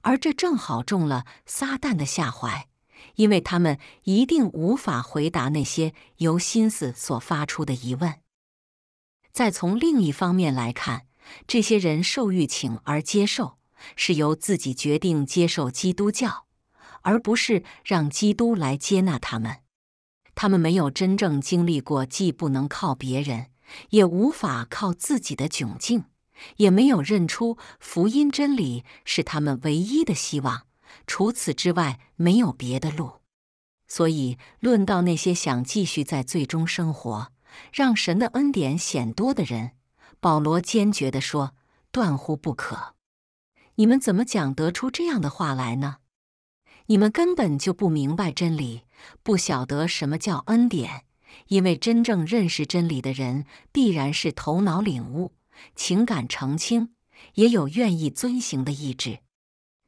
而这正好中了撒旦的下怀，因为他们一定无法回答那些由心思所发出的疑问。再从另一方面来看，这些人受欲请而接受，是由自己决定接受基督教，而不是让基督来接纳他们。他们没有真正经历过既不能靠别人，也无法靠自己的窘境，也没有认出福音真理是他们唯一的希望，除此之外没有别的路。所以，论到那些想继续在最终生活，让神的恩典显多的人，保罗坚决地说：“断乎不可！你们怎么讲得出这样的话来呢？你们根本就不明白真理。”不晓得什么叫恩典，因为真正认识真理的人，必然是头脑领悟、情感澄清，也有愿意遵行的意志。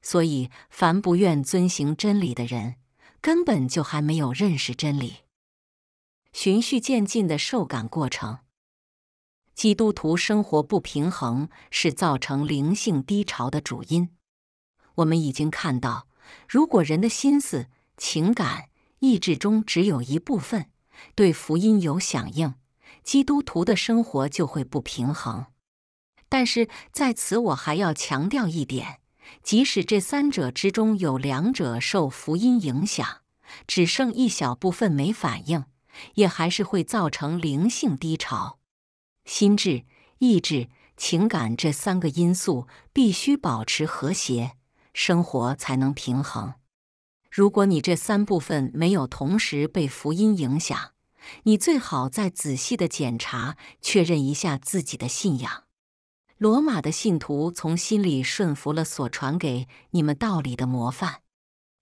所以，凡不愿遵行真理的人，根本就还没有认识真理。循序渐进的受感过程，基督徒生活不平衡是造成灵性低潮的主因。我们已经看到，如果人的心思情感，意志中只有一部分对福音有响应，基督徒的生活就会不平衡。但是在此我还要强调一点：即使这三者之中有两者受福音影响，只剩一小部分没反应，也还是会造成灵性低潮。心智、意志、情感这三个因素必须保持和谐，生活才能平衡。如果你这三部分没有同时被福音影响，你最好再仔细的检查确认一下自己的信仰。罗马的信徒从心里顺服了所传给你们道理的模范。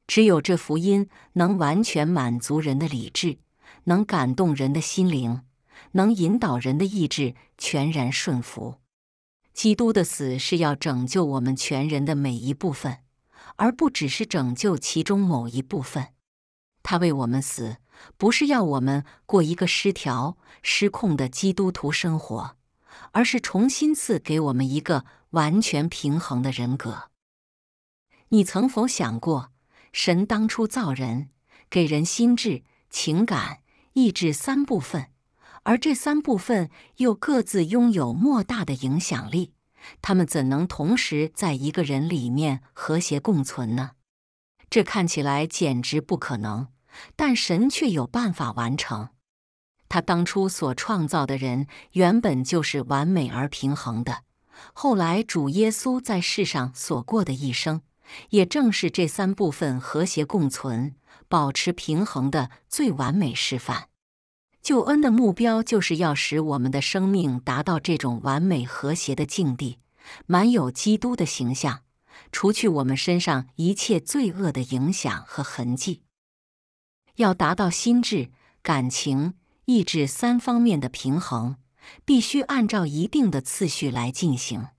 只有这福音能完全满足人的理智，能感动人的心灵，能引导人的意志，全然顺服。基督的死是要拯救我们全人的每一部分。而不只是拯救其中某一部分，他为我们死，不是要我们过一个失调、失控的基督徒生活，而是重新赐给我们一个完全平衡的人格。你曾否想过，神当初造人，给人心智、情感、意志三部分，而这三部分又各自拥有莫大的影响力？他们怎能同时在一个人里面和谐共存呢？这看起来简直不可能，但神却有办法完成。他当初所创造的人原本就是完美而平衡的。后来主耶稣在世上所过的一生，也正是这三部分和谐共存、保持平衡的最完美示范。救恩的目标就是要使我们的生命达到这种完美和谐的境地，满有基督的形象，除去我们身上一切罪恶的影响和痕迹。要达到心智、感情、意志三方面的平衡，必须按照一定的次序来进行。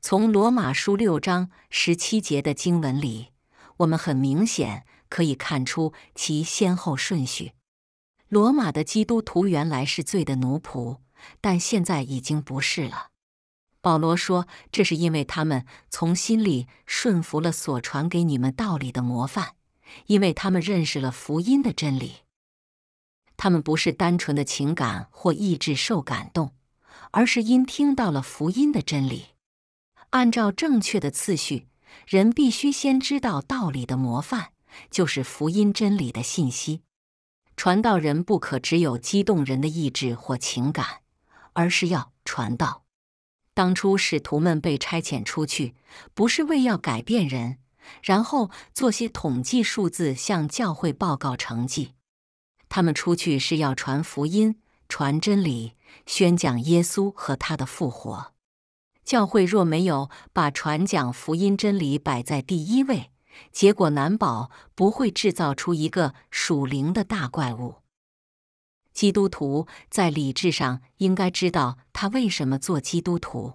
从罗马书六章十七节的经文里，我们很明显可以看出其先后顺序。罗马的基督徒原来是罪的奴仆，但现在已经不是了。保罗说：“这是因为他们从心里顺服了所传给你们道理的模范，因为他们认识了福音的真理。他们不是单纯的情感或意志受感动，而是因听到了福音的真理。按照正确的次序，人必须先知道道理的模范，就是福音真理的信息。”传道人不可只有激动人的意志或情感，而是要传道。当初使徒们被差遣出去，不是为要改变人，然后做些统计数字向教会报告成绩。他们出去是要传福音、传真理、宣讲耶稣和他的复活。教会若没有把传讲福音真理摆在第一位，结果难保不会制造出一个属灵的大怪物。基督徒在理智上应该知道他为什么做基督徒，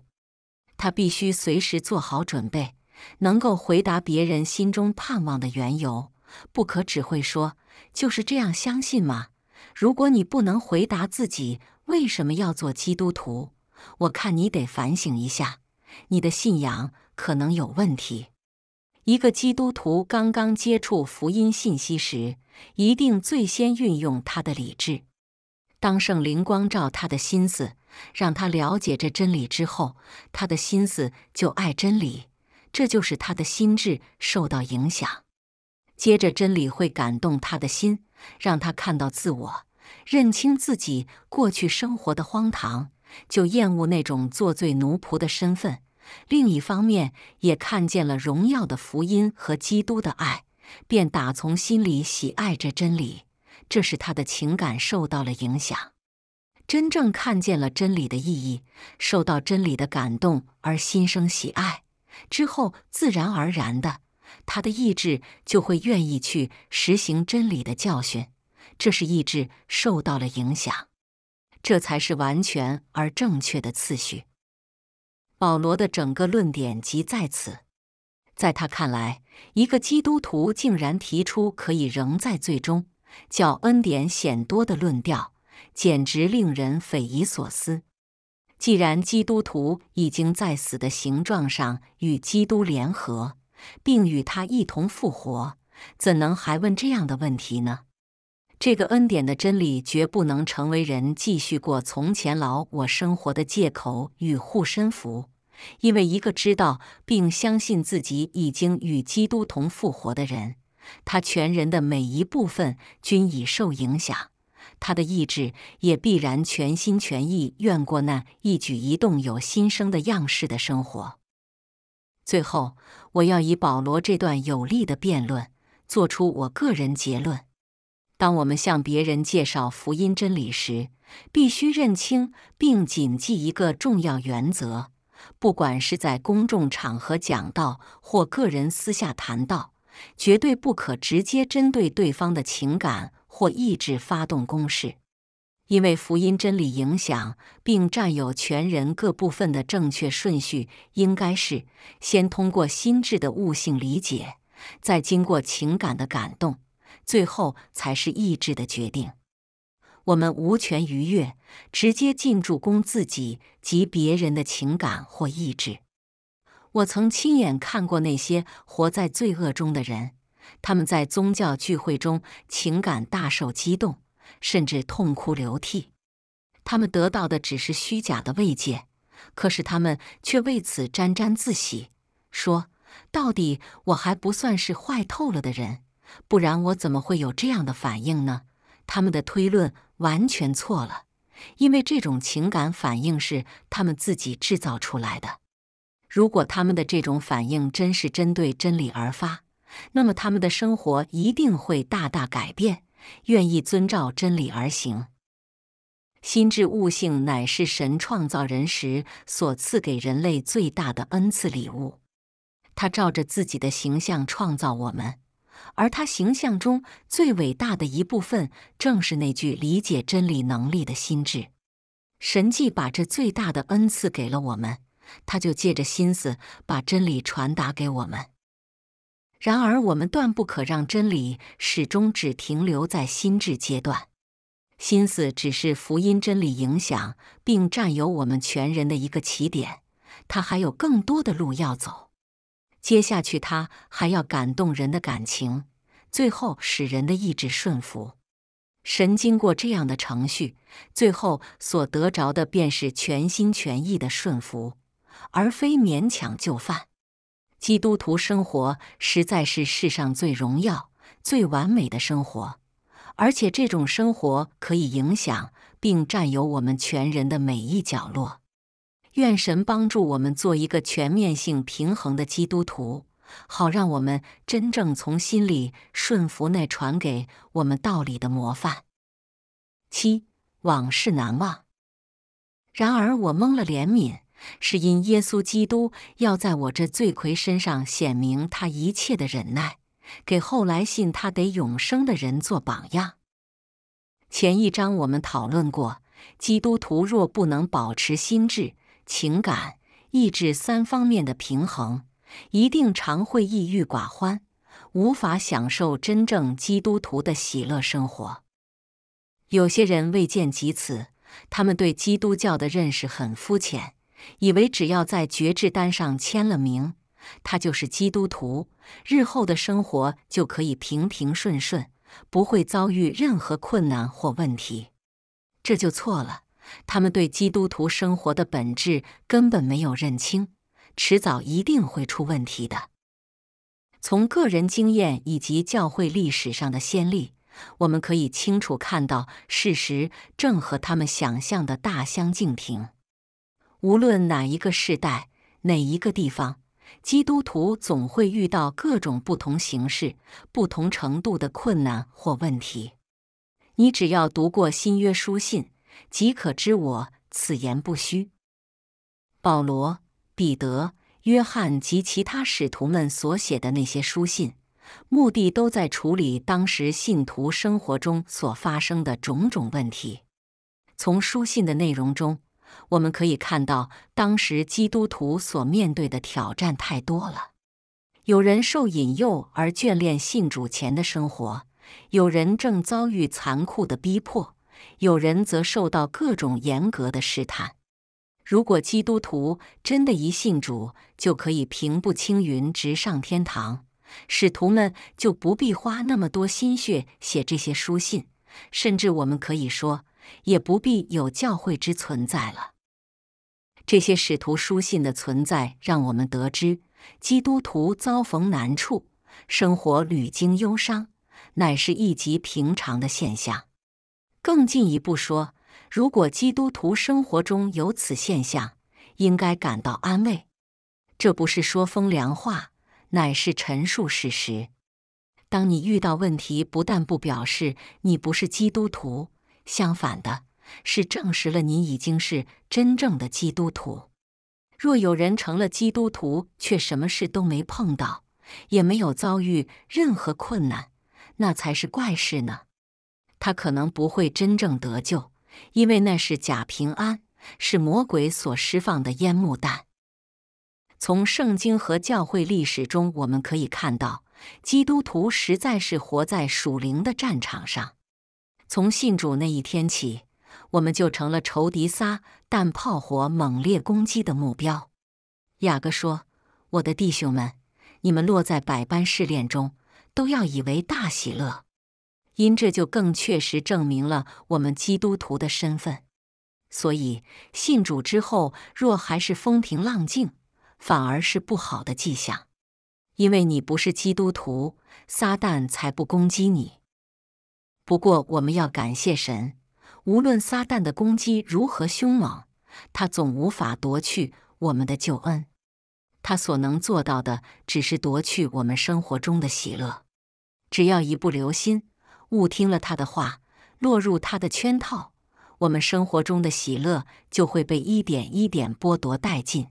他必须随时做好准备，能够回答别人心中盼望的缘由，不可只会说就是这样相信吗？如果你不能回答自己为什么要做基督徒，我看你得反省一下，你的信仰可能有问题。一个基督徒刚刚接触福音信息时，一定最先运用他的理智。当圣灵光照他的心思，让他了解这真理之后，他的心思就爱真理，这就是他的心智受到影响。接着，真理会感动他的心，让他看到自我，认清自己过去生活的荒唐，就厌恶那种做罪奴仆的身份。另一方面，也看见了荣耀的福音和基督的爱，便打从心里喜爱这真理。这是他的情感受到了影响，真正看见了真理的意义，受到真理的感动而心生喜爱之后，自然而然的，他的意志就会愿意去实行真理的教训。这是意志受到了影响，这才是完全而正确的次序。保罗的整个论点即在此，在他看来，一个基督徒竟然提出可以仍在最终叫恩典显多的论调，简直令人匪夷所思。既然基督徒已经在死的形状上与基督联合，并与他一同复活，怎能还问这样的问题呢？这个恩典的真理绝不能成为人继续过从前老我生活的借口与护身符。因为一个知道并相信自己已经与基督同复活的人，他全人的每一部分均已受影响，他的意志也必然全心全意愿过那一举一动有新生的样式的生活。最后，我要以保罗这段有力的辩论做出我个人结论：当我们向别人介绍福音真理时，必须认清并谨记一个重要原则。不管是在公众场合讲道或个人私下谈到，绝对不可直接针对对方的情感或意志发动攻势，因为福音真理影响并占有全人各部分的正确顺序，应该是先通过心智的悟性理解，再经过情感的感动，最后才是意志的决定。我们无权逾越，直接进驻攻自己及别人的情感或意志。我曾亲眼看过那些活在罪恶中的人，他们在宗教聚会中情感大受激动，甚至痛哭流涕。他们得到的只是虚假的慰藉，可是他们却为此沾沾自喜，说：“到底我还不算是坏透了的人，不然我怎么会有这样的反应呢？”他们的推论完全错了，因为这种情感反应是他们自己制造出来的。如果他们的这种反应真是针对真理而发，那么他们的生活一定会大大改变，愿意遵照真理而行。心智悟性乃是神创造人时所赐给人类最大的恩赐礼物，他照着自己的形象创造我们。而他形象中最伟大的一部分，正是那句理解真理能力的心智。神迹把这最大的恩赐给了我们，他就借着心思把真理传达给我们。然而，我们断不可让真理始终只停留在心智阶段。心思只是福音真理影响并占有我们全人的一个起点，它还有更多的路要走。接下去，他还要感动人的感情，最后使人的意志顺服。神经过这样的程序，最后所得着的便是全心全意的顺服，而非勉强就范。基督徒生活实在是世上最荣耀、最完美的生活，而且这种生活可以影响并占有我们全人的每一角落。愿神帮助我们做一个全面性平衡的基督徒，好让我们真正从心里顺服那传给我们道理的模范。七往事难忘。然而我蒙了怜悯，是因耶稣基督要在我这罪魁身上显明他一切的忍耐，给后来信他得永生的人做榜样。前一章我们讨论过，基督徒若不能保持心智。情感、意志三方面的平衡，一定常会抑郁寡欢，无法享受真正基督徒的喜乐生活。有些人未见及此，他们对基督教的认识很肤浅，以为只要在觉志单上签了名，他就是基督徒，日后的生活就可以平平顺顺，不会遭遇任何困难或问题。这就错了。他们对基督徒生活的本质根本没有认清，迟早一定会出问题的。从个人经验以及教会历史上的先例，我们可以清楚看到，事实正和他们想象的大相径庭。无论哪一个时代、哪一个地方，基督徒总会遇到各种不同形式、不同程度的困难或问题。你只要读过新约书信。即可知我此言不虚。保罗、彼得、约翰及其他使徒们所写的那些书信，目的都在处理当时信徒生活中所发生的种种问题。从书信的内容中，我们可以看到当时基督徒所面对的挑战太多了。有人受引诱而眷恋信主前的生活，有人正遭遇残酷的逼迫。有人则受到各种严格的试探。如果基督徒真的一信主，就可以平步青云，直上天堂，使徒们就不必花那么多心血写这些书信，甚至我们可以说，也不必有教会之存在了。这些使徒书信的存在，让我们得知基督徒遭逢难处，生活屡经忧伤，乃是一极平常的现象。更进一步说，如果基督徒生活中有此现象，应该感到安慰。这不是说风凉话，乃是陈述事实。当你遇到问题，不但不表示你不是基督徒，相反的是证实了你已经是真正的基督徒。若有人成了基督徒，却什么事都没碰到，也没有遭遇任何困难，那才是怪事呢。他可能不会真正得救，因为那是假平安，是魔鬼所释放的烟幕弹。从圣经和教会历史中，我们可以看到，基督徒实在是活在属灵的战场上。从信主那一天起，我们就成了仇敌撒但炮火猛烈攻击的目标。雅各说：“我的弟兄们，你们落在百般试炼中，都要以为大喜乐。”因这就更确实证明了我们基督徒的身份，所以信主之后若还是风平浪静，反而是不好的迹象。因为你不是基督徒，撒旦才不攻击你。不过我们要感谢神，无论撒旦的攻击如何凶猛，他总无法夺去我们的救恩。他所能做到的，只是夺去我们生活中的喜乐。只要一不留心。误听了他的话，落入他的圈套，我们生活中的喜乐就会被一点一点剥夺殆尽。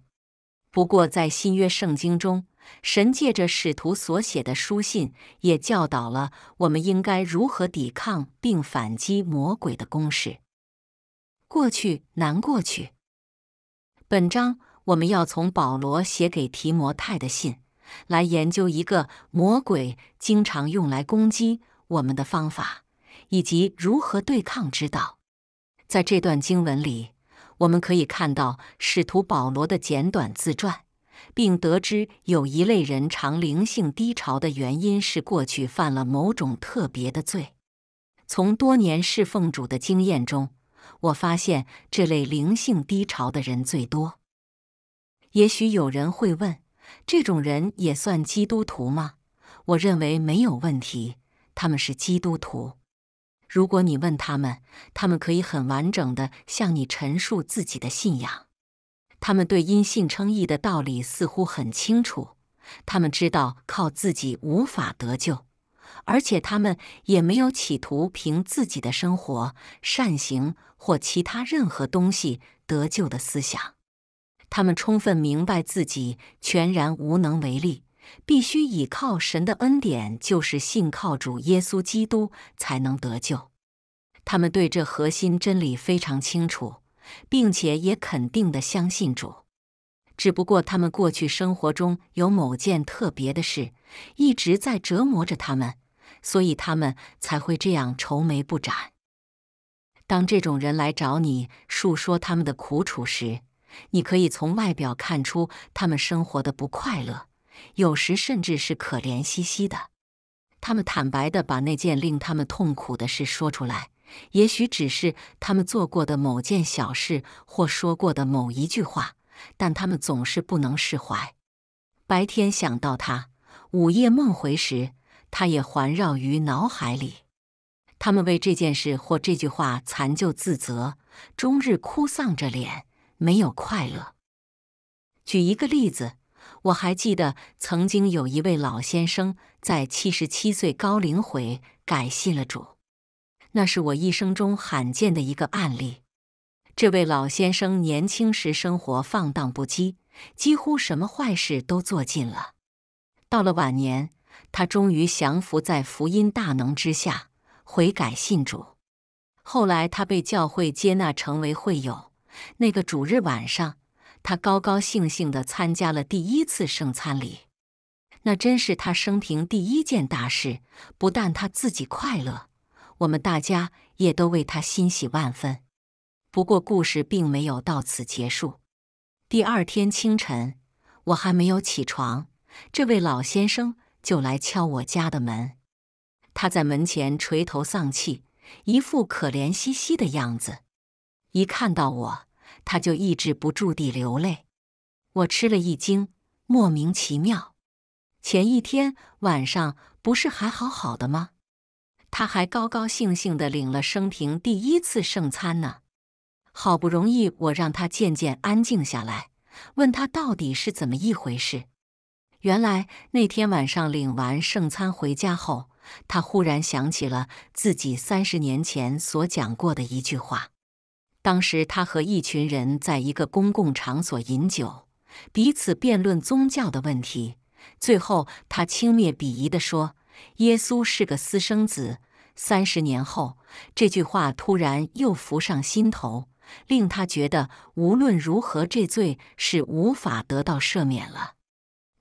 不过，在新约圣经中，神借着使徒所写的书信，也教导了我们应该如何抵抗并反击魔鬼的攻势。过去难过去。本章我们要从保罗写给提摩太的信来研究一个魔鬼经常用来攻击。我们的方法以及如何对抗之道，在这段经文里，我们可以看到使徒保罗的简短自传，并得知有一类人常灵性低潮的原因是过去犯了某种特别的罪。从多年侍奉主的经验中，我发现这类灵性低潮的人最多。也许有人会问：这种人也算基督徒吗？我认为没有问题。他们是基督徒。如果你问他们，他们可以很完整的向你陈述自己的信仰。他们对因信称义的道理似乎很清楚。他们知道靠自己无法得救，而且他们也没有企图凭自己的生活、善行或其他任何东西得救的思想。他们充分明白自己全然无能为力。必须依靠神的恩典，就是信靠主耶稣基督才能得救。他们对这核心真理非常清楚，并且也肯定的相信主。只不过他们过去生活中有某件特别的事一直在折磨着他们，所以他们才会这样愁眉不展。当这种人来找你诉说他们的苦楚时，你可以从外表看出他们生活的不快乐。有时甚至是可怜兮兮的，他们坦白地把那件令他们痛苦的事说出来，也许只是他们做过的某件小事或说过的某一句话，但他们总是不能释怀。白天想到他，午夜梦回时，他也环绕于脑海里。他们为这件事或这句话残旧自责，终日哭丧着脸，没有快乐。举一个例子。我还记得曾经有一位老先生在七十七岁高龄悔改信了主，那是我一生中罕见的一个案例。这位老先生年轻时生活放荡不羁，几乎什么坏事都做尽了。到了晚年，他终于降服在福音大能之下，悔改信主。后来他被教会接纳成为会友。那个主日晚上。他高高兴兴的参加了第一次圣餐礼，那真是他生平第一件大事。不但他自己快乐，我们大家也都为他欣喜万分。不过，故事并没有到此结束。第二天清晨，我还没有起床，这位老先生就来敲我家的门。他在门前垂头丧气，一副可怜兮兮的样子。一看到我，他就抑制不住地流泪，我吃了一惊，莫名其妙。前一天晚上不是还好好的吗？他还高高兴兴的领了生平第一次圣餐呢。好不容易我让他渐渐安静下来，问他到底是怎么一回事。原来那天晚上领完圣餐回家后，他忽然想起了自己三十年前所讲过的一句话。当时他和一群人在一个公共场所饮酒，彼此辩论宗教的问题。最后，他轻蔑鄙夷地说：“耶稣是个私生子。”三十年后，这句话突然又浮上心头，令他觉得无论如何，这罪是无法得到赦免了。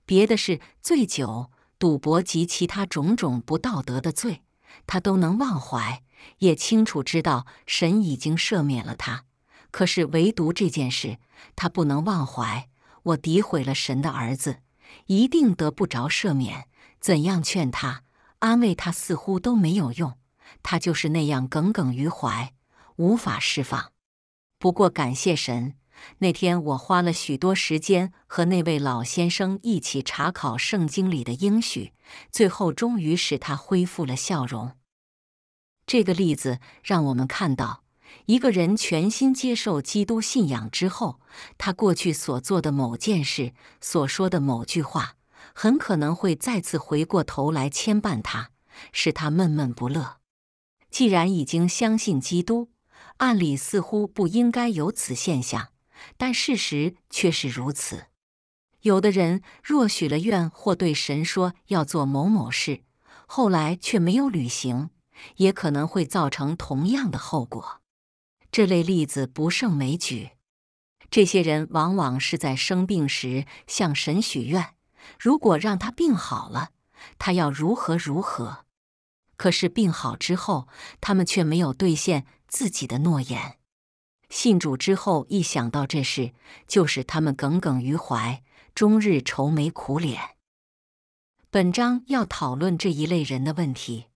别的，是醉酒、赌博及其他种种不道德的罪，他都能忘怀。也清楚知道神已经赦免了他，可是唯独这件事他不能忘怀。我诋毁了神的儿子，一定得不着赦免。怎样劝他、安慰他，似乎都没有用。他就是那样耿耿于怀，无法释放。不过感谢神，那天我花了许多时间和那位老先生一起查考圣经里的应许，最后终于使他恢复了笑容。这个例子让我们看到，一个人全心接受基督信仰之后，他过去所做的某件事、所说的某句话，很可能会再次回过头来牵绊他，使他闷闷不乐。既然已经相信基督，按理似乎不应该有此现象，但事实却是如此。有的人若许了愿或对神说要做某某事，后来却没有履行。也可能会造成同样的后果，这类例子不胜枚举。这些人往往是在生病时向神许愿，如果让他病好了，他要如何如何。可是病好之后，他们却没有兑现自己的诺言。信主之后，一想到这事，就使他们耿耿于怀，终日愁眉苦脸。本章要讨论这一类人的问题。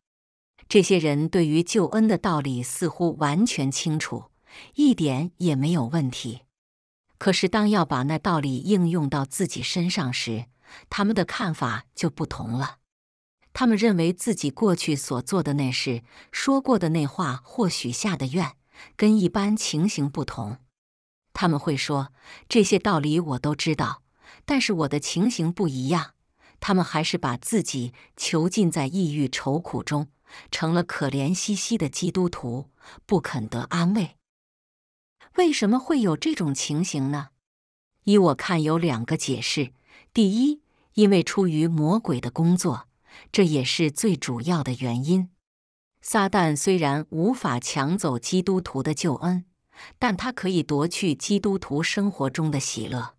这些人对于救恩的道理似乎完全清楚，一点也没有问题。可是当要把那道理应用到自己身上时，他们的看法就不同了。他们认为自己过去所做的那事、说过的那话或许下的愿，跟一般情形不同。他们会说：“这些道理我都知道，但是我的情形不一样。”他们还是把自己囚禁在抑郁愁苦中。成了可怜兮兮的基督徒，不肯得安慰。为什么会有这种情形呢？依我看，有两个解释。第一，因为出于魔鬼的工作，这也是最主要的原因。撒旦虽然无法抢走基督徒的救恩，但他可以夺去基督徒生活中的喜乐。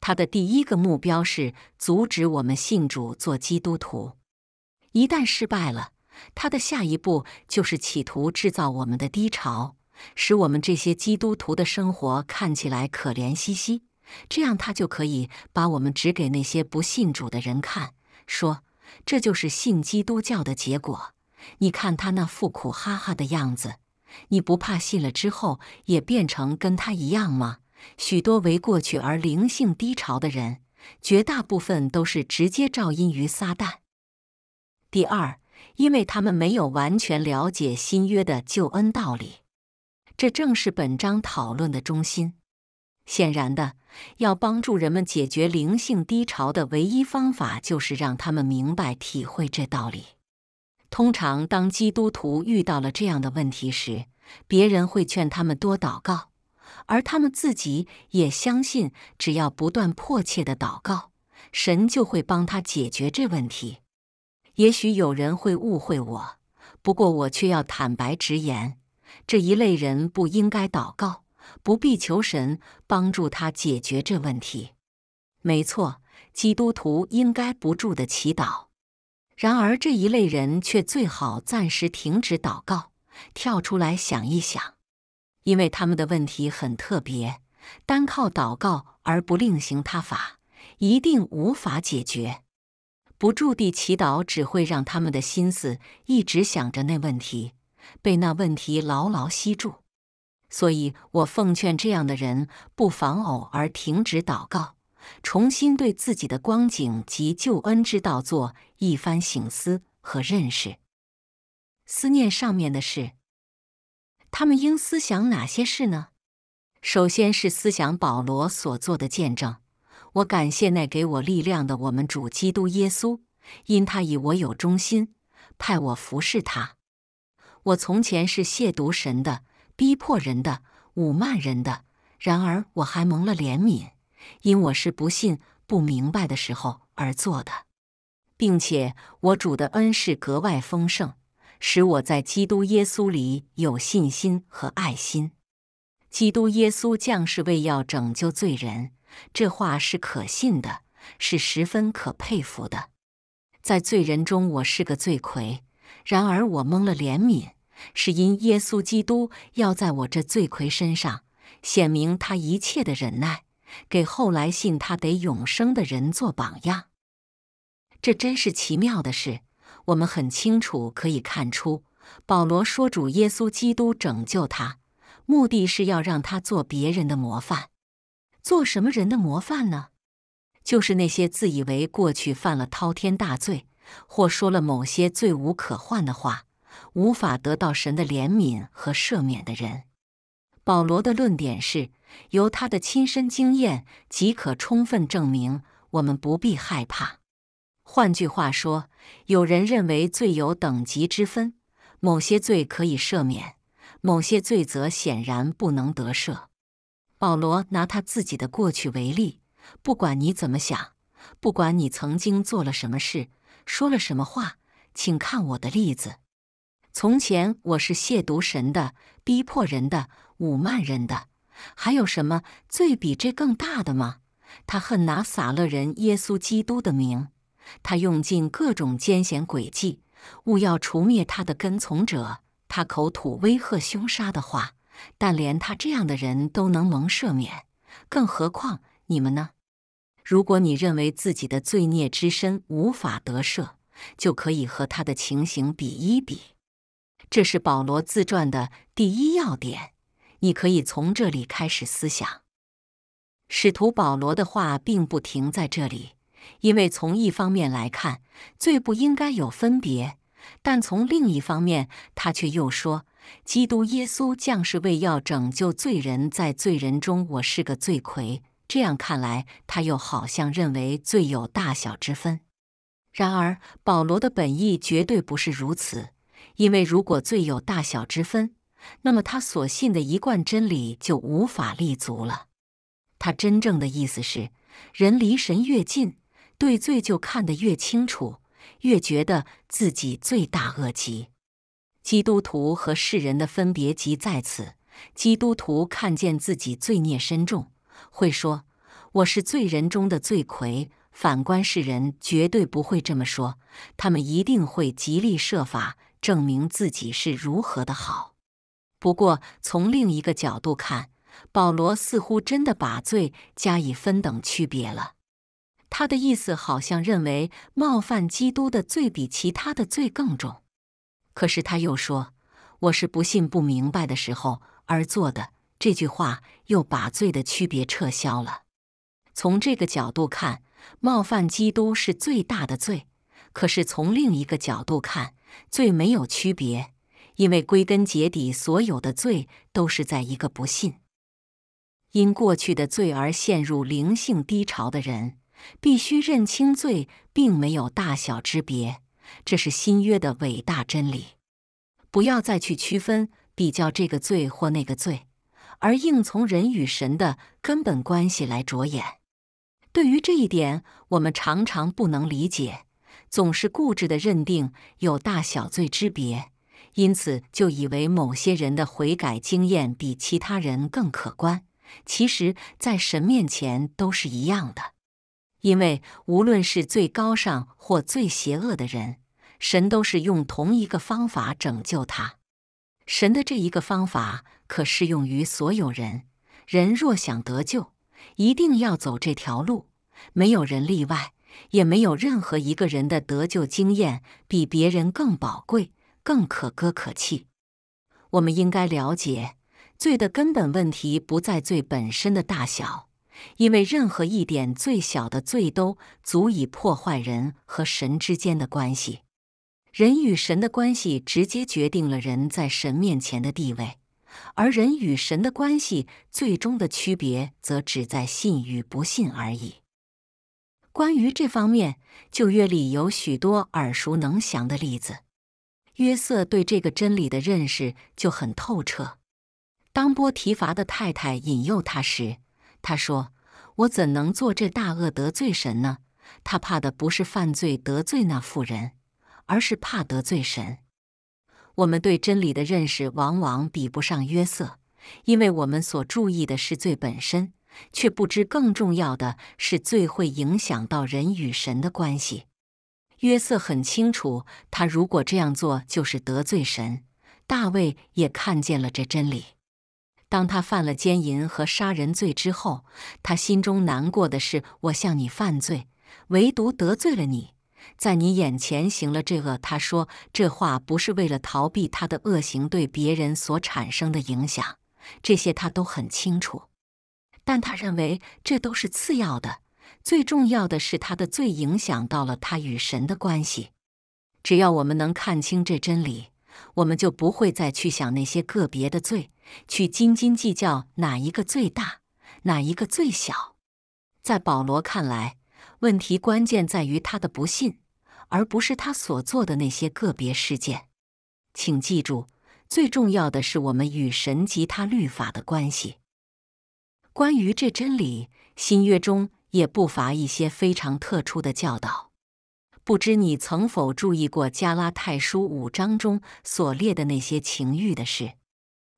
他的第一个目标是阻止我们信主做基督徒。一旦失败了。他的下一步就是企图制造我们的低潮，使我们这些基督徒的生活看起来可怜兮兮，这样他就可以把我们指给那些不信主的人看，说这就是信基督教的结果。你看他那副苦哈哈的样子，你不怕信了之后也变成跟他一样吗？许多为过去而灵性低潮的人，绝大部分都是直接照因于撒旦。第二。因为他们没有完全了解新约的救恩道理，这正是本章讨论的中心。显然的，要帮助人们解决灵性低潮的唯一方法，就是让他们明白体会这道理。通常，当基督徒遇到了这样的问题时，别人会劝他们多祷告，而他们自己也相信，只要不断迫切的祷告，神就会帮他解决这问题。也许有人会误会我，不过我却要坦白直言：这一类人不应该祷告，不必求神帮助他解决这问题。没错，基督徒应该不住的祈祷。然而，这一类人却最好暂时停止祷告，跳出来想一想，因为他们的问题很特别，单靠祷告而不另行他法，一定无法解决。不住地祈祷，只会让他们的心思一直想着那问题，被那问题牢牢吸住。所以我奉劝这样的人不妨偶而停止祷告，重新对自己的光景及救恩之道做一番醒思和认识。思念上面的事，他们应思想哪些事呢？首先是思想保罗所做的见证。我感谢那给我力量的我们主基督耶稣，因他以我有忠心，派我服侍他。我从前是亵渎神的，逼迫人的，辱骂人的；然而我还蒙了怜悯，因我是不信、不明白的时候而做的。并且我主的恩是格外丰盛，使我在基督耶稣里有信心和爱心。基督耶稣降世为要拯救罪人。这话是可信的，是十分可佩服的。在罪人中，我是个罪魁。然而，我蒙了怜悯，是因耶稣基督要在我这罪魁身上显明他一切的忍耐，给后来信他得永生的人做榜样。这真是奇妙的事。我们很清楚可以看出，保罗说主耶稣基督拯救他，目的是要让他做别人的模范。做什么人的模范呢？就是那些自以为过去犯了滔天大罪，或说了某些罪无可换的话，无法得到神的怜悯和赦免的人。保罗的论点是由他的亲身经验即可充分证明，我们不必害怕。换句话说，有人认为罪有等级之分，某些罪可以赦免，某些罪则显然不能得赦。保罗拿他自己的过去为例，不管你怎么想，不管你曾经做了什么事，说了什么话，请看我的例子。从前我是亵渎神的，逼迫人的，侮慢人的，还有什么最比这更大的吗？他恨拿撒勒人耶稣基督的名，他用尽各种艰险诡计，务要除灭他的跟从者，他口吐威吓凶杀的话。但连他这样的人都能蒙赦免，更何况你们呢？如果你认为自己的罪孽之身无法得赦，就可以和他的情形比一比。这是保罗自传的第一要点，你可以从这里开始思想。使徒保罗的话并不停在这里，因为从一方面来看，罪不应该有分别；但从另一方面，他却又说。基督耶稣降世为要拯救罪人，在罪人中我是个罪魁。这样看来，他又好像认为罪有大小之分。然而，保罗的本意绝对不是如此，因为如果罪有大小之分，那么他所信的一贯真理就无法立足了。他真正的意思是：人离神越近，对罪就看得越清楚，越觉得自己罪大恶极。基督徒和世人的分别即在此：基督徒看见自己罪孽深重，会说“我是罪人中的罪魁”；反观世人，绝对不会这么说，他们一定会极力设法证明自己是如何的好。不过，从另一个角度看，保罗似乎真的把罪加以分等区别了。他的意思好像认为冒犯基督的罪比其他的罪更重。可是他又说：“我是不信不明白的时候而做的。”这句话又把罪的区别撤销了。从这个角度看，冒犯基督是最大的罪；可是从另一个角度看，罪没有区别，因为归根结底，所有的罪都是在一个不信。因过去的罪而陷入灵性低潮的人，必须认清罪并没有大小之别。这是新约的伟大真理。不要再去区分比较这个罪或那个罪，而应从人与神的根本关系来着眼。对于这一点，我们常常不能理解，总是固执地认定有大小罪之别，因此就以为某些人的悔改经验比其他人更可观。其实，在神面前都是一样的。因为无论是最高尚或最邪恶的人，神都是用同一个方法拯救他。神的这一个方法可适用于所有人。人若想得救，一定要走这条路，没有人例外，也没有任何一个人的得救经验比别人更宝贵、更可歌可泣。我们应该了解，罪的根本问题不在罪本身的大小。因为任何一点最小的罪都足以破坏人和神之间的关系，人与神的关系直接决定了人在神面前的地位，而人与神的关系最终的区别则只在信与不信而已。关于这方面，旧约里有许多耳熟能详的例子。约瑟对这个真理的认识就很透彻。当波提乏的太太引诱他时，他说：“我怎能做这大恶得罪神呢？”他怕的不是犯罪得罪那妇人，而是怕得罪神。我们对真理的认识往往比不上约瑟，因为我们所注意的是罪本身，却不知更重要的是罪会影响到人与神的关系。约瑟很清楚，他如果这样做就是得罪神。大卫也看见了这真理。当他犯了奸淫和杀人罪之后，他心中难过的是：我向你犯罪，唯独得罪了你，在你眼前行了这恶。他说这话不是为了逃避他的恶行对别人所产生的影响，这些他都很清楚。但他认为这都是次要的，最重要的是他的罪影响到了他与神的关系。只要我们能看清这真理。我们就不会再去想那些个别的罪，去斤斤计较哪一个最大，哪一个最小。在保罗看来，问题关键在于他的不信，而不是他所做的那些个别事件。请记住，最重要的是我们与神及他律法的关系。关于这真理，新约中也不乏一些非常特殊的教导。不知你曾否注意过《加拉太书》五章中所列的那些情欲的事？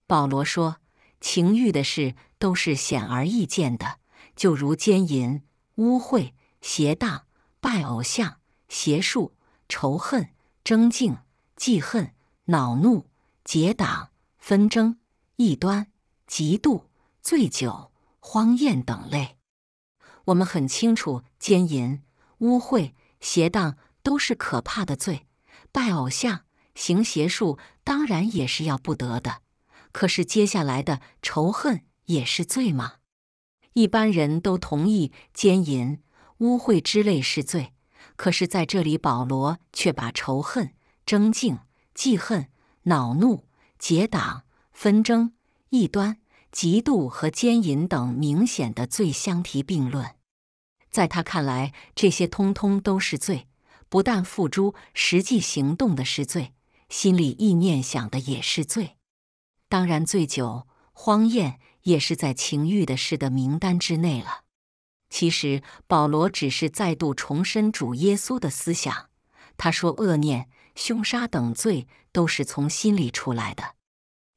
保罗说，情欲的事都是显而易见的，就如奸淫、污秽、邪荡、拜偶像、邪术、仇恨、争竞、记恨、恼怒、结党、纷争、异端、嫉妒、醉酒、荒宴等类。我们很清楚，奸淫、污秽。邪当都是可怕的罪，拜偶像、行邪术当然也是要不得的。可是接下来的仇恨也是罪吗？一般人都同意奸淫、污秽之类是罪，可是在这里，保罗却把仇恨、争竞、记恨、恼怒、结党、纷争、异端、嫉妒和奸淫等明显的罪相提并论。在他看来，这些通通都是罪。不但付诸实际行动的是罪，心里意念想的也是罪。当然，醉酒、荒宴也是在情欲的事的名单之内了。其实，保罗只是再度重申主耶稣的思想。他说，恶念、凶杀等罪都是从心里出来的。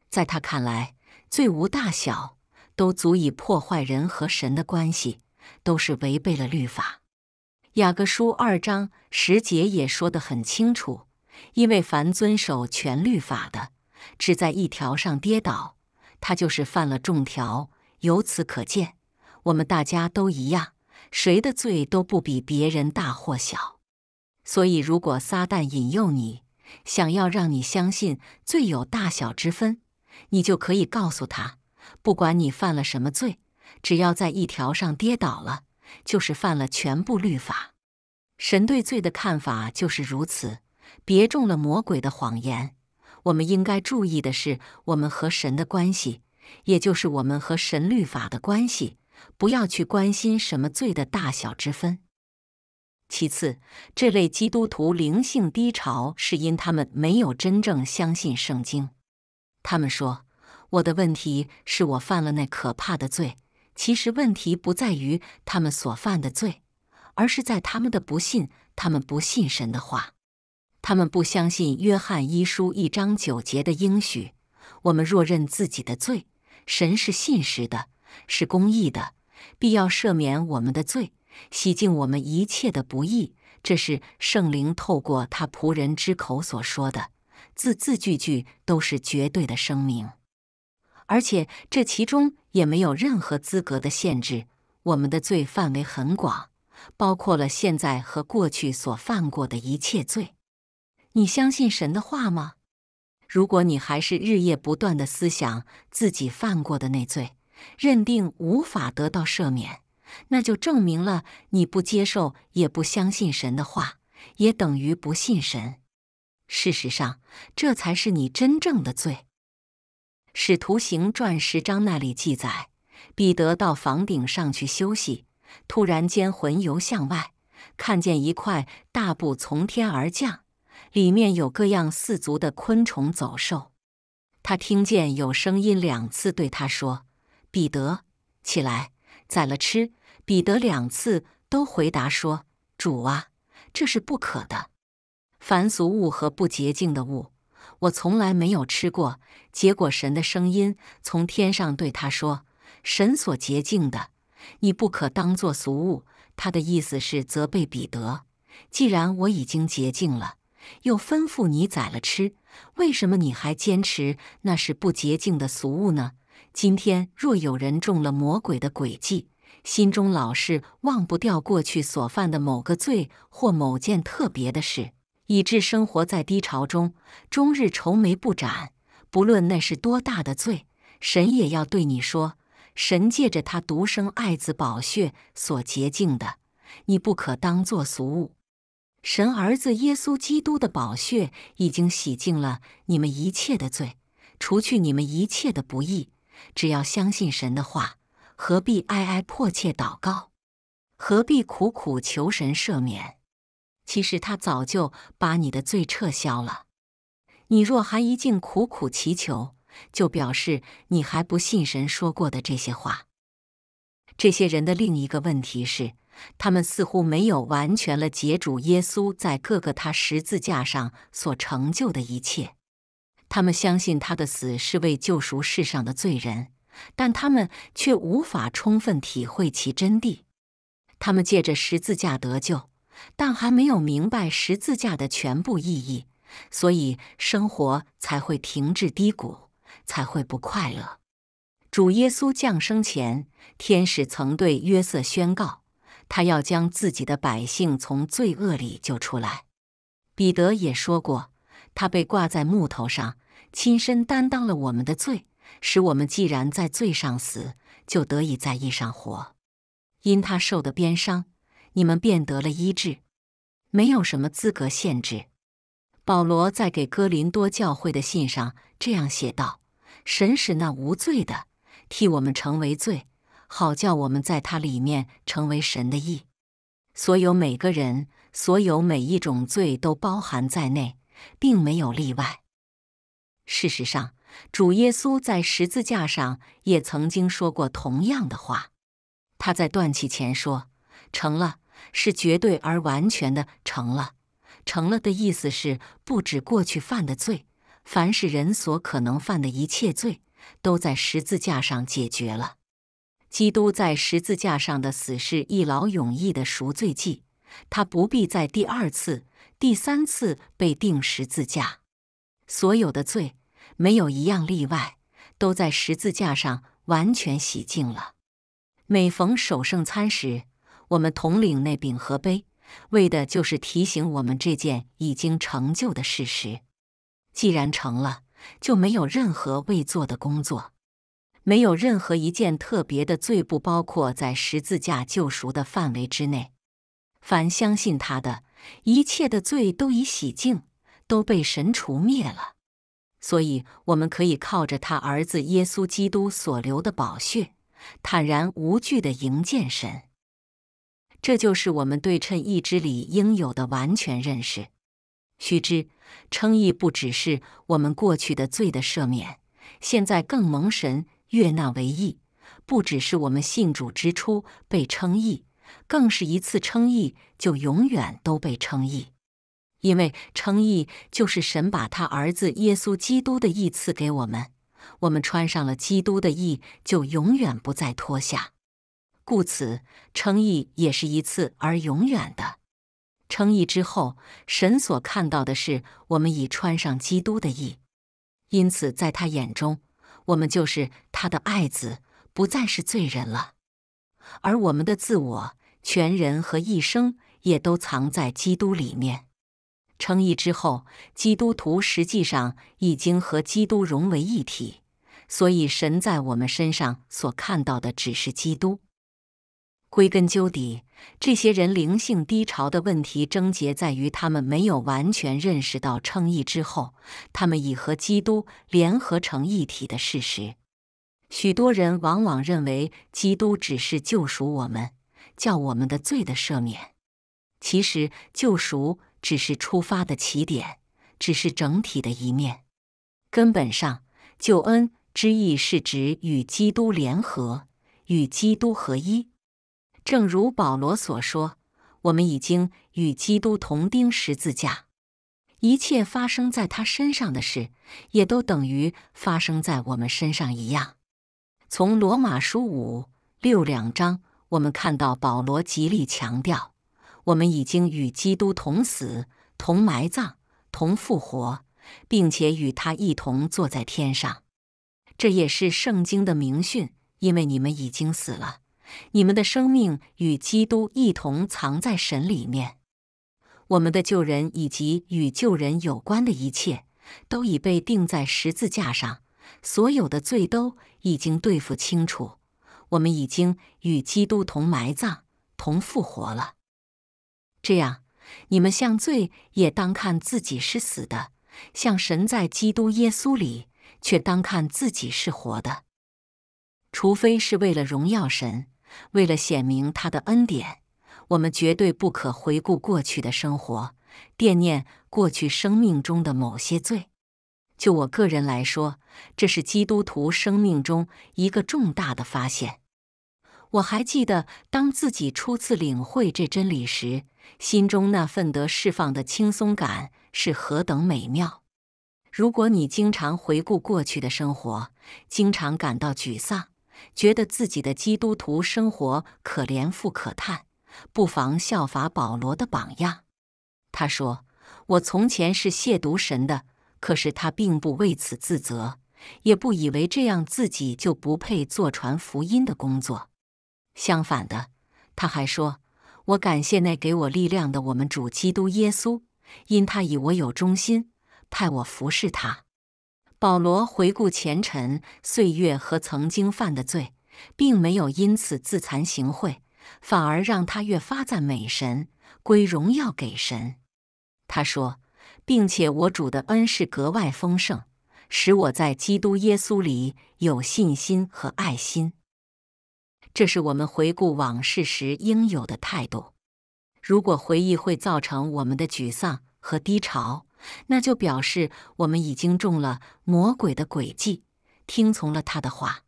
在他看来，罪无大小，都足以破坏人和神的关系。都是违背了律法，《雅各书》二章十节也说得很清楚：因为凡遵守全律法的，只在一条上跌倒，他就是犯了众条。由此可见，我们大家都一样，谁的罪都不比别人大或小。所以，如果撒旦引诱你，想要让你相信罪有大小之分，你就可以告诉他：不管你犯了什么罪。只要在一条上跌倒了，就是犯了全部律法。神对罪的看法就是如此。别中了魔鬼的谎言。我们应该注意的是，我们和神的关系，也就是我们和神律法的关系。不要去关心什么罪的大小之分。其次，这类基督徒灵性低潮是因他们没有真正相信圣经。他们说：“我的问题是我犯了那可怕的罪。”其实问题不在于他们所犯的罪，而是在他们的不信。他们不信神的话，他们不相信约翰一书一章九节的应许：“我们若认自己的罪，神是信实的，是公义的，必要赦免我们的罪，洗净我们一切的不义。”这是圣灵透过他仆人之口所说的，字字句句都是绝对的声明。而且这其中也没有任何资格的限制，我们的罪范围很广，包括了现在和过去所犯过的一切罪。你相信神的话吗？如果你还是日夜不断的思想自己犯过的那罪，认定无法得到赦免，那就证明了你不接受也不相信神的话，也等于不信神。事实上，这才是你真正的罪。《使徒行传》十章那里记载，彼得到房顶上去休息，突然间魂游向外，看见一块大布从天而降，里面有各样四足的昆虫走兽。他听见有声音两次对他说：“彼得，起来，宰了吃。”彼得两次都回答说：“主啊，这是不可的，凡俗物和不洁净的物。”我从来没有吃过。结果神的声音从天上对他说：“神所洁净的，你不可当作俗物。”他的意思是责备彼得。既然我已经洁净了，又吩咐你宰了吃，为什么你还坚持那是不洁净的俗物呢？今天若有人中了魔鬼的诡计，心中老是忘不掉过去所犯的某个罪或某件特别的事。以致生活在低潮中，终日愁眉不展。不论那是多大的罪，神也要对你说：神借着他独生爱子宝血所洁净的，你不可当作俗物。神儿子耶稣基督的宝血已经洗净了你们一切的罪，除去你们一切的不义。只要相信神的话，何必哀哀迫切祷告？何必苦苦求神赦免？其实他早就把你的罪撤销了。你若还一劲苦苦祈求，就表示你还不信神说过的这些话。这些人的另一个问题是，他们似乎没有完全了解主耶稣在各个他十字架上所成就的一切。他们相信他的死是为救赎世上的罪人，但他们却无法充分体会其真谛。他们借着十字架得救。但还没有明白十字架的全部意义，所以生活才会停滞低谷，才会不快乐。主耶稣降生前，天使曾对约瑟宣告，他要将自己的百姓从罪恶里救出来。彼得也说过，他被挂在木头上，亲身担当了我们的罪，使我们既然在罪上死，就得以在义上活。因他受的鞭伤。你们便得了医治，没有什么资格限制。保罗在给哥林多教会的信上这样写道：“神使那无罪的替我们成为罪，好叫我们在他里面成为神的义。所有每个人，所有每一种罪都包含在内，并没有例外。事实上，主耶稣在十字架上也曾经说过同样的话。他在断气前说：‘成了。’”是绝对而完全的成了。成了的意思是，不止过去犯的罪，凡是人所可能犯的一切罪，都在十字架上解决了。基督在十字架上的死是一劳永逸的赎罪祭，他不必在第二次、第三次被钉十字架。所有的罪，没有一样例外，都在十字架上完全洗净了。每逢守圣餐时。我们统领那饼和杯，为的就是提醒我们这件已经成就的事实。既然成了，就没有任何未做的工作，没有任何一件特别的罪不包括在十字架救赎的范围之内。凡相信他的一切的罪都已洗净，都被神除灭了。所以，我们可以靠着他儿子耶稣基督所留的宝血，坦然无惧地迎见神。这就是我们对称义之里应有的完全认识。须知称义不只是我们过去的罪的赦免，现在更蒙神悦纳为义；不只是我们信主之初被称义，更是一次称义就永远都被称义，因为称义就是神把他儿子耶稣基督的义赐给我们，我们穿上了基督的义，就永远不再脱下。故此，称义也是一次而永远的。称义之后，神所看到的是我们已穿上基督的义，因此在他眼中，我们就是他的爱子，不再是罪人了。而我们的自我、全人和一生也都藏在基督里面。称义之后，基督徒实际上已经和基督融为一体，所以神在我们身上所看到的只是基督。归根究底，这些人灵性低潮的问题症结在于，他们没有完全认识到称义之后，他们已和基督联合成一体的事实。许多人往往认为，基督只是救赎我们，叫我们的罪的赦免。其实，救赎只是出发的起点，只是整体的一面。根本上，救恩之意是指与基督联合，与基督合一。正如保罗所说，我们已经与基督同钉十字架，一切发生在他身上的事，也都等于发生在我们身上一样。从罗马书五六两章，我们看到保罗极力强调，我们已经与基督同死、同埋葬、同复活，并且与他一同坐在天上。这也是圣经的明训，因为你们已经死了。你们的生命与基督一同藏在神里面。我们的救人以及与救人有关的一切，都已被钉在十字架上，所有的罪都已经对付清楚。我们已经与基督同埋葬，同复活了。这样，你们像罪也当看自己是死的，像神在基督耶稣里却当看自己是活的。除非是为了荣耀神。为了显明他的恩典，我们绝对不可回顾过去的生活，惦念过去生命中的某些罪。就我个人来说，这是基督徒生命中一个重大的发现。我还记得，当自己初次领会这真理时，心中那份得释放的轻松感是何等美妙！如果你经常回顾过去的生活，经常感到沮丧。觉得自己的基督徒生活可怜、富可叹，不妨效法保罗的榜样。他说：“我从前是亵渎神的，可是他并不为此自责，也不以为这样自己就不配做传福音的工作。相反的，他还说：‘我感谢那给我力量的我们主基督耶稣，因他以我有忠心，派我服侍他。’”保罗回顾前尘岁月和曾经犯的罪，并没有因此自惭形秽，反而让他越发赞美神，归荣耀给神。他说：“并且我主的恩是格外丰盛，使我在基督耶稣里有信心和爱心。”这是我们回顾往事时应有的态度。如果回忆会造成我们的沮丧和低潮，那就表示我们已经中了魔鬼的诡计，听从了他的话。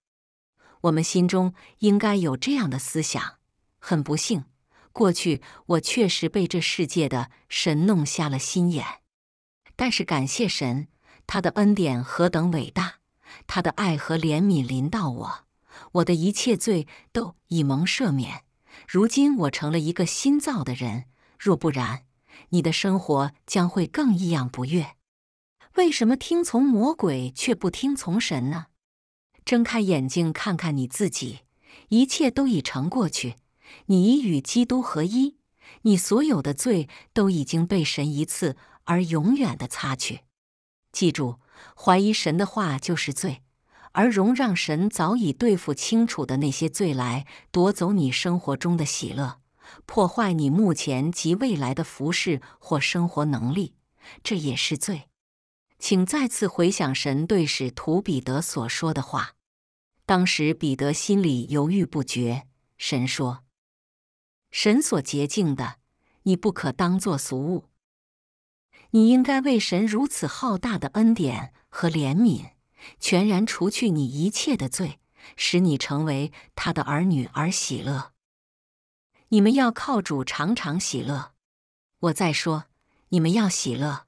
我们心中应该有这样的思想：很不幸，过去我确实被这世界的神弄瞎了心眼。但是感谢神，他的恩典何等伟大，他的爱和怜悯临到我，我的一切罪都已蒙赦免。如今我成了一个新造的人。若不然。你的生活将会更异样不悦。为什么听从魔鬼却不听从神呢？睁开眼睛看看你自己，一切都已成过去。你已与基督合一，你所有的罪都已经被神一次而永远的擦去。记住，怀疑神的话就是罪，而容让神早已对付清楚的那些罪来夺走你生活中的喜乐。破坏你目前及未来的服饰或生活能力，这也是罪。请再次回想神对使徒彼得所说的话。当时彼得心里犹豫不决。神说：“神所洁净的，你不可当作俗物。你应该为神如此浩大的恩典和怜悯，全然除去你一切的罪，使你成为他的儿女而喜乐。”你们要靠主常常喜乐。我再说，你们要喜乐。